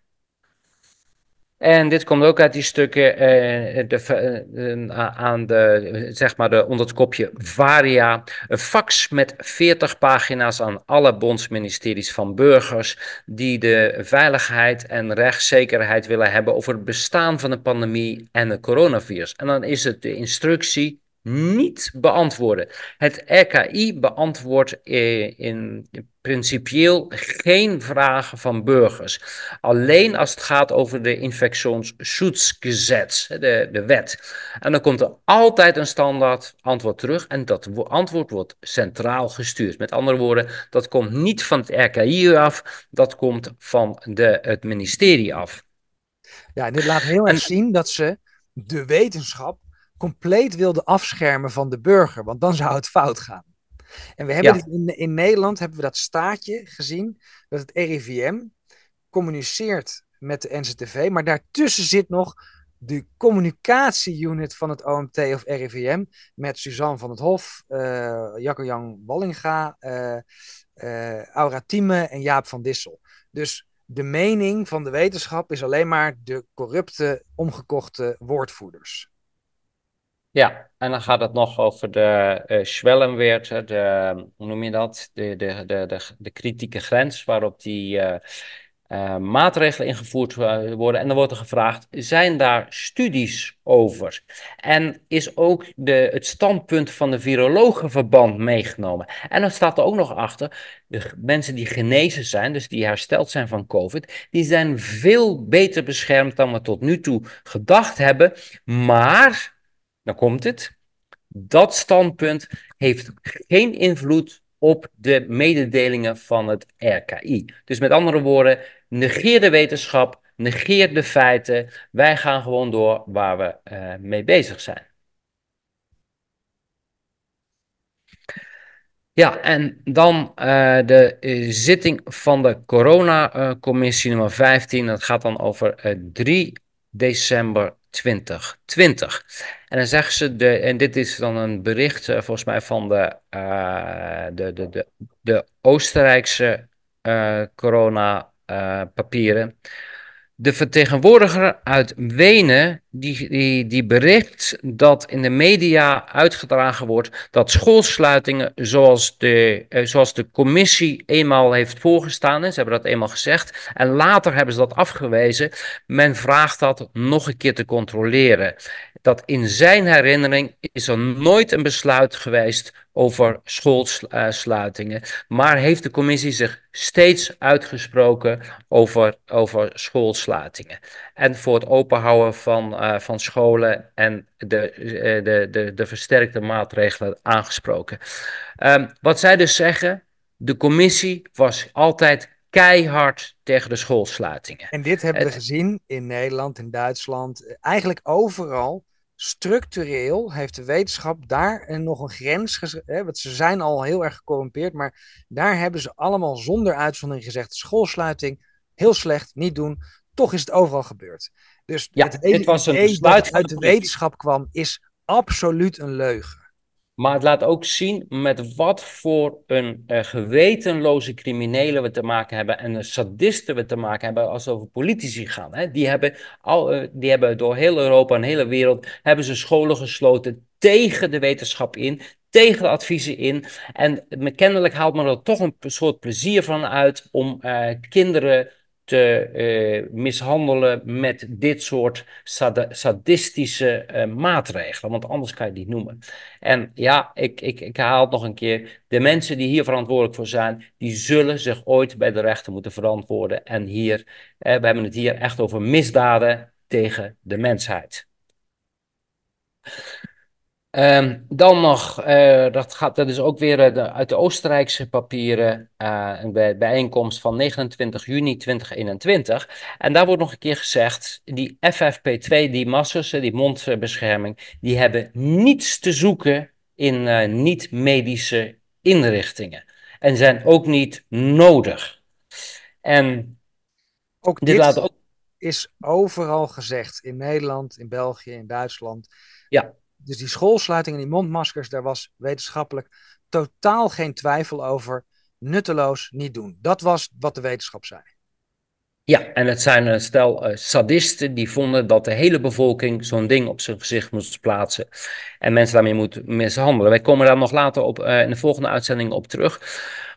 En dit komt ook uit die stukken eh, de, eh, eh, aan de, zeg maar de, onder het kopje Varia. Een fax met 40 pagina's aan alle bondsministeries van burgers die de veiligheid en rechtszekerheid willen hebben over het bestaan van de pandemie en het coronavirus. En dan is het de instructie niet beantwoorden. Het RKI beantwoordt in, eh, in principieel geen vragen van burgers. Alleen als het gaat over de infectionsschutzgesetz, de, de wet. En dan komt er altijd een standaard antwoord terug en dat antwoord wordt centraal gestuurd. Met andere woorden, dat komt niet van het RKI af, dat komt van de, het ministerie af. Ja, dit laat heel erg zien dat ze de wetenschap compleet wilde afschermen van de burger, want dan zou het fout gaan. En we hebben dus in, in Nederland hebben we dat staatje gezien dat het RIVM communiceert met de NCTV, maar daartussen zit nog de communicatieunit van het OMT of RIVM met Suzanne van het Hof, eh, Jacco-Jan Wallinga, eh, eh, Aura Thieme en Jaap van Dissel. Dus de mening van de wetenschap is alleen maar de corrupte, omgekochte woordvoerders. Ja, en dan gaat het nog over de uh, de, hoe noem je dat? De, de, de, de, de kritieke grens waarop die eh, eh, maatregelen ingevoerd worden. En dan wordt er gevraagd: zijn daar studies over? En is ook de, het standpunt van de virologenverband verband meegenomen? En dan staat er ook nog achter: de mensen die genezen zijn, dus die hersteld zijn van COVID, die zijn veel beter beschermd dan we tot nu toe gedacht hebben. Maar dan komt het. Dat standpunt heeft geen invloed op de mededelingen van het RKI. Dus met andere woorden, negeer de wetenschap, negeer de feiten. Wij gaan gewoon door waar we eh, mee bezig zijn. Ja, en dan eh, de eh, zitting van de coronacommissie nummer 15. Dat gaat dan over 3 december 2020. En dan zeggen ze, de, en dit is dan een bericht eh, volgens mij van de, eh, de, de, de, de Oostenrijkse uh, eh, corona-papieren de vertegenwoordiger uit Wenen, die, die, die bericht dat in de media uitgedragen wordt dat schoolsluitingen, zoals de, eh, zoals de commissie eenmaal heeft voorgestaan, en ze hebben dat eenmaal gezegd, en later hebben ze dat afgewezen, men vraagt dat nog een keer te controleren dat in zijn herinnering is er nooit een besluit geweest over schoolsluitingen, maar heeft de commissie zich steeds uitgesproken over, over schoolsluitingen en voor het openhouden van, eh, van scholen en de, eh, de, de, de versterkte maatregelen aangesproken. Ehm, wat zij dus zeggen, de commissie was altijd keihard tegen de schoolsluitingen. En dit hebben we gezien in Nederland, in Duitsland, eh, eigenlijk overal structureel heeft de wetenschap daar nog een grens. Hè, want ze zijn al heel erg gecorrumpeerd, maar daar hebben ze allemaal zonder uitzondering gezegd: schoolsluiting, heel slecht, niet doen. Toch is het overal gebeurd. Dus het hele was een idee uit de wetenschap kwam, is absoluut een leugen. Maar het laat ook zien met wat voor een eh, gewetenloze criminelen we te maken hebben en sadisten we te maken hebben als we over politici gaan. Hè. Die, hebben al, eh, die hebben door heel Europa en de hele wereld hebben ze scholen gesloten tegen de wetenschap in, tegen de adviezen in. En kennelijk haalt men er toch een soort plezier van uit om eh, kinderen te eh, mishandelen met dit soort sadistische eh, maatregelen. Want anders kan je het niet noemen. En ja, ik, ik, ik haal het nog een keer. De mensen die hier verantwoordelijk voor zijn, die zullen zich ooit bij de rechter moeten verantwoorden. En hier, eh, we hebben het hier echt over misdaden tegen de mensheid. Ehm, dan nog, eh, dat, gaat, dat is ook weer eh, uit de Oostenrijkse papieren, uh, een bijeenkomst van 29 juni 2021. En daar wordt nog een keer gezegd, die FFP2, die maskers die mondbescherming, die hebben niets te zoeken in niet-medische inrichtingen. En zijn ook niet nodig. En ook dit, ook... is overal gezegd, in Nederland, in België, in Duitsland. Ja dus die schoolsluiting en die mondmaskers, daar was wetenschappelijk totaal geen twijfel over. Nutteloos niet doen. Dat was wat de wetenschap zei. Ja, en het zijn een eh, stel eh, sadisten die vonden dat de hele bevolking zo'n ding op zijn gezicht moest plaatsen en mensen daarmee moet mishandelen. Wij komen daar nog later op eh, in de volgende uitzending op terug.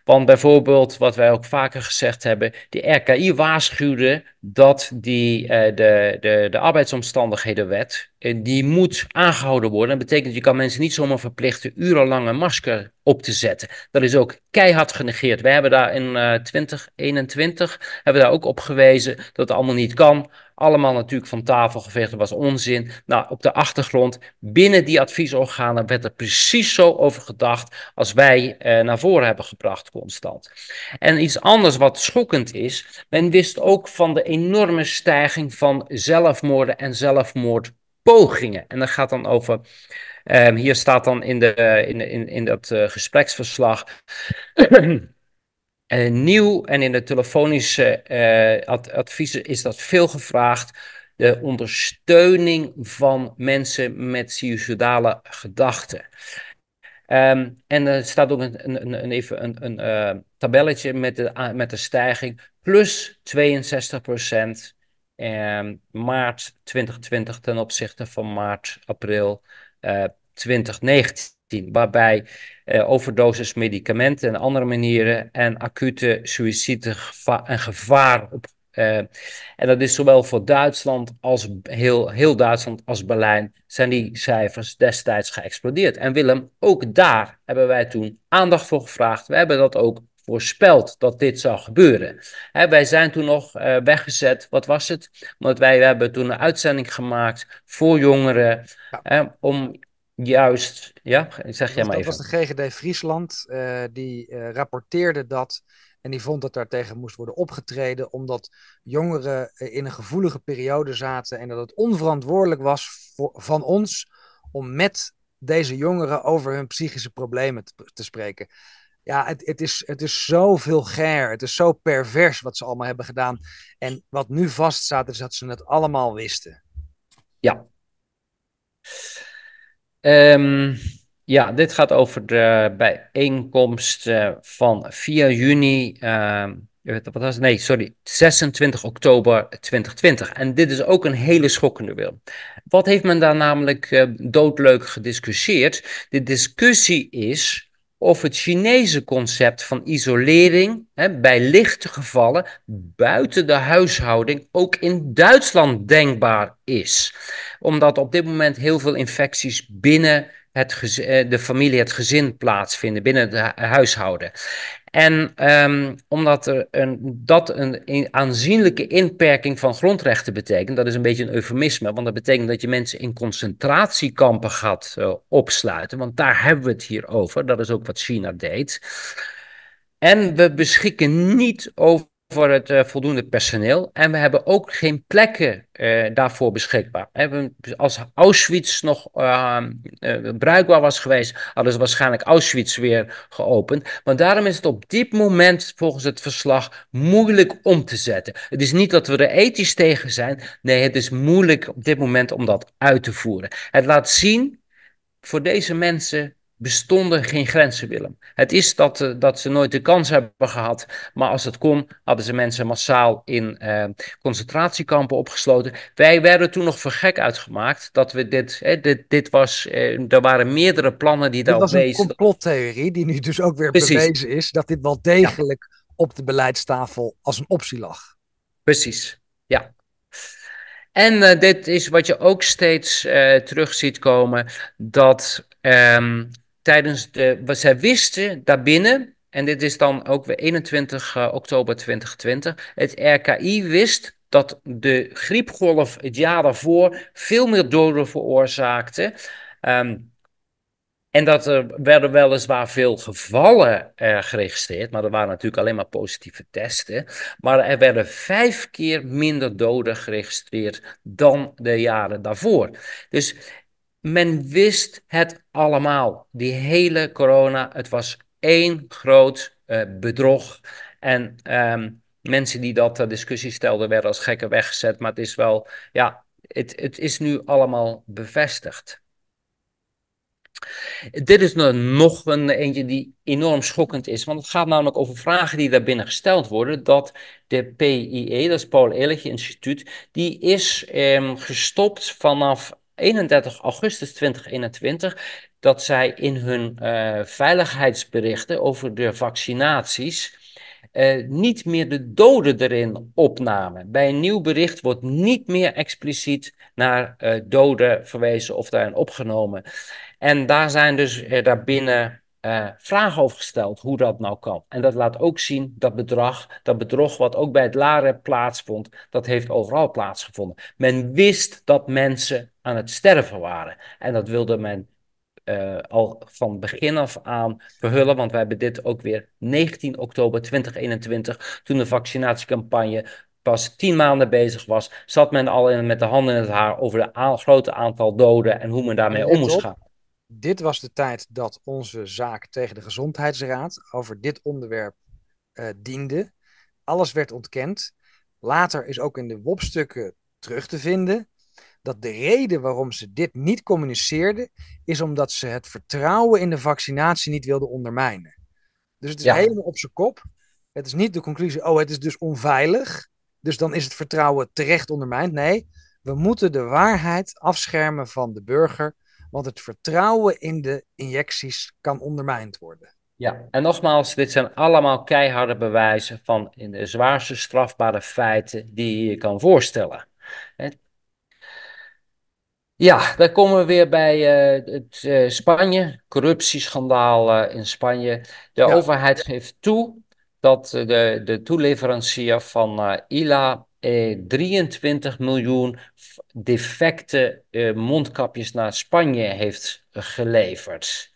Want bijvoorbeeld, wat wij ook vaker gezegd hebben, de RKI waarschuwde dat die, eh, de, de, de arbeidsomstandighedenwet, uh, eh, die moet aangehouden worden. Dat betekent, dat je kan mensen niet zomaar verplichten urenlang een masker op te zetten. Dat is ook keihard genegeerd. We hebben daar in 2021 eh, hebben daar ook op gewezen dat het allemaal niet kan. Allemaal natuurlijk van tafel geveegd, dat was onzin. Nou, op de achtergrond, binnen die adviesorganen werd er precies zo over gedacht als wij eh, naar voren hebben gebracht constant. En iets anders wat schokkend is, men wist ook van de enorme stijging van zelfmoorden en zelfmoordpogingen. En dat gaat dan over... Eh, hier staat dan in, de, eh, in, in, in dat eh, gespreksverslag Eh, nieuw en in de telefonische eh, adviezen is dat veel gevraagd. De ondersteuning van mensen met suicidale gedachten. Ehm, en er staat ook een, een, een even een, een eh, tabelletje met de, met de stijging. Plus 62 ehm, maart 2020 ten opzichte van maart, april 2019. Waarbij uh, overdosis medicamenten en andere manieren en acute suïcide en gevaar op. Eh, en dat is zowel voor Duitsland als heel, heel Duitsland als Berlijn zijn die cijfers destijds geëxplodeerd. En Willem, ook daar hebben wij toen aandacht voor gevraagd. We hebben dat ook voorspeld dat dit zou gebeuren. wij zijn toen nog eh, weggezet, wat was het? Want wij hebben toen een uitzending gemaakt voor jongeren om Juist, ja, zeg jij maar even. Dat was de GGD Friesland, eh, die uh, rapporteerde dat en die vond dat daartegen moest worden opgetreden, omdat jongeren eh, in een gevoelige periode zaten en dat het onverantwoordelijk was van ons om met deze jongeren over hun psychische problemen te, spreken. Ja, het, het, is, het is zo vulgair, het is zo pervers wat ze allemaal hebben gedaan. En wat nu vaststaat is dat ze het allemaal wisten. Ja. Ehm, ja, dit gaat over de bijeenkomst eh, van 4 juni. Ehm, wat was Nee, sorry, 26 oktober 2020. En dit is ook een hele schokkende wil. Wat heeft men daar namelijk eh, doodleuk gediscussieerd? De discussie is of het Chinese concept van isolering hè, bij lichte gevallen buiten de huishouding ook in Duitsland denkbaar is. Omdat op dit moment heel veel infecties binnen het eh, de familie, het gezin plaatsvinden, binnen het huishouden. En ehm, omdat er een, dat een, aanzienlijke inperking van grondrechten betekent, dat is een beetje een eufemisme, want dat betekent dat je mensen in concentratiekampen gaat eh, opsluiten, want daar hebben we het hier over, dat is ook wat China deed. En we beschikken niet over voor het eh, voldoende personeel. En we hebben ook geen plekken eh, daarvoor beschikbaar. Hebben als Auschwitz nog ehm, eh, bruikbaar was geweest, hadden ze waarschijnlijk Auschwitz weer geopend. Maar daarom is het op dit moment, volgens het verslag, moeilijk om te zetten. Het is niet dat we er ethisch tegen zijn. Nee, het is moeilijk op dit moment om dat uit te voeren. Het laat zien voor deze mensen bestonden geen grenzen, Willem. Het is dat, eh, dat ze nooit de kans hebben gehad, maar als het kon, hadden ze mensen massaal in eh, concentratiekampen opgesloten. Wij werden toen nog voor gek uitgemaakt dat we dit, hè, dit, dit was, eh, er waren meerdere plannen die daarop wezen. Dat was een complottheorie die nu dus ook weer bewezen is, dat dit wel degelijk op de beleidstafel als een optie lag. Precies, ja. En dit is wat je ook steeds uh, terug ziet komen, dat ehm, tijdens de, wat zij wisten daarbinnen, en dit is dan ook weer 21 eh, oktober 2020, het RKI wist dat de griepgolf het jaar daarvoor veel meer doden veroorzaakte. Ehm, en dat er werden weliswaar veel gevallen eh, geregistreerd, maar er waren natuurlijk alleen maar positieve testen. Maar er werden vijf keer minder doden geregistreerd dan de jaren daarvoor. Dus men wist het allemaal. Die hele corona, het was één groot eh, bedrog. En ehm, mensen die dat de eh, discussie stelden, werden als gekken weggezet. Maar het is wel, ja, het, het is nu allemaal bevestigd. Dit is nog een eentje die enorm schokkend is, want het gaat namelijk over vragen die daarbinnen gesteld worden, dat de PIE, dat is Paul Ehrlich Instituut, die is ehm, gestopt vanaf 31 augustus 2021 dat zij in hun eh, veiligheidsberichten over de vaccinaties eh, niet meer de doden erin opnamen. Bij een nieuw bericht wordt niet meer expliciet naar eh, doden verwezen of daarin opgenomen. En daar zijn dus daarbinnen vragen over gesteld hoe dat nou kan. En dat laat ook zien dat bedrag, dat bedrog wat ook bij het Lare plaatsvond, dat heeft overal plaatsgevonden. Men wist dat mensen aan het sterven waren. En dat wilde men eh, al van begin af aan verhullen. Want wij hebben dit ook weer 19 oktober 2021, toen de vaccinatiecampagne pas tien maanden bezig was, zat men al in, met de handen in het haar over het grote aantal doden en hoe men daarmee om moest gaan. Dit was de tijd dat onze zaak tegen de Gezondheidsraad over dit onderwerp eh, diende. Alles werd ontkend. Later is ook in de WOP-stukken terug te vinden dat de reden waarom ze dit niet communiceerden, is omdat ze het vertrouwen in de vaccinatie niet wilden ondermijnen. Dus het is helemaal op zijn kop. Het is niet de conclusie, oh, het is dus onveilig. Dus dan is het vertrouwen terecht ondermijnd. Nee, we moeten de waarheid afschermen van de burger. Want het vertrouwen in de injecties kan ondermijnd worden. Ja, en nogmaals, dit zijn allemaal keiharde bewijzen van in de zwaarste strafbare feiten die je je kan voorstellen. Ja, dan komen we weer bij eh, het eh, Spanje, corruptieschandaal uh, in Spanje. De overheid geeft toe dat de, de toeleverancier van ILA 23 miljoen defecte mondkapjes naar Spanje heeft geleverd.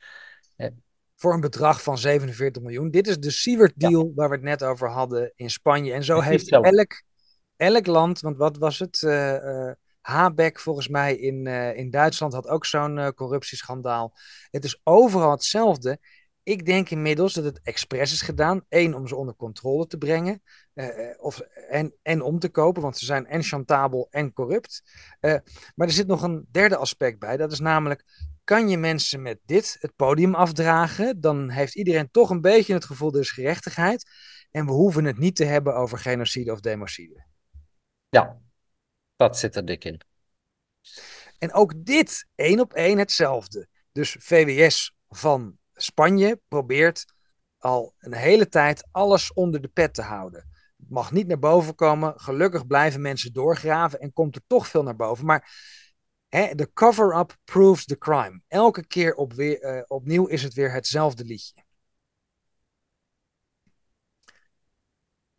Voor een bedrag van 47 miljoen. Dit is de Siewert-deal waar we het net over hadden in Spanje. En zo heeft elk elk land, want wat was het? Habeck, volgens mij in, eh, in Duitsland, had ook zo'n eh, corruptieschandaal. Het is overal hetzelfde. Ik denk inmiddels dat het expres is gedaan. één om ze onder controle te brengen. Eh, of, en, en om te kopen, want ze zijn en chantabel en corrupt. maar er zit nog een derde aspect bij. Dat is namelijk, kan je mensen met dit het podium afdragen? Dan heeft iedereen toch een beetje het gevoel, er is gerechtigheid. En we hoeven het niet te hebben over genocide of democide. Ja, dat zit er dik in. En ook dit één op één hetzelfde. Dus VWS van Spanje probeert al een hele tijd alles onder de pet te houden. Het mag niet naar boven komen. Gelukkig blijven mensen doorgraven en komt er toch veel naar boven. Maar de cover-up proves the crime. Elke keer op weer, eh, opnieuw is het weer hetzelfde liedje.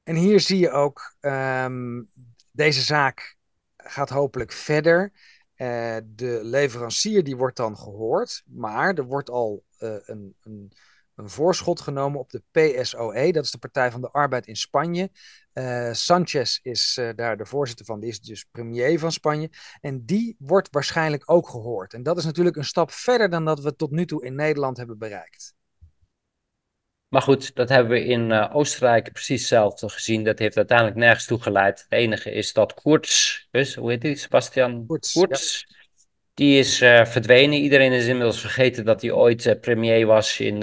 En hier zie je ook ehm, deze zaak gaat hopelijk verder. Eh, de leverancier die wordt dan gehoord, maar er wordt al eh, een, een, een, voorschot genomen op de PSOE, dat is de Partij van de Arbeid in Spanje. Uh, Sanchez is daar de voorzitter van, die is dus premier van Spanje. En die wordt waarschijnlijk ook gehoord. En dat is natuurlijk een stap verder dan dat we tot nu toe in Nederland hebben bereikt. Maar goed, dat hebben we in eh, Oostenrijk precies hetzelfde gezien. Dat heeft uiteindelijk nergens toe geleid. Het enige is dat Koerts, dus hoe heet die, Sebastian Koerts, die is eh, verdwenen. Iedereen is inmiddels vergeten dat hij ooit eh, premier was in,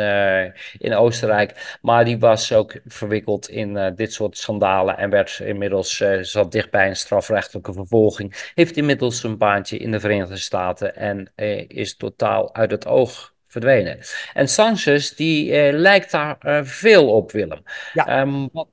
in Oostenrijk. Maar die was ook verwikkeld in dit soort schandalen en werd inmiddels, zat dichtbij een strafrechtelijke vervolging. Heeft inmiddels een baantje in de Verenigde Staten en is totaal uit het oog verdwenen. En Sanchez, die eh, lijkt daar eh, veel op, Willem. Ja. Ehm, wat...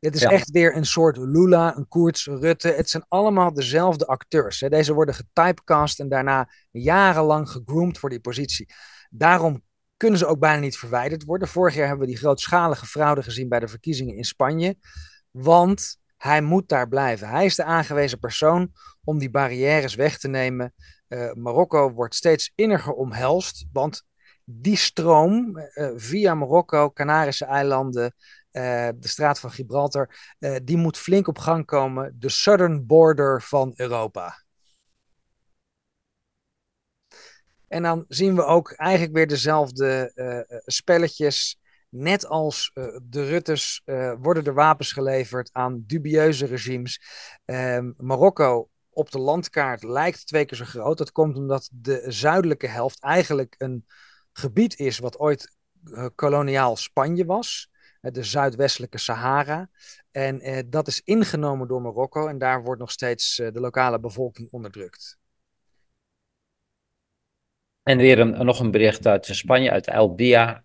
Dit is echt weer een soort Lula, een Koerts, Rutte. Het zijn allemaal dezelfde acteurs. Hè. Deze worden getypecast en daarna jarenlang gegroomd voor die positie. Daarom kunnen ze ook bijna niet verwijderd worden. Vorig jaar hebben we die grootschalige fraude gezien bij de verkiezingen in Spanje. Want hij moet daar blijven. Hij is de aangewezen persoon om die barrières weg te nemen eh, Marokko wordt steeds inniger omhelst, want die stroom eh, via Marokko, Canarische eilanden, eh, de straat van Gibraltar, die moet flink op gang komen. De southern border van Europa. En dan zien we ook eigenlijk weer dezelfde spelletjes. Net als de Rutters worden er wapens geleverd aan dubieuze regimes. Ehm, Marokko op de landkaart lijkt twee keer zo groot. Dat komt omdat de zuidelijke helft eigenlijk een gebied is wat ooit eh, koloniaal Spanje was. Eh, de zuidwestelijke Sahara. En eh, dat is ingenomen door Marokko en daar wordt nog steeds de lokale bevolking onderdrukt. En weer een, nog een bericht uit Spanje, uit El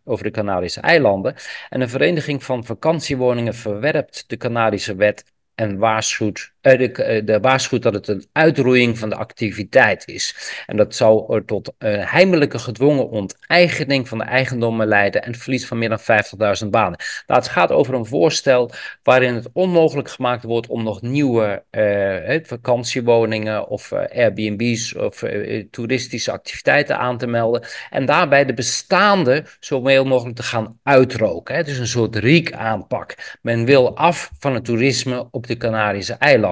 over de Canarische eilanden. En een vereniging van vakantiewoningen verwerpt de Canarische wet en waarschuwt eh, de, eh, de waarschuwt dat het een uitroeiing van de activiteit is. En dat zou tot een heimelijke gedwongen onteigening van de eigendommen leiden en verlies van meer dan 50.000 banen. Nou, het gaat over een voorstel waarin het onmogelijk gemaakt wordt om nog nieuwe eh, vakantiewoningen of Airbnbs of toeristische activiteiten aan te melden. En daarbij de bestaande zoveel mogelijk te gaan uitroken. Het is een soort riek aanpak. Men wil af van het toerisme op de Canarische eilanden.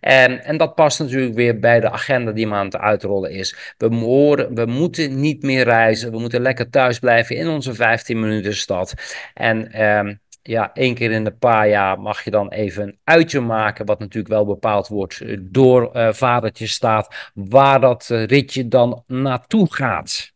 En, en dat past natuurlijk weer bij de agenda die maand uitrollen is. We, moren, we moeten niet meer reizen. We moeten lekker thuis blijven in onze 15 minuten stad. En ehm, ja, één keer in een paar jaar mag je dan even een uitje maken. Wat natuurlijk wel bepaald wordt door eh, vadertje staat. Waar dat eh, ritje dan naartoe gaat.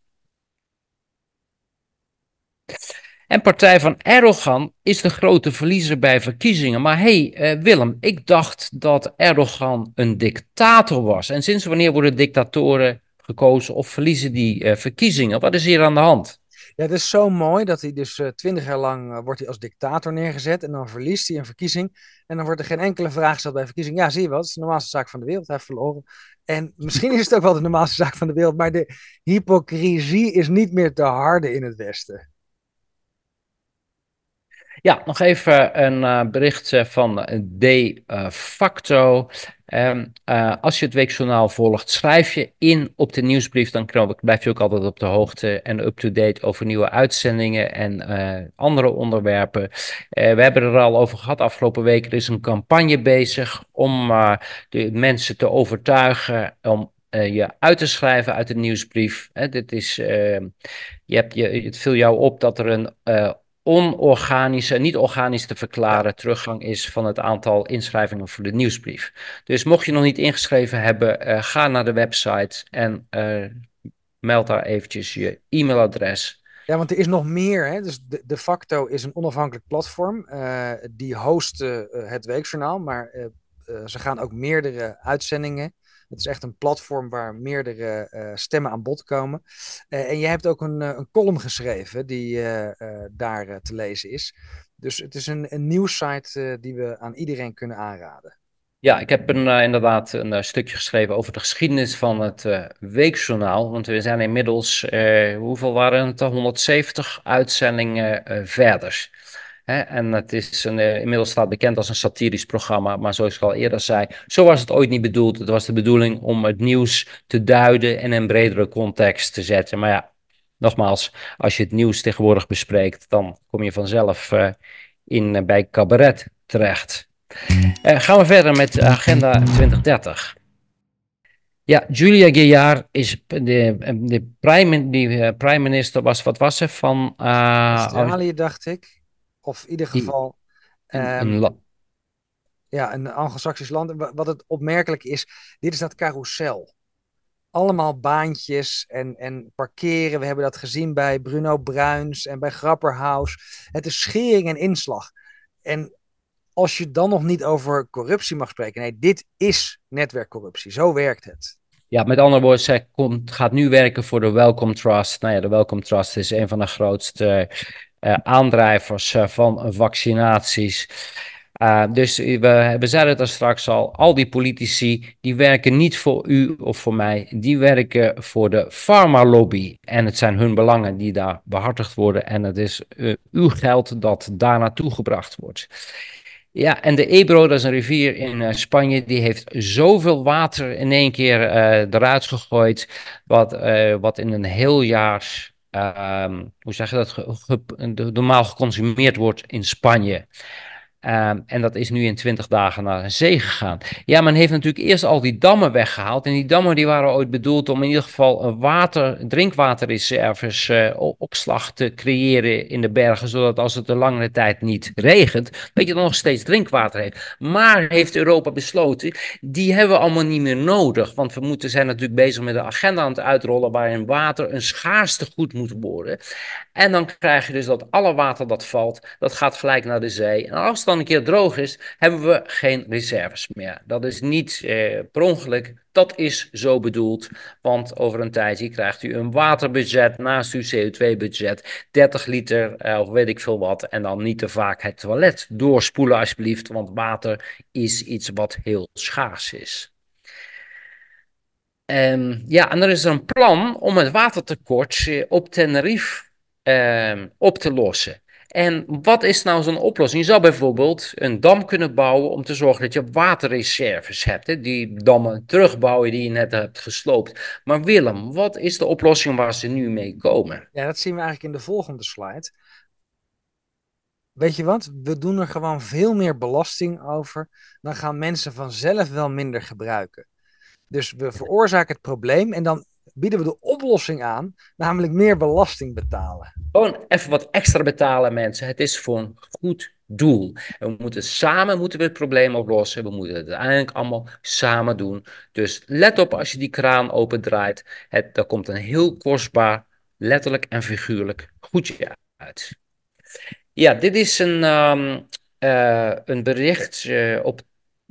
En partij van Erdogan is de grote verliezer bij verkiezingen. Maar hé, hey, eh, Willem, ik dacht dat Erdogan een dictator was. En sinds wanneer worden dictatoren gekozen of verliezen die eh, verkiezingen? Wat is hier aan de hand? Ja, het is zo mooi dat hij dus eh, twintig jaar lang wordt hij als dictator neergezet en dan verliest hij een verkiezing. En dan wordt er geen enkele vraag gesteld bij verkiezing. Ja, zie je wel, het is de normaalste zaak van de wereld. Hij heeft verloren. En misschien is het ook wel de normaalste zaak van de wereld, maar de hypocrisie is niet meer te harde in het Westen. Ja, nog even een eh, bericht eh, van eh, De Facto. Ehm, als je het weekjournaal volgt, schrijf je in op de nieuwsbrief. Dan blijf je ook altijd op de hoogte en up-to-date over nieuwe uitzendingen en andere onderwerpen. we hebben er al over gehad afgelopen week. Er is een campagne bezig om de mensen te overtuigen om je uit te schrijven uit de nieuwsbrief. dit is, ehm, je hebt, je, het viel jou op dat er een onorganische, niet organisch te verklaren teruggang is van het aantal inschrijvingen voor de nieuwsbrief. Dus mocht je nog niet ingeschreven hebben, eh, ga naar de website en eh, meld daar eventjes je e-mailadres. Ja, want er is nog meer. Hè? Dus de, facto is een onafhankelijk platform. Eh, die host het weekjournaal, maar ze gaan ook meerdere uitzendingen het is echt een platform waar meerdere eh, stemmen aan bod komen. Eh, en je hebt ook een, eh, een column geschreven die daar te lezen is. Dus het is een, een site die we aan iedereen kunnen aanraden. Ja, ik heb een, inderdaad een stukje geschreven over de geschiedenis van het uh, weekjournaal. Want we zijn inmiddels, hoeveel waren het? 170 uitzendingen verder en het is een, eh, inmiddels staat bekend als een satirisch programma, maar zoals ik al eerder zei, zo was het ooit niet bedoeld. Het was de bedoeling om het nieuws te duiden en in een bredere context te zetten. Maar ja, nogmaals, als je het nieuws tegenwoordig bespreekt, dan kom je vanzelf eh, in, eh, bij cabaret terecht. gaan we verder met Agenda 2030. Ja, Julia Gillard is de, de prime, die, prime minister was, wat was ze, van... Australië, dacht ik. Of in ieder geval. een, ehm, land. ja, een Anglo-Saxisch land. Wat het opmerkelijk is, dit is dat carousel. Allemaal baantjes en, en parkeren. We hebben dat gezien bij Bruno Bruins en bij Grapperhaus. Het is schering en inslag. En als je dan nog niet over corruptie mag spreken. Nee, dit is netwerkcorruptie. Zo werkt het. Ja, met andere woorden, zij komt, gaat nu werken voor de Welcome Trust. Nou ja, de Welcome Trust is een van de grootste eh, aandrijvers eh, van vaccinaties. Eh, dus we, we zeiden het al straks al, al die politici die werken niet voor u of voor mij, die werken voor de farmalobby. En het zijn hun belangen die daar behartigd worden en het is uw geld dat daar naartoe gebracht wordt. Ja, en de Ebro, dat is een rivier in Spanje, die heeft zoveel water in één keer eruit gegooid, wat, wat in een heel jaar Ehm, hoe zeg je dat, ge, normaal geconsumeerd wordt in Spanje. Ehm, en dat is nu in 20 dagen naar de zee gegaan. Ja, men heeft natuurlijk eerst al die dammen weggehaald. En die dammen die waren ooit bedoeld om in ieder geval een water, drinkwaterreserves, eh, opslag te creëren in de bergen. Zodat als het een langere tijd niet regent, dat je dan nog steeds drinkwater hebt. Maar heeft Europa besloten, die hebben we allemaal niet meer nodig. Want we moeten zijn natuurlijk bezig met een agenda aan het uitrollen waarin water een schaarste goed moet worden. En dan krijg je dus dat alle water dat valt, dat gaat gelijk naar de zee. En als dan dan een keer droog is, hebben we geen reserves meer. Dat is niet eh, per ongeluk, dat is zo bedoeld. Want over een tijdje krijgt u een waterbudget naast uw CO2-budget. 30 liter eh, of weet ik veel wat. En dan niet te vaak het toilet doorspoelen alsjeblieft, want water is iets wat heel schaars is. Um, ja, en er is een plan om het watertekort eh, op Tenerife ehm, op te lossen. En wat is nou zo'n oplossing? Je zou bijvoorbeeld een dam kunnen bouwen om te zorgen dat je waterreserves hebt. Hè? Die dammen terugbouwen die je net hebt gesloopt. Maar Willem, wat is de oplossing waar ze nu mee komen? Ja, dat zien we eigenlijk in de volgende slide. Weet je wat? We doen er gewoon veel meer belasting over. Dan gaan mensen vanzelf wel minder gebruiken. Dus we veroorzaken het probleem en dan bieden we de oplossing aan, namelijk meer belasting betalen. Gewoon even wat extra betalen, mensen. Het is voor een goed doel. En we moeten samen moeten we het probleem oplossen. We moeten het uiteindelijk allemaal samen doen. Dus let op als je die kraan opendraait. Het, daar komt een heel kostbaar, letterlijk en figuurlijk goedje uit. Ja, dit is een, um, een bericht uh, op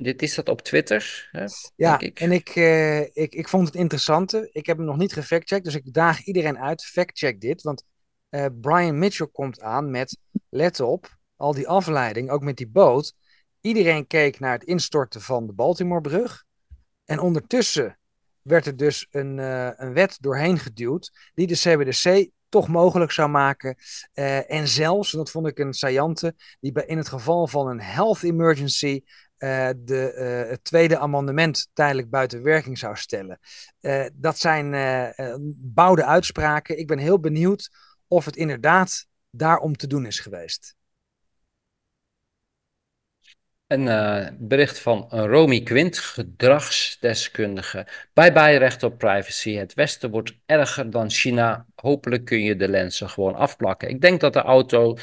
dit is dat op Twitter. Hè, ja, en ik, eh, ik, ik vond het interessante. Ik heb hem nog niet gefactcheckt, dus ik daag iedereen uit. Factcheck dit, want eh, Brian Mitchell komt aan met: let op, al die afleiding, ook met die boot. Iedereen keek naar het instorten van de Baltimorebrug. En ondertussen werd er dus een, eh, een wet doorheen geduwd die de CBDC toch mogelijk zou maken. en zelfs, en dat vond ik een saillante, die bij, in het geval van een health emergency eh, de, eh, het tweede amendement tijdelijk buiten werking zou stellen. Eh, dat zijn bouwde uitspraken. Ik ben heel benieuwd of het inderdaad daarom te doen is geweest. Een bericht van Romy Quint, gedragsdeskundige. Bij bye recht op privacy. Het Westen wordt erger dan China. Hopelijk kun je de lenzen gewoon afplakken. Ik denk dat de auto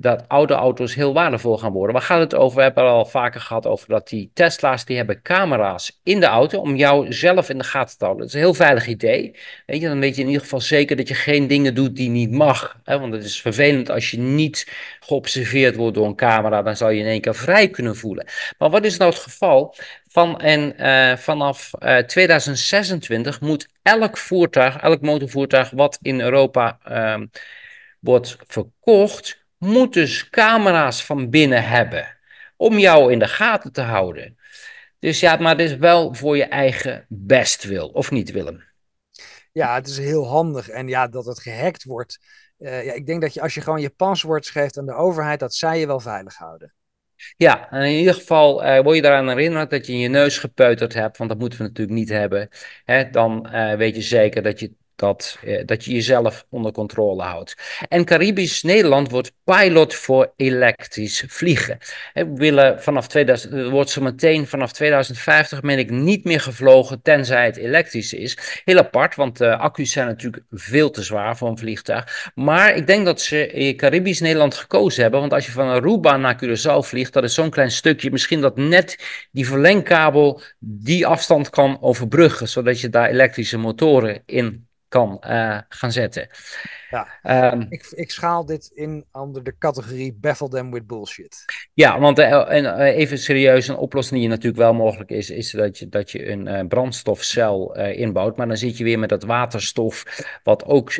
dat oude auto's heel waardevol gaan worden. Waar gaat het over? We hebben al vaker gehad over dat die Tesla's, die hebben camera's in de auto om jou zelf in de gaten te houden. Dat is een heel veilig idee. Weet je, dan weet je in ieder geval zeker dat je geen dingen doet die niet mag. Hè? Want het is vervelend als je niet geobserveerd wordt door een camera, dan zou je in één keer vrij kunnen voelen. Maar wat is nou het geval? Van en eh, vanaf 2026 eh, moet elk voertuig, elk motorvoertuig wat in Europa ehm, wordt verkocht, moet dus camera's van binnen hebben om jou in de gaten te houden. Dus ja, maar dit is wel voor je eigen bestwil, of niet, Willem? Ja, het is heel handig. En ja, dat het gehackt wordt. Eh, ja, ik denk dat je als je gewoon je paswoord geeft aan de overheid, dat zij je wel veilig houden. Ja, en in ieder geval uh, word je eraan herinnerd dat je je neus gepeuterd hebt, want dat moeten we natuurlijk niet hebben. Hè, dan eh, weet je zeker dat je dat, eh, dat je jezelf onder controle houdt. En Caribisch Nederland wordt pilot voor elektrisch vliegen. We willen vanaf 2000, eh, wordt ze meteen vanaf 2050, meen ik, niet meer gevlogen tenzij het elektrisch is. Heel apart, want de eh, accu's zijn natuurlijk veel te zwaar voor een vliegtuig. Maar ik denk dat ze Caribisch Nederland gekozen hebben, want als je van Aruba naar Curaçao vliegt, dat is zo'n klein stukje, misschien dat net die verlengkabel die afstand kan overbruggen, zodat je daar elektrische motoren in kan eh, gaan zetten. Ja, ehm, ik, ik, schaal dit in onder de categorie baffle them with bullshit. Ja, want eh, oh, en, eh, even serieus, een oplossing die natuurlijk wel mogelijk is, is dat je, dat je een brandstofcel inbouwt. Maar dan zit je weer met dat waterstof, wat ook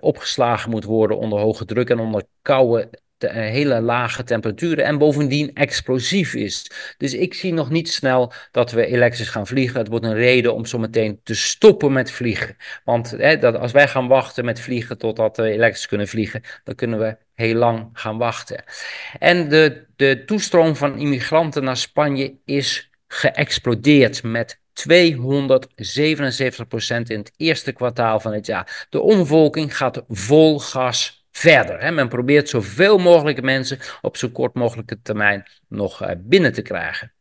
opgeslagen moet worden onder hoge druk en onder koude eh, hele lage temperaturen en bovendien explosief is. Dus ik zie nog niet snel dat we elektrisch gaan vliegen. Het wordt een reden om zometeen te stoppen met vliegen. Want dat, als wij gaan wachten met vliegen totdat we elektrisch kunnen vliegen, dan kunnen we heel lang gaan wachten. En de, de toestroom van immigranten naar Spanje is geëxplodeerd met 277% in het eerste kwartaal van het jaar. De omvolking gaat vol gas verder. Hè. Men probeert zoveel mogelijk mensen op zo kort mogelijke termijn nog eh, binnen te krijgen.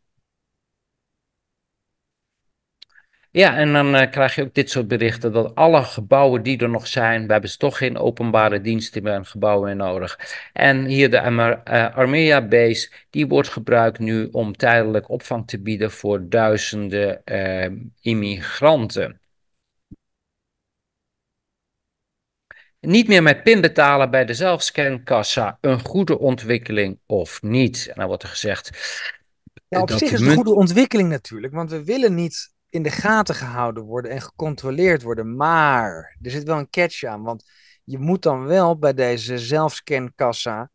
Ja, en dan eh, krijg je ook dit soort berichten dat alle gebouwen die er nog zijn, we hebben ze toch geen openbare diensten meer gebouwen meer nodig. En hier de Amer uh, Armea Base, die wordt gebruikt nu om tijdelijk opvang te bieden voor duizenden immigranten. Niet meer met PIN betalen bij de zelfscankassa. Een goede ontwikkeling of niet? En dan wordt er gezegd. Ja, op zich is het een goede ontwikkeling natuurlijk, want we willen niet in de gaten gehouden worden en gecontroleerd worden. Maar er zit wel een catch aan, want je moet dan wel bij deze zelfscankassa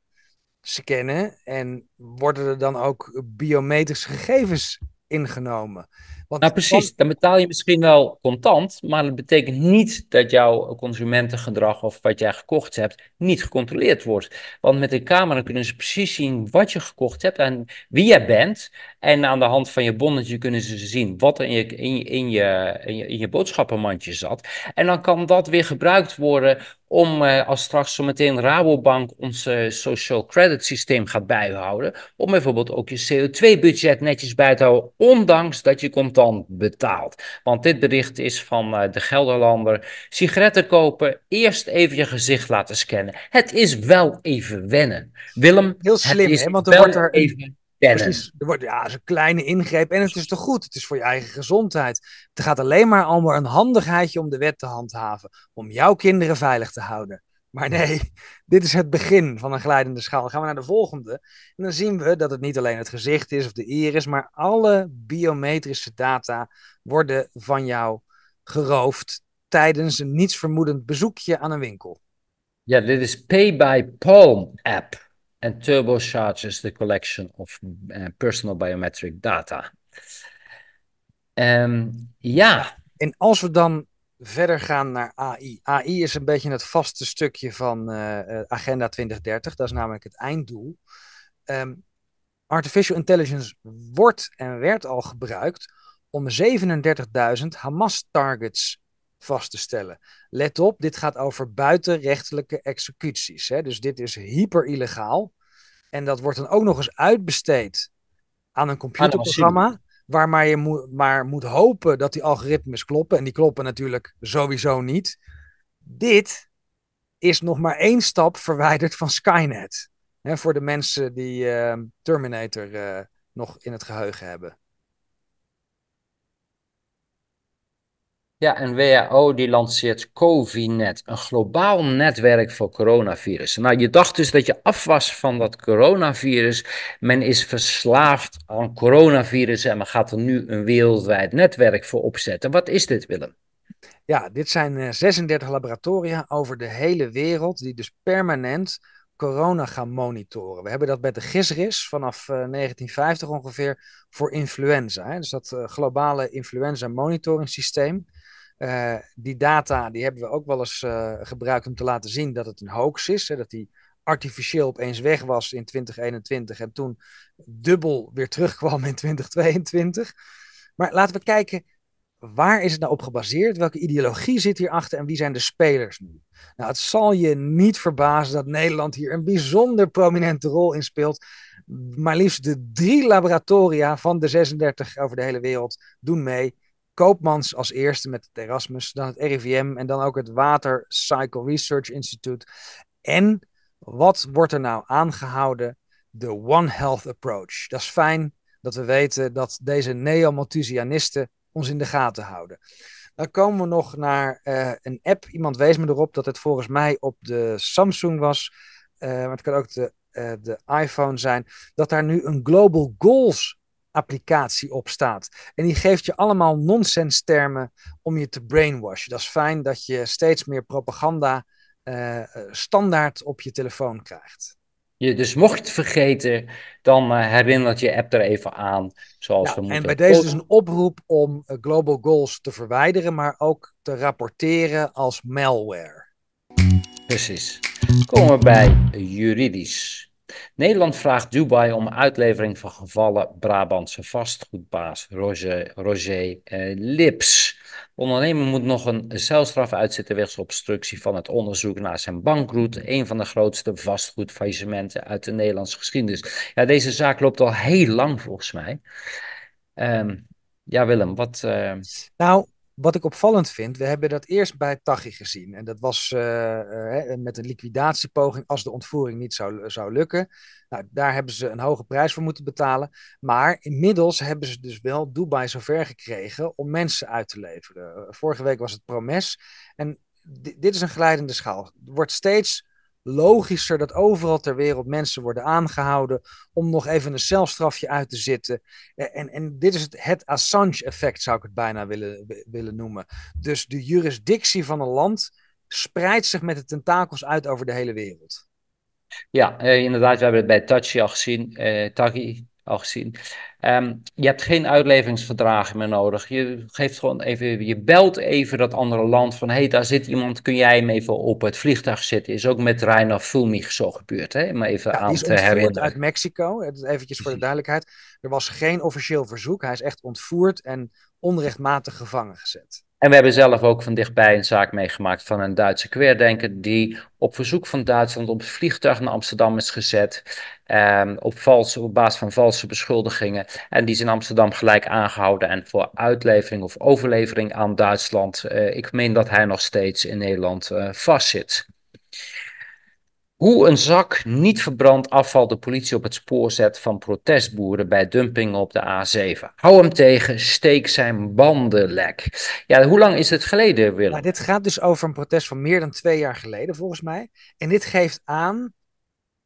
scannen en worden er dan ook biometrische gegevens ingenomen nou, precies. Dan betaal je misschien wel contant, maar dat betekent niet dat jouw consumentengedrag of wat jij gekocht hebt niet gecontroleerd wordt. Want met een camera kunnen ze precies zien wat je gekocht hebt en wie jij bent. En aan de hand van je bonnetje kunnen ze zien wat er in je, in je, in je, in je, boodschappenmandje zat. En dan kan dat weer gebruikt worden om eh, als straks zometeen Rabobank ons eh, social credit systeem gaat bijhouden, om bijvoorbeeld ook je CO2-budget netjes bij te houden, ondanks dat je komt contant betaald. Want dit bericht is van eh, de Gelderlander. Sigaretten kopen, eerst even je gezicht laten scannen. Het is wel even wennen. Willem, Heel slim, hè? want er wordt er even Precies, er wordt, ja, een kleine ingreep. En het is toch goed? Het is voor je eigen gezondheid. Het gaat alleen maar om een handigheidje om de wet te handhaven. Om jouw kinderen veilig te houden. Maar nee, dit is het begin van een glijdende schaal. gaan we naar de volgende. En dan zien we dat het niet alleen het gezicht is of de iris, maar alle biometrische data worden van jou geroofd tijdens een nietsvermoedend bezoekje aan een winkel. Ja, dit is Pay by Palm app. En turbocharges the collection of eh, personal biometric data. Um, ja. En als we dan verder gaan naar AI. AI is een beetje het vaste stukje van eh, eh, Agenda 2030. Dat is namelijk het einddoel. Ehm, artificial intelligence wordt en werd al gebruikt om 37.000 Hamas-targets vast te stellen. Let op, dit gaat over buitenrechtelijke executies. Hè? Dus dit is hyper illegaal. En dat wordt dan ook nog eens uitbesteed aan een computerprogramma waar maar je moet, maar moet hopen dat die algoritmes kloppen. En die kloppen natuurlijk sowieso niet. Dit is nog maar één stap verwijderd van Skynet. Hè, voor de mensen die ehm, Terminator eh, nog in het geheugen hebben. Ja, en WHO die lanceert Covinet, een globaal netwerk voor coronavirus. Nou, je dacht dus dat je af was van dat coronavirus. Men is verslaafd aan coronavirus en men gaat er nu een wereldwijd netwerk voor opzetten. Wat is dit, Willem? Ja, dit zijn 36 eh, laboratoria over de hele wereld die dus permanent corona gaan monitoren. We hebben dat bij de GISRIS vanaf 1950 eh, ongeveer voor influenza. Hè? Dus dat eh, globale influenza monitoring systeem. Eh, die data die hebben we ook wel eens eh, gebruikt om te laten zien dat het een hoax is. Hè, dat die artificieel opeens weg was in 2021 en toen dubbel weer terugkwam in 2022. Maar laten we kijken, waar is het nou op gebaseerd? Welke ideologie zit hierachter en wie zijn de spelers nu? Nou, het zal je niet verbazen dat Nederland hier een bijzonder prominente rol in speelt. Maar liefst de drie laboratoria van de 36 over de hele wereld doen mee Koopmans als eerste met het Erasmus, dan het RIVM en dan ook het Water Cycle Research Institute. En wat wordt er nou aangehouden? De One Health Approach. Dat is fijn dat we weten dat deze neo-Malthusianisten ons in de gaten houden. Dan komen we nog naar eh, een app. Iemand wees me erop dat het volgens mij op de Samsung was. Eh, maar het kan ook de, eh, de iPhone zijn. Dat daar nu een Global Goals applicatie op staat. En die geeft je allemaal nonsens termen om je te brainwashen. Dat is fijn dat je steeds meer propaganda eh, eh, standaard op je telefoon krijgt. Je, dus mocht je het vergeten, dan uh, eh, herinnert je app er even aan. Zoals nou, we moeten. En bij deze is een oproep om Global Goals te verwijderen, maar ook te rapporteren als malware. Precies. Komen we bij juridisch. Nederland vraagt Dubai om uitlevering van gevallen Brabantse vastgoedbaas Roger, Roger eh, Lips. De ondernemer moet nog een celstraf uitzitten wegens obstructie van het onderzoek naar zijn bankroute. Een van de grootste vastgoedfaillissementen uit de Nederlandse geschiedenis. Ja, deze zaak loopt al heel lang volgens mij. Ehm, ja, Willem, wat. Eh, nou, wat ik opvallend vind, we hebben dat eerst bij Tachi gezien. En dat was eh, eh, met een liquidatiepoging als de ontvoering niet zou, zou lukken. Nou, daar hebben ze een hoge prijs voor moeten betalen. Maar inmiddels hebben ze dus wel Dubai zover gekregen om mensen uit te leveren. Eh, vorige week was het Promes. En dit is een glijdende schaal. Er wordt steeds logischer dat overal ter wereld mensen worden aangehouden om nog even een celstrafje uit te zitten. E, en, en dit is het, Assange-effect, zou ik het bijna willen, willen noemen. Dus de jurisdictie van een land spreidt zich met de tentakels uit over de hele wereld. Ja, eh, inderdaad, we hebben het bij Tachi al gezien. Eh, al gezien. Ehm, je hebt geen uitleveringsverdragen meer nodig. Je geeft gewoon even, je belt even dat andere land van, hé, hey, daar zit iemand, kun jij hem even op het vliegtuig zetten? Is ook met Reiner Fulmich zo gebeurd, hè? Maar even ja, aan is te herinneren. uit Mexico, Even voor de mhm. duidelijkheid. Er was geen officieel verzoek. Hij is echt ontvoerd en onrechtmatig gevangen gezet. En we hebben zelf ook van dichtbij een zaak meegemaakt van een Duitse queerdenker die op verzoek van Duitsland op het vliegtuig naar Amsterdam is gezet. Ehm, op, valse, op basis van valse beschuldigingen. En die is in Amsterdam gelijk aangehouden en voor uitlevering of overlevering aan Duitsland. Eh, ik meen dat hij nog steeds in Nederland eh, vastzit. Hoe een zak niet verbrand afval de politie op het spoor zet van protestboeren bij dumping op de A7. Hou hem tegen, steek zijn banden lek. Ja, hoe lang is het geleden, Willem? Nou, dit gaat dus over een protest van meer dan twee jaar geleden, volgens mij. En dit geeft aan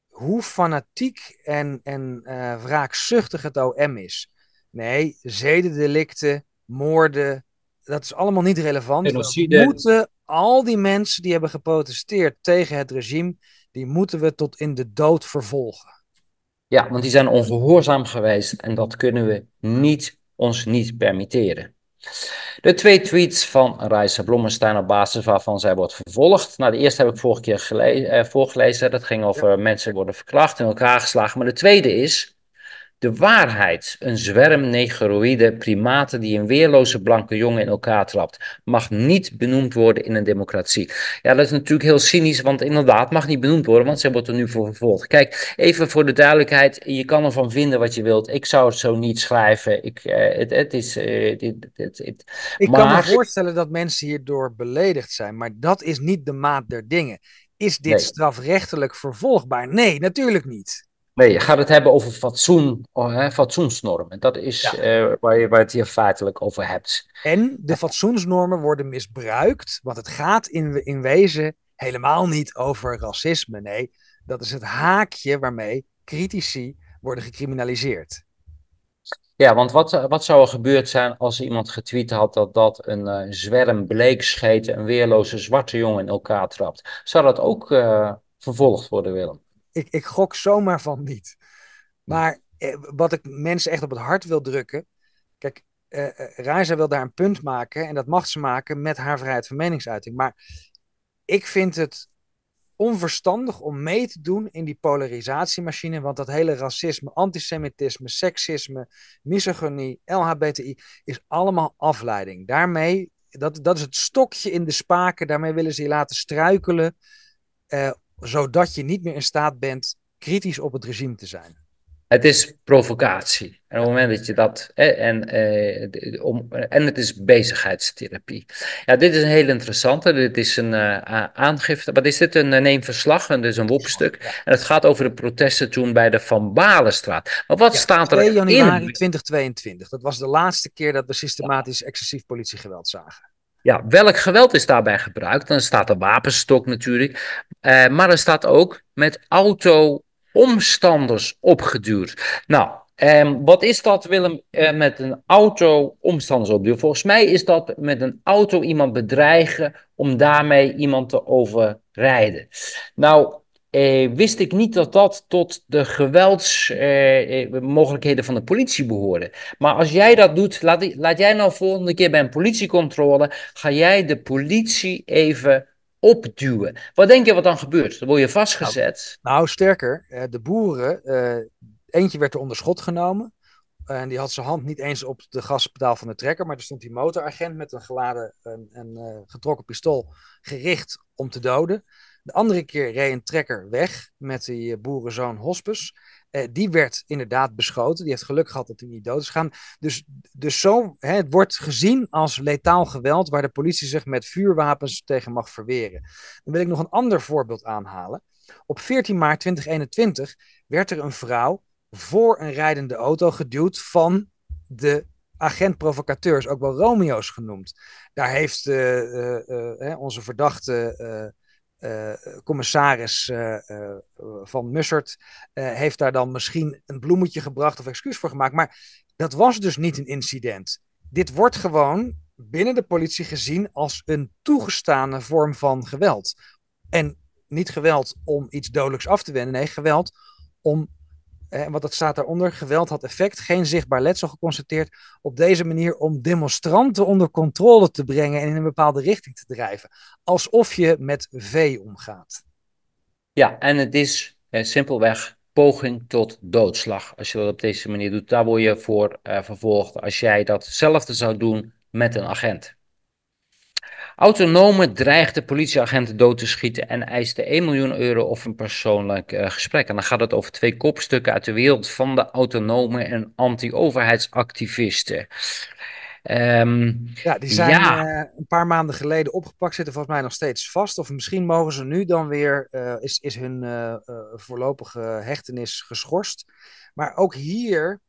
hoe fanatiek en, en uh, wraakzuchtig het OM is. Nee, zedendelicten, moorden, dat is allemaal niet relevant. We moeten al die mensen die hebben geprotesteerd tegen het regime die moeten we tot in de dood vervolgen. Ja, want die zijn ongehoorzaam geweest en dat kunnen we niet, ons niet permitteren. De twee tweets van Reisa Blommestein op basis waarvan zij wordt vervolgd. Nou, de eerste heb ik vorige keer eh, voorgelezen. Dat ging over ja. mensen worden verkracht en elkaar geslagen. Maar de tweede is de waarheid, een zwerm negroïde primaten die een weerloze blanke jongen in elkaar trapt, mag niet benoemd worden in een democratie. Ja, dat is natuurlijk heel cynisch, want inderdaad, mag niet benoemd worden, want ze wordt er nu voor vervolgd. Kijk, even voor de duidelijkheid, je kan ervan vinden wat je wilt. Ik zou het zo niet schrijven. Ik, eh, het, het, is... Uh, dit, dit, Ik kan me voorstellen dat mensen hierdoor beledigd zijn, maar dat is niet de maat der dingen. Is dit strafrechtelijk vervolgbaar? Nee, natuurlijk niet. Nee, je gaat het hebben over fatsoen, oh, hè, fatsoensnormen. Dat is eh, waar, je, waar het hier feitelijk over hebt. En de fatsoensnormen worden misbruikt, want het gaat in, in wezen helemaal niet over racisme. Nee, dat is het haakje waarmee critici worden gecriminaliseerd. Ja, want wat, wat zou er gebeurd zijn als iemand getweet had dat dat een uh, zwerm bleekscheten, een weerloze zwarte jongen in elkaar trapt? Zou dat ook eh, vervolgd worden, Willem? ik, ik gok zomaar van niet. Maar eh, wat ik mensen echt op het hart wil drukken. Kijk, eh, eh wil daar een punt maken en dat mag ze maken met haar vrijheid van meningsuiting. Maar ik vind het onverstandig om mee te doen in die polarisatiemachine, want dat hele racisme, antisemitisme, seksisme, misogynie, LHBTI is allemaal afleiding. Daarmee, dat, dat is het stokje in de spaken, daarmee willen ze je laten struikelen. Eh, zodat je niet meer in staat bent kritisch op het regime te zijn. Het is provocatie. En op het moment dat je dat. En, eh, en het is bezigheidstherapie. Ja, dit is een heel interessante. Dit is een uh, aangifte. Wat is dit? Een eh, neemverslag. En is een dus wopstuk. En het gaat over de protesten toen bij de Van Balenstraat. Maar wat staat er. 2 januari in? 2022. Dat was de laatste keer dat we systematisch excessief politiegeweld zagen. Ja, welk geweld is daarbij gebruikt? Dan staat er wapenstok natuurlijk, eh, maar er staat ook met auto-omstanders opgeduwd. Nou, ehm, wat is dat, Willem, eh, met een auto-omstanders opduwen? Volgens mij is dat met een auto iemand bedreigen om daarmee iemand te overrijden. Nou, eh, wist ik niet dat dat tot de geweldsmogelijkheden eh, eh van de politie behoorde. Maar als jij dat doet, laat, laat jij nou volgende keer bij een politiecontrole, ga jij de politie even opduwen. Wat denk je wat dan gebeurt? Dan word je vastgezet. Nou, nou sterker, eh, de boeren, eh, eentje werd er onder schot genomen. En die had zijn hand niet eens op de gaspedaal van de trekker. Maar er stond die motoragent met een geladen en, getrokken pistool gericht om te doden. De andere keer reed een trekker weg met die eh, boerenzoon Hospes. Eh, die werd inderdaad beschoten. Die heeft geluk gehad dat hij niet dood is gegaan. Dus, dus zo, hè, het wordt gezien als letaal geweld waar de politie zich met vuurwapens tegen mag verweren. Dan wil ik nog een ander voorbeeld aanhalen. Op 14 maart 2021 werd er een vrouw voor een rijdende auto geduwd van de agent-provocateurs, ook wel Romeo's genoemd. Daar heeft eh, onze verdachte eh, commissaris eh, eh, van Mussert heeft daar dan misschien een bloemetje gebracht of excuus voor gemaakt. Maar dat was dus niet een incident. Dit wordt gewoon binnen de politie gezien als een toegestane vorm van geweld. En niet geweld om iets dodelijks af te wenden, nee, geweld om eh, en wat dat staat daaronder, geweld had effect, geen zichtbaar letsel geconstateerd. Op deze manier om demonstranten onder controle te brengen en in een bepaalde richting te drijven. Alsof je met vee omgaat. Ja, en het is eh, simpelweg poging tot doodslag. Als je dat op deze manier doet, daar word je voor eh, vervolgd. Als jij datzelfde zou doen met een agent. Autonome dreigt de politieagenten dood te schieten en eiste 1 miljoen euro of een persoonlijk eh, gesprek. En dan gaat het over twee kopstukken uit de wereld van de autonome en anti-overheidsactivisten. Ehm, ja, die zijn eh, een paar maanden geleden opgepakt, zitten volgens mij nog steeds vast. Of misschien mogen ze nu dan weer, uh, is, is hun voorlopige hechtenis geschorst. Maar ook hier,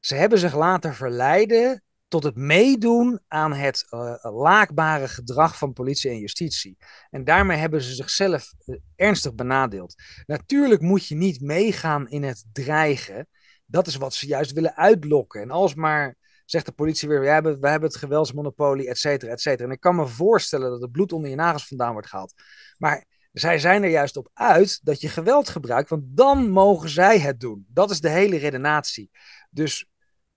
ze hebben zich laten verleiden tot het meedoen aan het eh, laakbare gedrag van politie en justitie. En daarmee hebben ze zichzelf eh, ernstig benadeeld. Natuurlijk moet je niet meegaan in het dreigen. Dat is wat ze juist willen uitlokken. En als maar zegt de politie weer, we hebben, we hebben het geweldsmonopolie, et cetera, et cetera. En ik kan me voorstellen dat het bloed onder je nagels vandaan wordt gehaald. Maar zij zijn er juist op uit dat je geweld gebruikt, want dan mogen zij het doen. Dat is de hele redenatie. Dus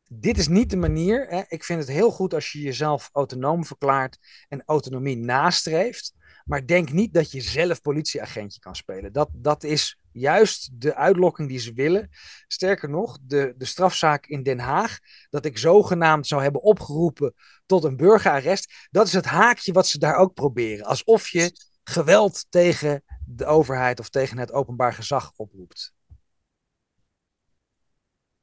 dit is niet de manier. Hè. Ik vind het heel goed als je jezelf autonoom verklaart en autonomie nastreeft. Maar denk niet dat je zelf politieagentje kan spelen. Dat, dat is juist de uitlokking die ze willen. Sterker nog, de, de strafzaak in Den Haag, dat ik zogenaamd zou hebben opgeroepen tot een burgerarrest, dat is het haakje wat ze daar ook proberen. Alsof je geweld tegen de overheid of tegen het openbaar gezag oproept.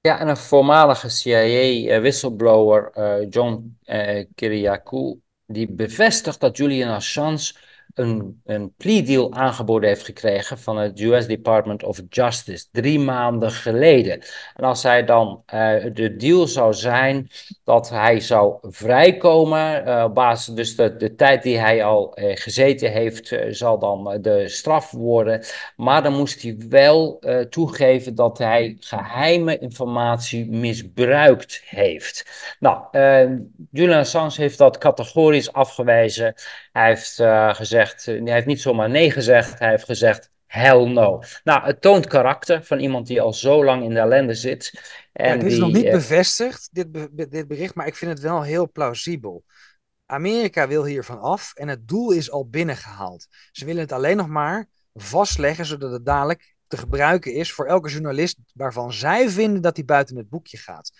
Ja, en een voormalige CIA-whistleblower, eh, eh, John eh, Kiriakou, die bevestigt dat Julian Assange een, een plea deal aangeboden heeft gekregen van het US Department of Justice drie maanden geleden. En als hij dan eh, de deal zou zijn dat hij zou vrijkomen, eh, op basis dus de, de tijd die hij al eh, gezeten heeft, zal dan de straf worden. Maar dan moest hij wel toegeven dat hij geheime informatie misbruikt heeft. Nou, Julian Assange heeft dat categorisch afgewezen. Hij heeft gezegd eh, hij heeft niet zomaar nee gezegd, hij heeft gezegd hell no. Nou, het toont karakter van iemand die al zo lang in de ellende zit. En het is die, nog niet eh, bevestigd, dit, dit bericht, maar ik vind het wel heel plausibel. Amerika wil hiervan af en het doel is al binnengehaald. Ze willen het alleen nog maar vastleggen, zodat het dadelijk te gebruiken is voor elke journalist waarvan zij vinden dat hij buiten het boekje gaat.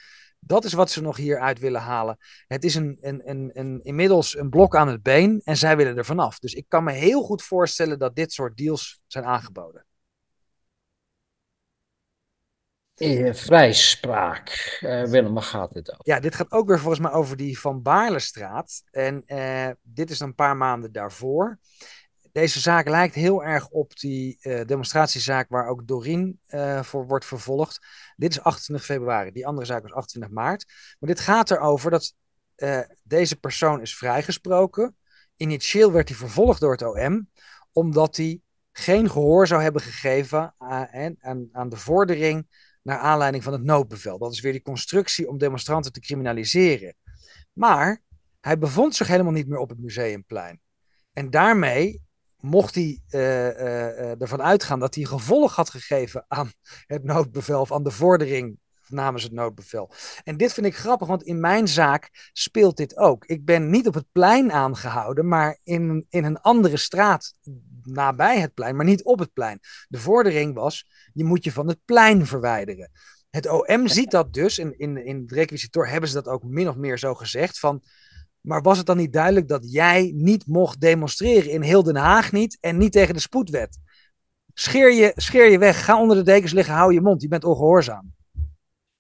Dat is wat ze nog hieruit willen halen. Het is een, een, een, een, inmiddels een blok aan het been en zij willen er vanaf. Dus ik kan me heel goed voorstellen dat dit soort deals zijn aangeboden. Eh, vrijspraak. Uh, Willem, waar gaat dit over? Ja, dit gaat ook weer volgens mij over die Van Baarlestraat. En eh, dit is een paar maanden daarvoor. Deze zaak lijkt heel erg op die eh, demonstratiezaak waar ook Dorien eh, voor wordt vervolgd. Dit is 28 februari, die andere zaak was 28 maart. Maar dit gaat erover dat eh, deze persoon is vrijgesproken. Initieel werd hij vervolgd door het OM, omdat hij geen gehoor zou hebben gegeven aan, aan de vordering naar aanleiding van het noodbevel. Dat is weer die constructie om demonstranten te criminaliseren. Maar hij bevond zich helemaal niet meer op het museumplein. En daarmee mocht hij eh, eh, eh, ervan uitgaan dat hij gevolg had gegeven aan het noodbevel of aan de vordering namens het noodbevel. En dit vind ik grappig, want in mijn zaak speelt dit ook. Ik ben niet op het plein aangehouden, maar in, in een andere straat nabij het plein, maar niet op het plein. De vordering was, je moet je van het plein verwijderen. Het OM ziet dat dus, en in, in het requisitor hebben ze dat ook min of meer zo gezegd, van maar was het dan niet duidelijk dat jij niet mocht demonstreren in heel Den Haag niet en niet tegen de spoedwet? Scheer je, scheer je weg, ga onder de dekens liggen, hou je mond, je bent ongehoorzaam.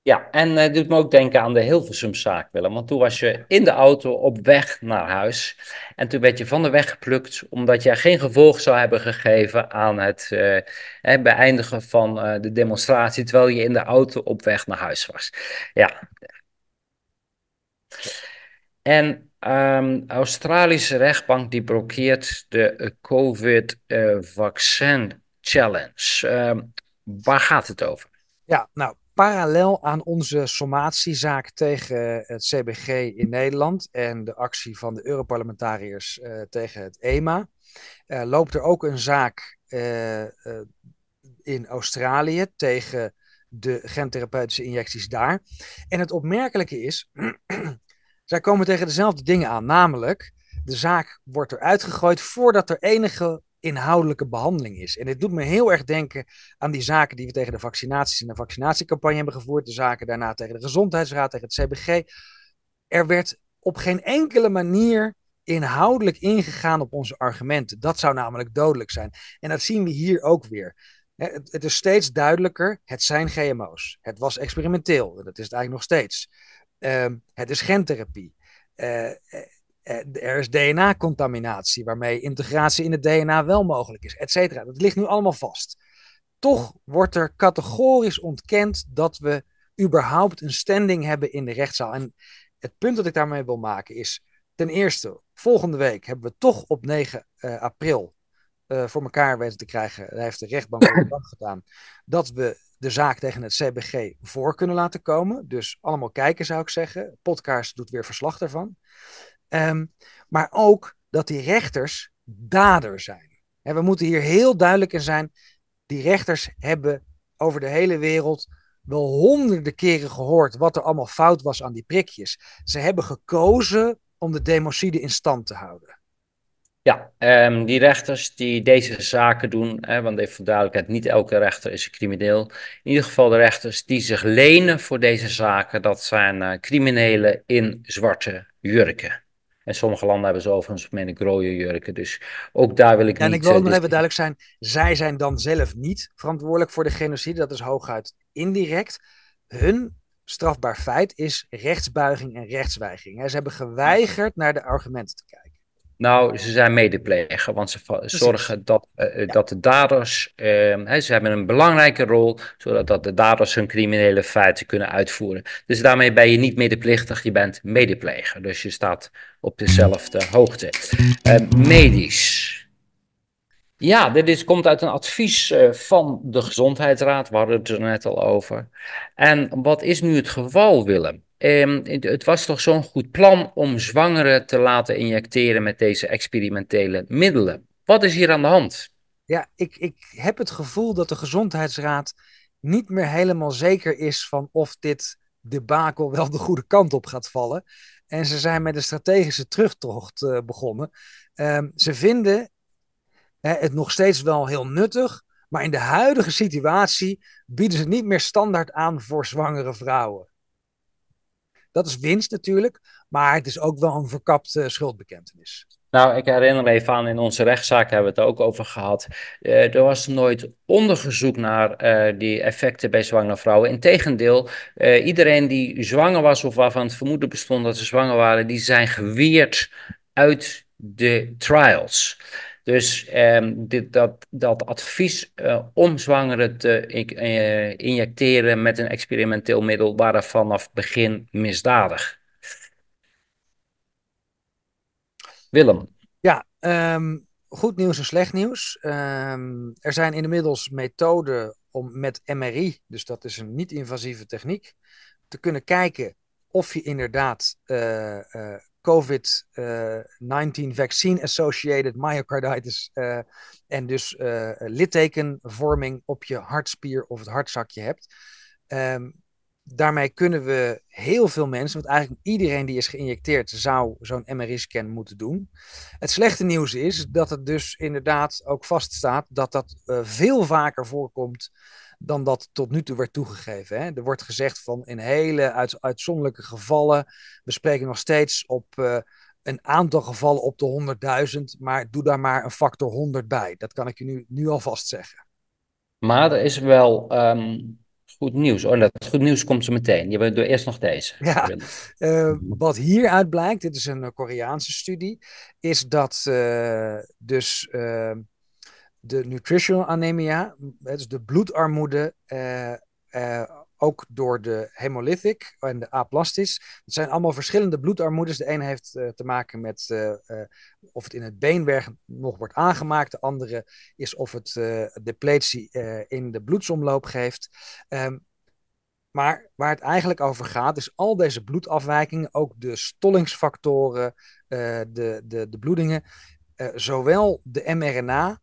Ja, en uh, doet me ook denken aan de zaak, Willem. Want toen was je in de auto op weg naar huis. En toen werd je van de weg geplukt omdat jij geen gevolg zou hebben gegeven aan het, eh, eh, beëindigen van de demonstratie. Terwijl je in de auto op weg naar huis was. Ja. En Um, Australische rechtbank die blokkeert de COVID-vaccin eh, challenge. Ehm, waar gaat het over? Ja, nou, parallel aan onze sommatiezaak tegen eh, het CBG in Nederland en de actie van de Europarlementariërs uh, tegen het EMA, loopt er ook een zaak in Australië tegen de gentherapeutische injecties daar. En het opmerkelijke is daar komen tegen dezelfde dingen aan, namelijk de zaak wordt eruit gegooid voordat er enige inhoudelijke behandeling is. En dit doet me heel erg denken aan die zaken die we tegen de vaccinaties en de vaccinatiecampagne hebben gevoerd, de zaken daarna tegen de gezondheidsraad, tegen het CBG. Er werd op geen enkele manier inhoudelijk ingegaan op onze argumenten. Dat zou namelijk dodelijk zijn. En dat zien we hier ook weer. Het, het is steeds duidelijker, het zijn GMO's. Het was experimenteel, dat is het eigenlijk nog steeds. Ehm, het is gentherapie. Eh, eh, er is DNA-contaminatie, waarmee integratie in het DNA wel mogelijk is, et cetera. Dat ligt nu allemaal vast. Toch wordt er categorisch ontkend dat we überhaupt een standing hebben in de rechtszaal. En het punt dat ik daarmee wil maken is: ten eerste, volgende week hebben we toch op 9 eh, april voor elkaar weten te krijgen. daar heeft de rechtbank ook gedaan. Dat we de zaak tegen het CBG voor kunnen laten komen. Dus allemaal kijken zou ik zeggen. Podcast doet weer verslag daarvan. Ehm, maar ook dat die rechters dader zijn. En we moeten hier heel duidelijk in zijn. Die rechters hebben over de hele wereld wel honderden keren gehoord wat er allemaal fout was aan die prikjes. Ze hebben gekozen om de democide in stand te houden. Ja, ehm, die rechters die deze zaken doen, hè, want even voor duidelijkheid, niet elke rechter is een crimineel. In ieder geval de rechters die zich lenen voor deze zaken, dat zijn eh, criminelen in zwarte jurken. En sommige landen hebben ze overigens met jurken, dus ook daar wil ik ja, en En ik wil eh, nog even duidelijk zijn, zij zijn dan zelf niet verantwoordelijk voor de genocide, dat is hooguit indirect. Hun strafbaar feit is rechtsbuiging en rechtsweigering. Ze hebben geweigerd naar de argumenten te kijken. Nou, ze zijn medepleger, want ze zorgen dat, eh, eh, dat de daders, uh, ze hebben een belangrijke rol, zodat dat de daders hun criminele feiten kunnen uitvoeren. Dus daarmee ben je niet medeplichtig, je bent medepleger. Dus je staat op dezelfde hoogte. Ehm, medisch. Ja, dit is, komt uit een advies eh, van de Gezondheidsraad, we hadden het er net al over. En wat is nu het geval, Willem? Ehm, het, was toch zo'n goed plan om zwangeren te laten injecteren met deze experimentele middelen. Wat is hier aan de hand? Ja, ik, ik heb het gevoel dat de gezondheidsraad niet meer helemaal zeker is van of dit debakel wel de goede kant op gaat vallen. En ze zijn met een strategische terugtocht eh, begonnen. Ehm, ze vinden het nog steeds wel heel nuttig, maar in de huidige situatie bieden ze het niet meer standaard aan voor zwangere vrouwen. Dat is winst natuurlijk, maar het is ook wel een verkapte schuldbekentenis. Nou, ik herinner me even aan, in onze rechtszaak hebben we het ook over gehad. Eh, er was nooit onderzoek naar eh, die effecten bij zwangere vrouwen. Integendeel, uh, iedereen die zwanger was of waarvan het vermoeden bestond dat ze zwanger waren, die zijn geweerd uit de trials. Dus ehm, dit, dat, dat advies eh, om zwangeren te eh, injecteren met een experimenteel middel waren vanaf begin misdadig. Willem. Ja, ehm, goed nieuws en slecht nieuws. Ehm, er zijn inmiddels methoden om met MRI, dus dat is een niet-invasieve techniek, te kunnen kijken of je inderdaad eh, COVID-19 eh, vaccine-associated myocarditis eh, en dus eh, littekenvorming op je hartspier of het hartzakje hebt. Ehm, daarmee kunnen we heel veel mensen, want eigenlijk iedereen die is geïnjecteerd, zou zo'n MRI-scan moeten doen. Het slechte nieuws is dat het dus inderdaad ook vaststaat dat dat veel vaker voorkomt dan dat tot nu toe werd toegegeven. Hè? Er wordt gezegd van in hele uitzonderlijke gevallen, we spreken nog steeds op eh, een aantal gevallen op de 100.000, maar doe daar maar een factor 100 bij. Dat kan ik je nu, nu alvast zeggen. Maar er is wel ehm, goed nieuws. Oh, dat goed nieuws komt zo meteen. Je bent door eerst nog deze. Ja, eh, wat hieruit blijkt, dit is een Koreaanse studie, is dat eh, dus ehm, de nutritional anemia, is dus de bloedarmoede, eh, eh, ook door de hemolytic en de aplastisch. Dat zijn allemaal verschillende bloedarmoedes. De ene heeft eh, te maken met of het in het beenwerg nog wordt aangemaakt. De andere is of het depletie in de bloedsomloop geeft. Ehm, maar waar het eigenlijk over gaat, is al deze bloedafwijkingen, ook de stollingsfactoren, de, de, de bloedingen, zowel de mRNA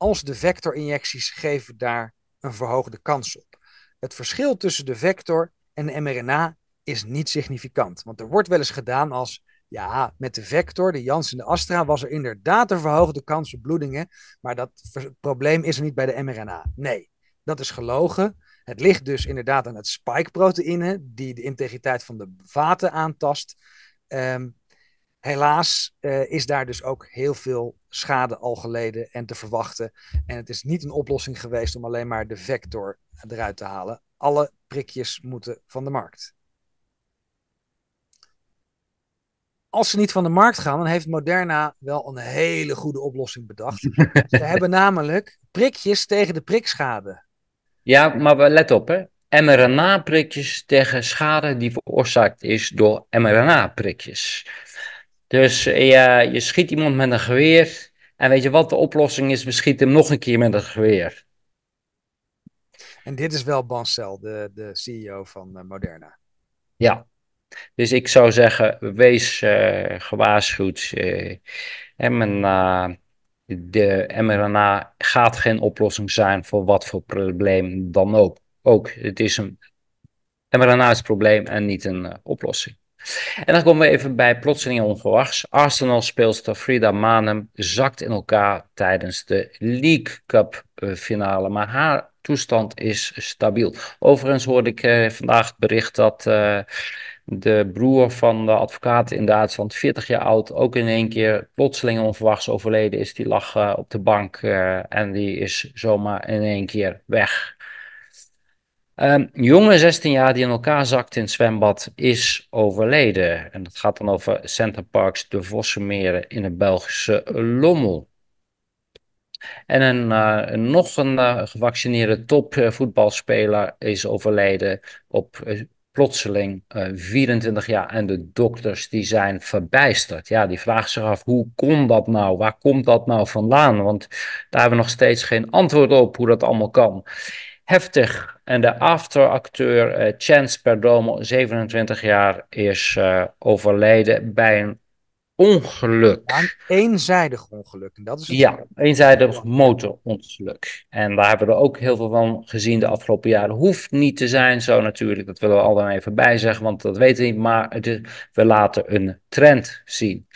als de vectorinjecties geven daar een verhoogde kans op. Het verschil tussen de vector en de mRNA is niet significant. Want er wordt wel eens gedaan als, ja, met de vector, de Janssen en de Astra, was er inderdaad een verhoogde kans op bloedingen, maar dat probleem is er niet bij de mRNA. Nee, dat is gelogen. Het ligt dus inderdaad aan het spike-proteïne die de integriteit van de vaten aantast. Ehm, helaas eh, is daar dus ook heel veel schade al geleden en te verwachten. En het is niet een oplossing geweest om alleen maar de vector eruit te halen. Alle prikjes moeten van de markt. Als ze niet van de markt gaan, dan heeft Moderna wel een hele goede oplossing bedacht. ze hebben namelijk prikjes tegen de prikschade. Ja, maar let op hè. mRNA-prikjes tegen schade die veroorzaakt is door mRNA-prikjes. Dus eh, je schiet iemand met een geweer. En weet je wat de oplossing is? We schieten hem nog een keer met een geweer. En dit is wel Bancel, de, de CEO van eh, Moderna. Ja. Dus ik zou zeggen, wees uh, gewaarschuwd. Uh, mRNA, de mRNA gaat geen oplossing zijn voor wat voor probleem dan ook. Ook, het is een mRNA is probleem en niet een oplossing. En dan komen we even bij plotseling onverwachts. Arsenal-speelster Frida Manem zakt in elkaar tijdens de League Cup eh, finale. Maar haar toestand is stabiel. Overigens hoorde ik eh, vandaag het bericht dat eh, de broer van de advocaat in Duitsland, 40 jaar oud, ook in één keer plotseling onverwachts overleden is. Die lag op de bank en die is zomaar in één keer weg. Um, jonge 16 jaar die in elkaar zakt in het zwembad is overleden. En dat gaat dan over Center Parks de Vossenmeren in de Belgische Lommel. En een, eh, nog een eh, gevaccineerde topvoetbalspeler eh, is overleden op plotseling 24 jaar. En de dokters die zijn verbijsterd. Ja, die vragen zich af, hoe kon dat nou? Waar komt dat nou vandaan? Want daar hebben we nog steeds geen antwoord op hoe dat allemaal kan heftig. En de afteracteur uh, Chance Perdomo, 27 jaar, is eh, overleden bij een ongeluk. een eenzijdig ongeluk. En dat is ja, een eenzijdig motorongeluk. En daar hebben we er ook heel veel van gezien de afgelopen jaren. Hoeft niet te zijn zo natuurlijk, dat willen we allemaal even bijzeggen, want dat weten we niet. Maar het is, we laten een trend zien.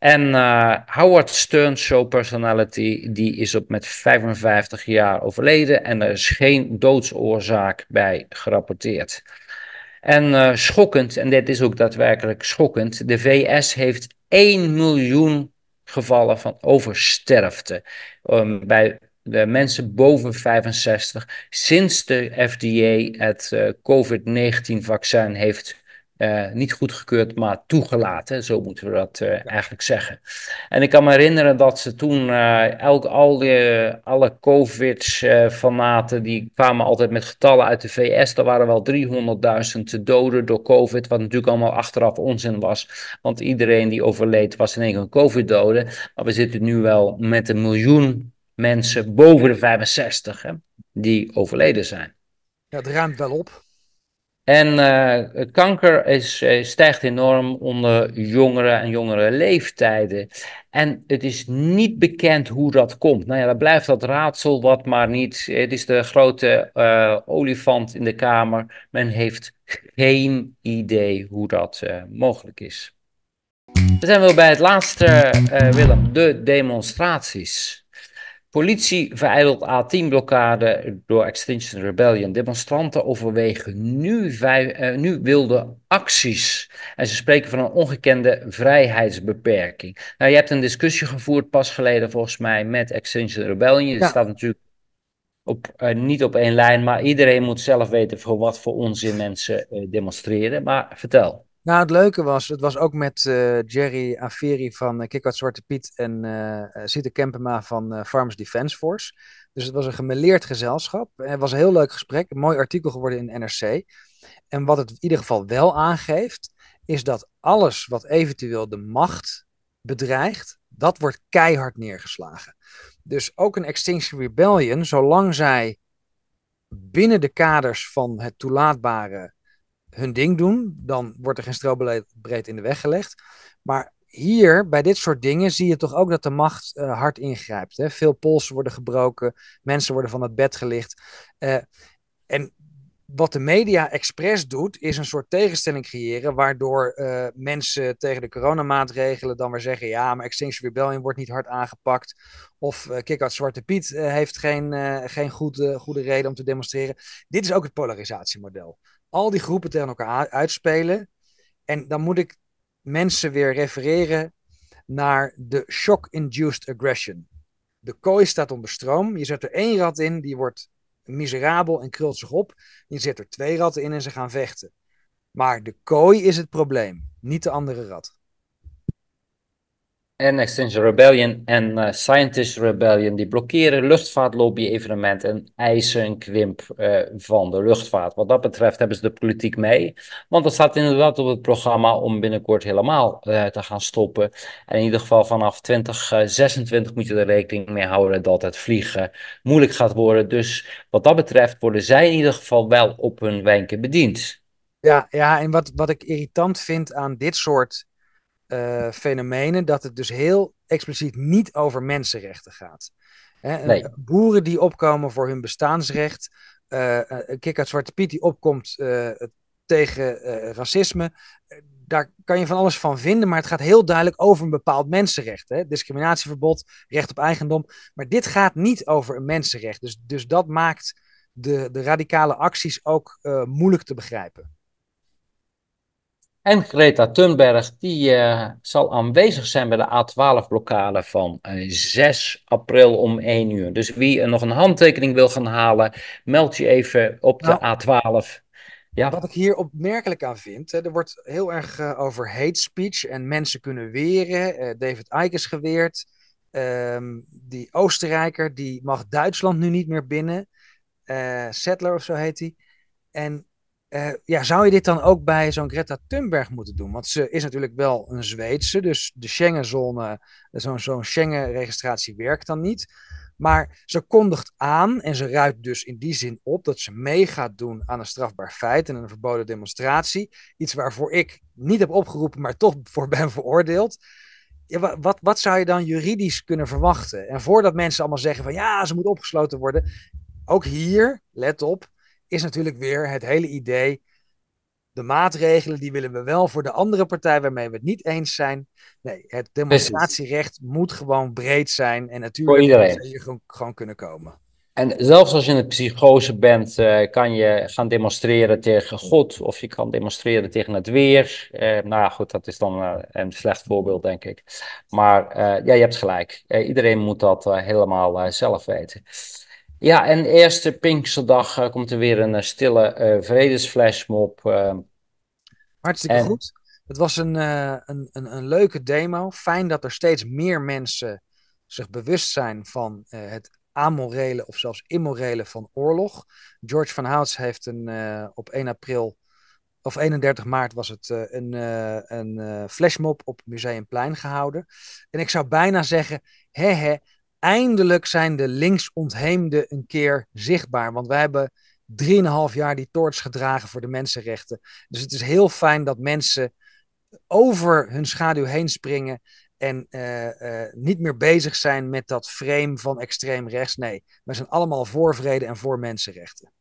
En eh, Howard Stern, show personality, die is op met 55 jaar overleden en er is geen doodsoorzaak bij gerapporteerd. En uh, schokkend, en dit is ook daadwerkelijk schokkend, de VS heeft 1 miljoen gevallen van oversterfte ehm, bij de mensen boven 65 sinds de FDA het eh, COVID-19 vaccin heeft eh, niet goedgekeurd, maar toegelaten. Zo moeten we dat eh, eigenlijk zeggen. En ik kan me herinneren dat ze toen uh, elk, al die, alle COVID-fanaten, die kwamen altijd met getallen uit de VS. Er waren wel 300.000 doden door COVID, wat natuurlijk allemaal achteraf onzin was. Want iedereen die overleed was in één keer een COVID-dode. Maar we zitten nu wel met een miljoen mensen boven de 65 hè, die overleden zijn. Ja, het ruimt wel op. En eh, kanker is, eh, stijgt enorm onder jongeren en jongere leeftijden. En het is niet bekend hoe dat komt. Nou ja, dat blijft dat raadsel wat maar niet. Het is de grote eh, olifant in de kamer. Men heeft geen idee hoe dat mogelijk is. We zijn wel bij het laatste, Willem, de demonstraties. Politie verijdelt A10-blokkade door Extinction Rebellion. Demonstranten overwegen nu, eh, nu, wilde acties. En ze spreken van een ongekende vrijheidsbeperking. Nou, je hebt een discussie gevoerd pas geleden volgens mij met Extinction Rebellion. Je staat natuurlijk op, eh, niet op één lijn, maar iedereen moet zelf weten voor wat voor onzin mensen eh, demonstreren. Maar vertel. Nou, het leuke was, het was ook met eh, Jerry Afiri van uh, Zwarte Piet en uh, eh, Sita Kempema van uh, Farmers Defence Force. Dus het was een gemeleerd gezelschap. Het was een heel leuk gesprek, een mooi artikel geworden in NRC. En wat het in ieder geval wel aangeeft, is dat alles wat eventueel de macht bedreigt, dat wordt keihard neergeslagen. Dus ook een Extinction Rebellion, zolang zij binnen de kaders van het toelaatbare hun ding doen, dan wordt er geen breed in de weg gelegd. Maar hier, bij dit soort dingen, zie je toch ook dat de macht eh, hard ingrijpt. Hè? Veel polsen worden gebroken, mensen worden van het bed gelicht. Eh, en wat de media expres doet, is een soort tegenstelling creëren, waardoor eh, mensen tegen de coronamaatregelen dan weer zeggen, ja, maar Extinction Rebellion wordt niet hard aangepakt, of uh, Kick-Out Zwarte Piet heeft geen, geen goede, goede reden om te demonstreren. Dit is ook het polarisatiemodel al die groepen tegen elkaar uitspelen. En dan moet ik mensen weer refereren naar de shock-induced aggression. De kooi staat onder stroom. Je zet er één rat in, die wordt miserabel en krult zich op. Je zet er twee ratten in en ze gaan vechten. Maar de kooi is het probleem, niet de andere rat en Extinction Rebellion en uh, Scientist Rebellion, die blokkeren luchtvaartlobby-evenementen en eisen een krimp eh, van de luchtvaart. Wat dat betreft hebben ze de politiek mee, want dat staat inderdaad op het programma om binnenkort helemaal eh, te gaan stoppen. En in ieder geval vanaf 2026 moet je er rekening mee houden dat het vliegen moeilijk gaat worden. Dus wat dat betreft worden zij in ieder geval wel op hun wenken bediend. Ja, ja en wat, wat ik irritant vind aan dit soort eh, fenomenen dat het dus heel expliciet niet over mensenrechten gaat. Hè? Boeren die opkomen voor hun bestaansrecht, eh, een kik uit Zwarte Piet die opkomt eh, tegen racisme, daar kan je van alles van vinden, maar het gaat heel duidelijk over een bepaald mensenrecht. Hè? Discriminatieverbod, recht op eigendom. Maar dit gaat niet over een mensenrecht. Dus, dus dat maakt de, de radicale acties ook moeilijk te begrijpen. En Greta Thunberg, die eh, zal aanwezig zijn bij de A12-blokkade van 6 eh, april om 1 uur. Dus wie nog een handtekening wil gaan halen, meld je even op de nou, A12. Ja. Wat ik hier opmerkelijk aan vind, hè, er wordt heel erg eh, over hate speech en mensen kunnen weren. David Icke is geweerd. Ehm, die Oostenrijker, die mag Duitsland nu niet meer binnen. Settler of zo heet hij. En eh, ja, zou je dit dan ook bij zo'n Greta Thunberg moeten doen? Want ze is natuurlijk wel een Zweedse, dus de Schengenzone, zo'n zo Schengen-registratie werkt dan niet. Maar ze kondigt aan en ze ruikt dus in die zin op dat ze mee gaat doen aan een strafbaar feit en een verboden demonstratie. Iets waarvoor ik niet heb opgeroepen, maar toch voor ben veroordeeld. Ja, wat, wat zou je dan juridisch kunnen verwachten? En voordat mensen allemaal zeggen van ja, ze moet opgesloten worden, ook hier, let op, is natuurlijk weer het hele idee. De maatregelen die willen we wel voor de andere partij waarmee we het niet eens zijn. Nee, het demonstratierecht moet gewoon breed zijn. En natuurlijk voor iedereen. je gewoon, gewoon kunnen komen. En zelfs als je in het psychose bent, eh, kan je gaan demonstreren tegen God of je kan demonstreren tegen het weer. Eh, nou ja, goed, dat is dan eh, een slecht voorbeeld, denk ik. Maar ja, je hebt gelijk. iedereen moet dat helemaal zelf weten. Ja, en eerste Pinksterdag eh, komt er weer een eh, stille uh, eh, vredesflashmob. Hartstikke goed. Het was een, een, een, een, leuke demo. Fijn dat er steeds meer mensen zich bewust zijn van het amorele of zelfs immorele van oorlog. George van Houts heeft een, op 1 april of 31 maart was het een, een flashmob op Museumplein gehouden. En ik zou bijna zeggen, hè hè, eindelijk zijn de linksontheemden een keer zichtbaar. Want wij hebben 3,5 jaar die toorts gedragen voor de mensenrechten. Dus het is heel fijn dat mensen over hun schaduw heen springen en eh, eh, niet meer bezig zijn met dat frame van extreem rechts. Nee, wij zijn allemaal voor vrede en voor mensenrechten.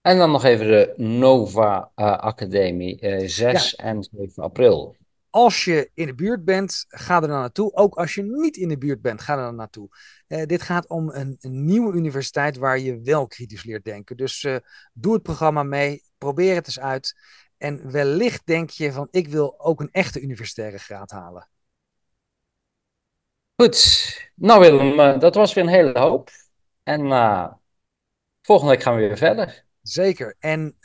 En dan nog even de Nova eh, Academie, 6 en 7 april als je in de buurt bent, ga er dan naartoe. Ook als je niet in de buurt bent, ga er dan naartoe. Eh, dit gaat om een, nieuwe universiteit waar je wel kritisch leert denken. Dus eh, doe het programma mee, probeer het eens uit. En wellicht denk je van ik wil ook een echte universitaire graad halen. Goed, nou Willem, eh, dat was weer een hele hoop. En volgende week gaan we weer verder. Zeker. En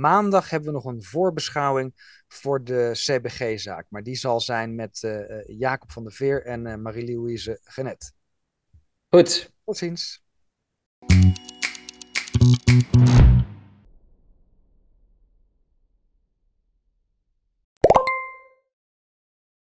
maandag hebben we nog een voorbeschouwing voor de CBG-zaak. Maar die zal zijn met eh, eh, Jacob van der Veer en eh, Marie-Louise Genet. Goed. Tot ziens.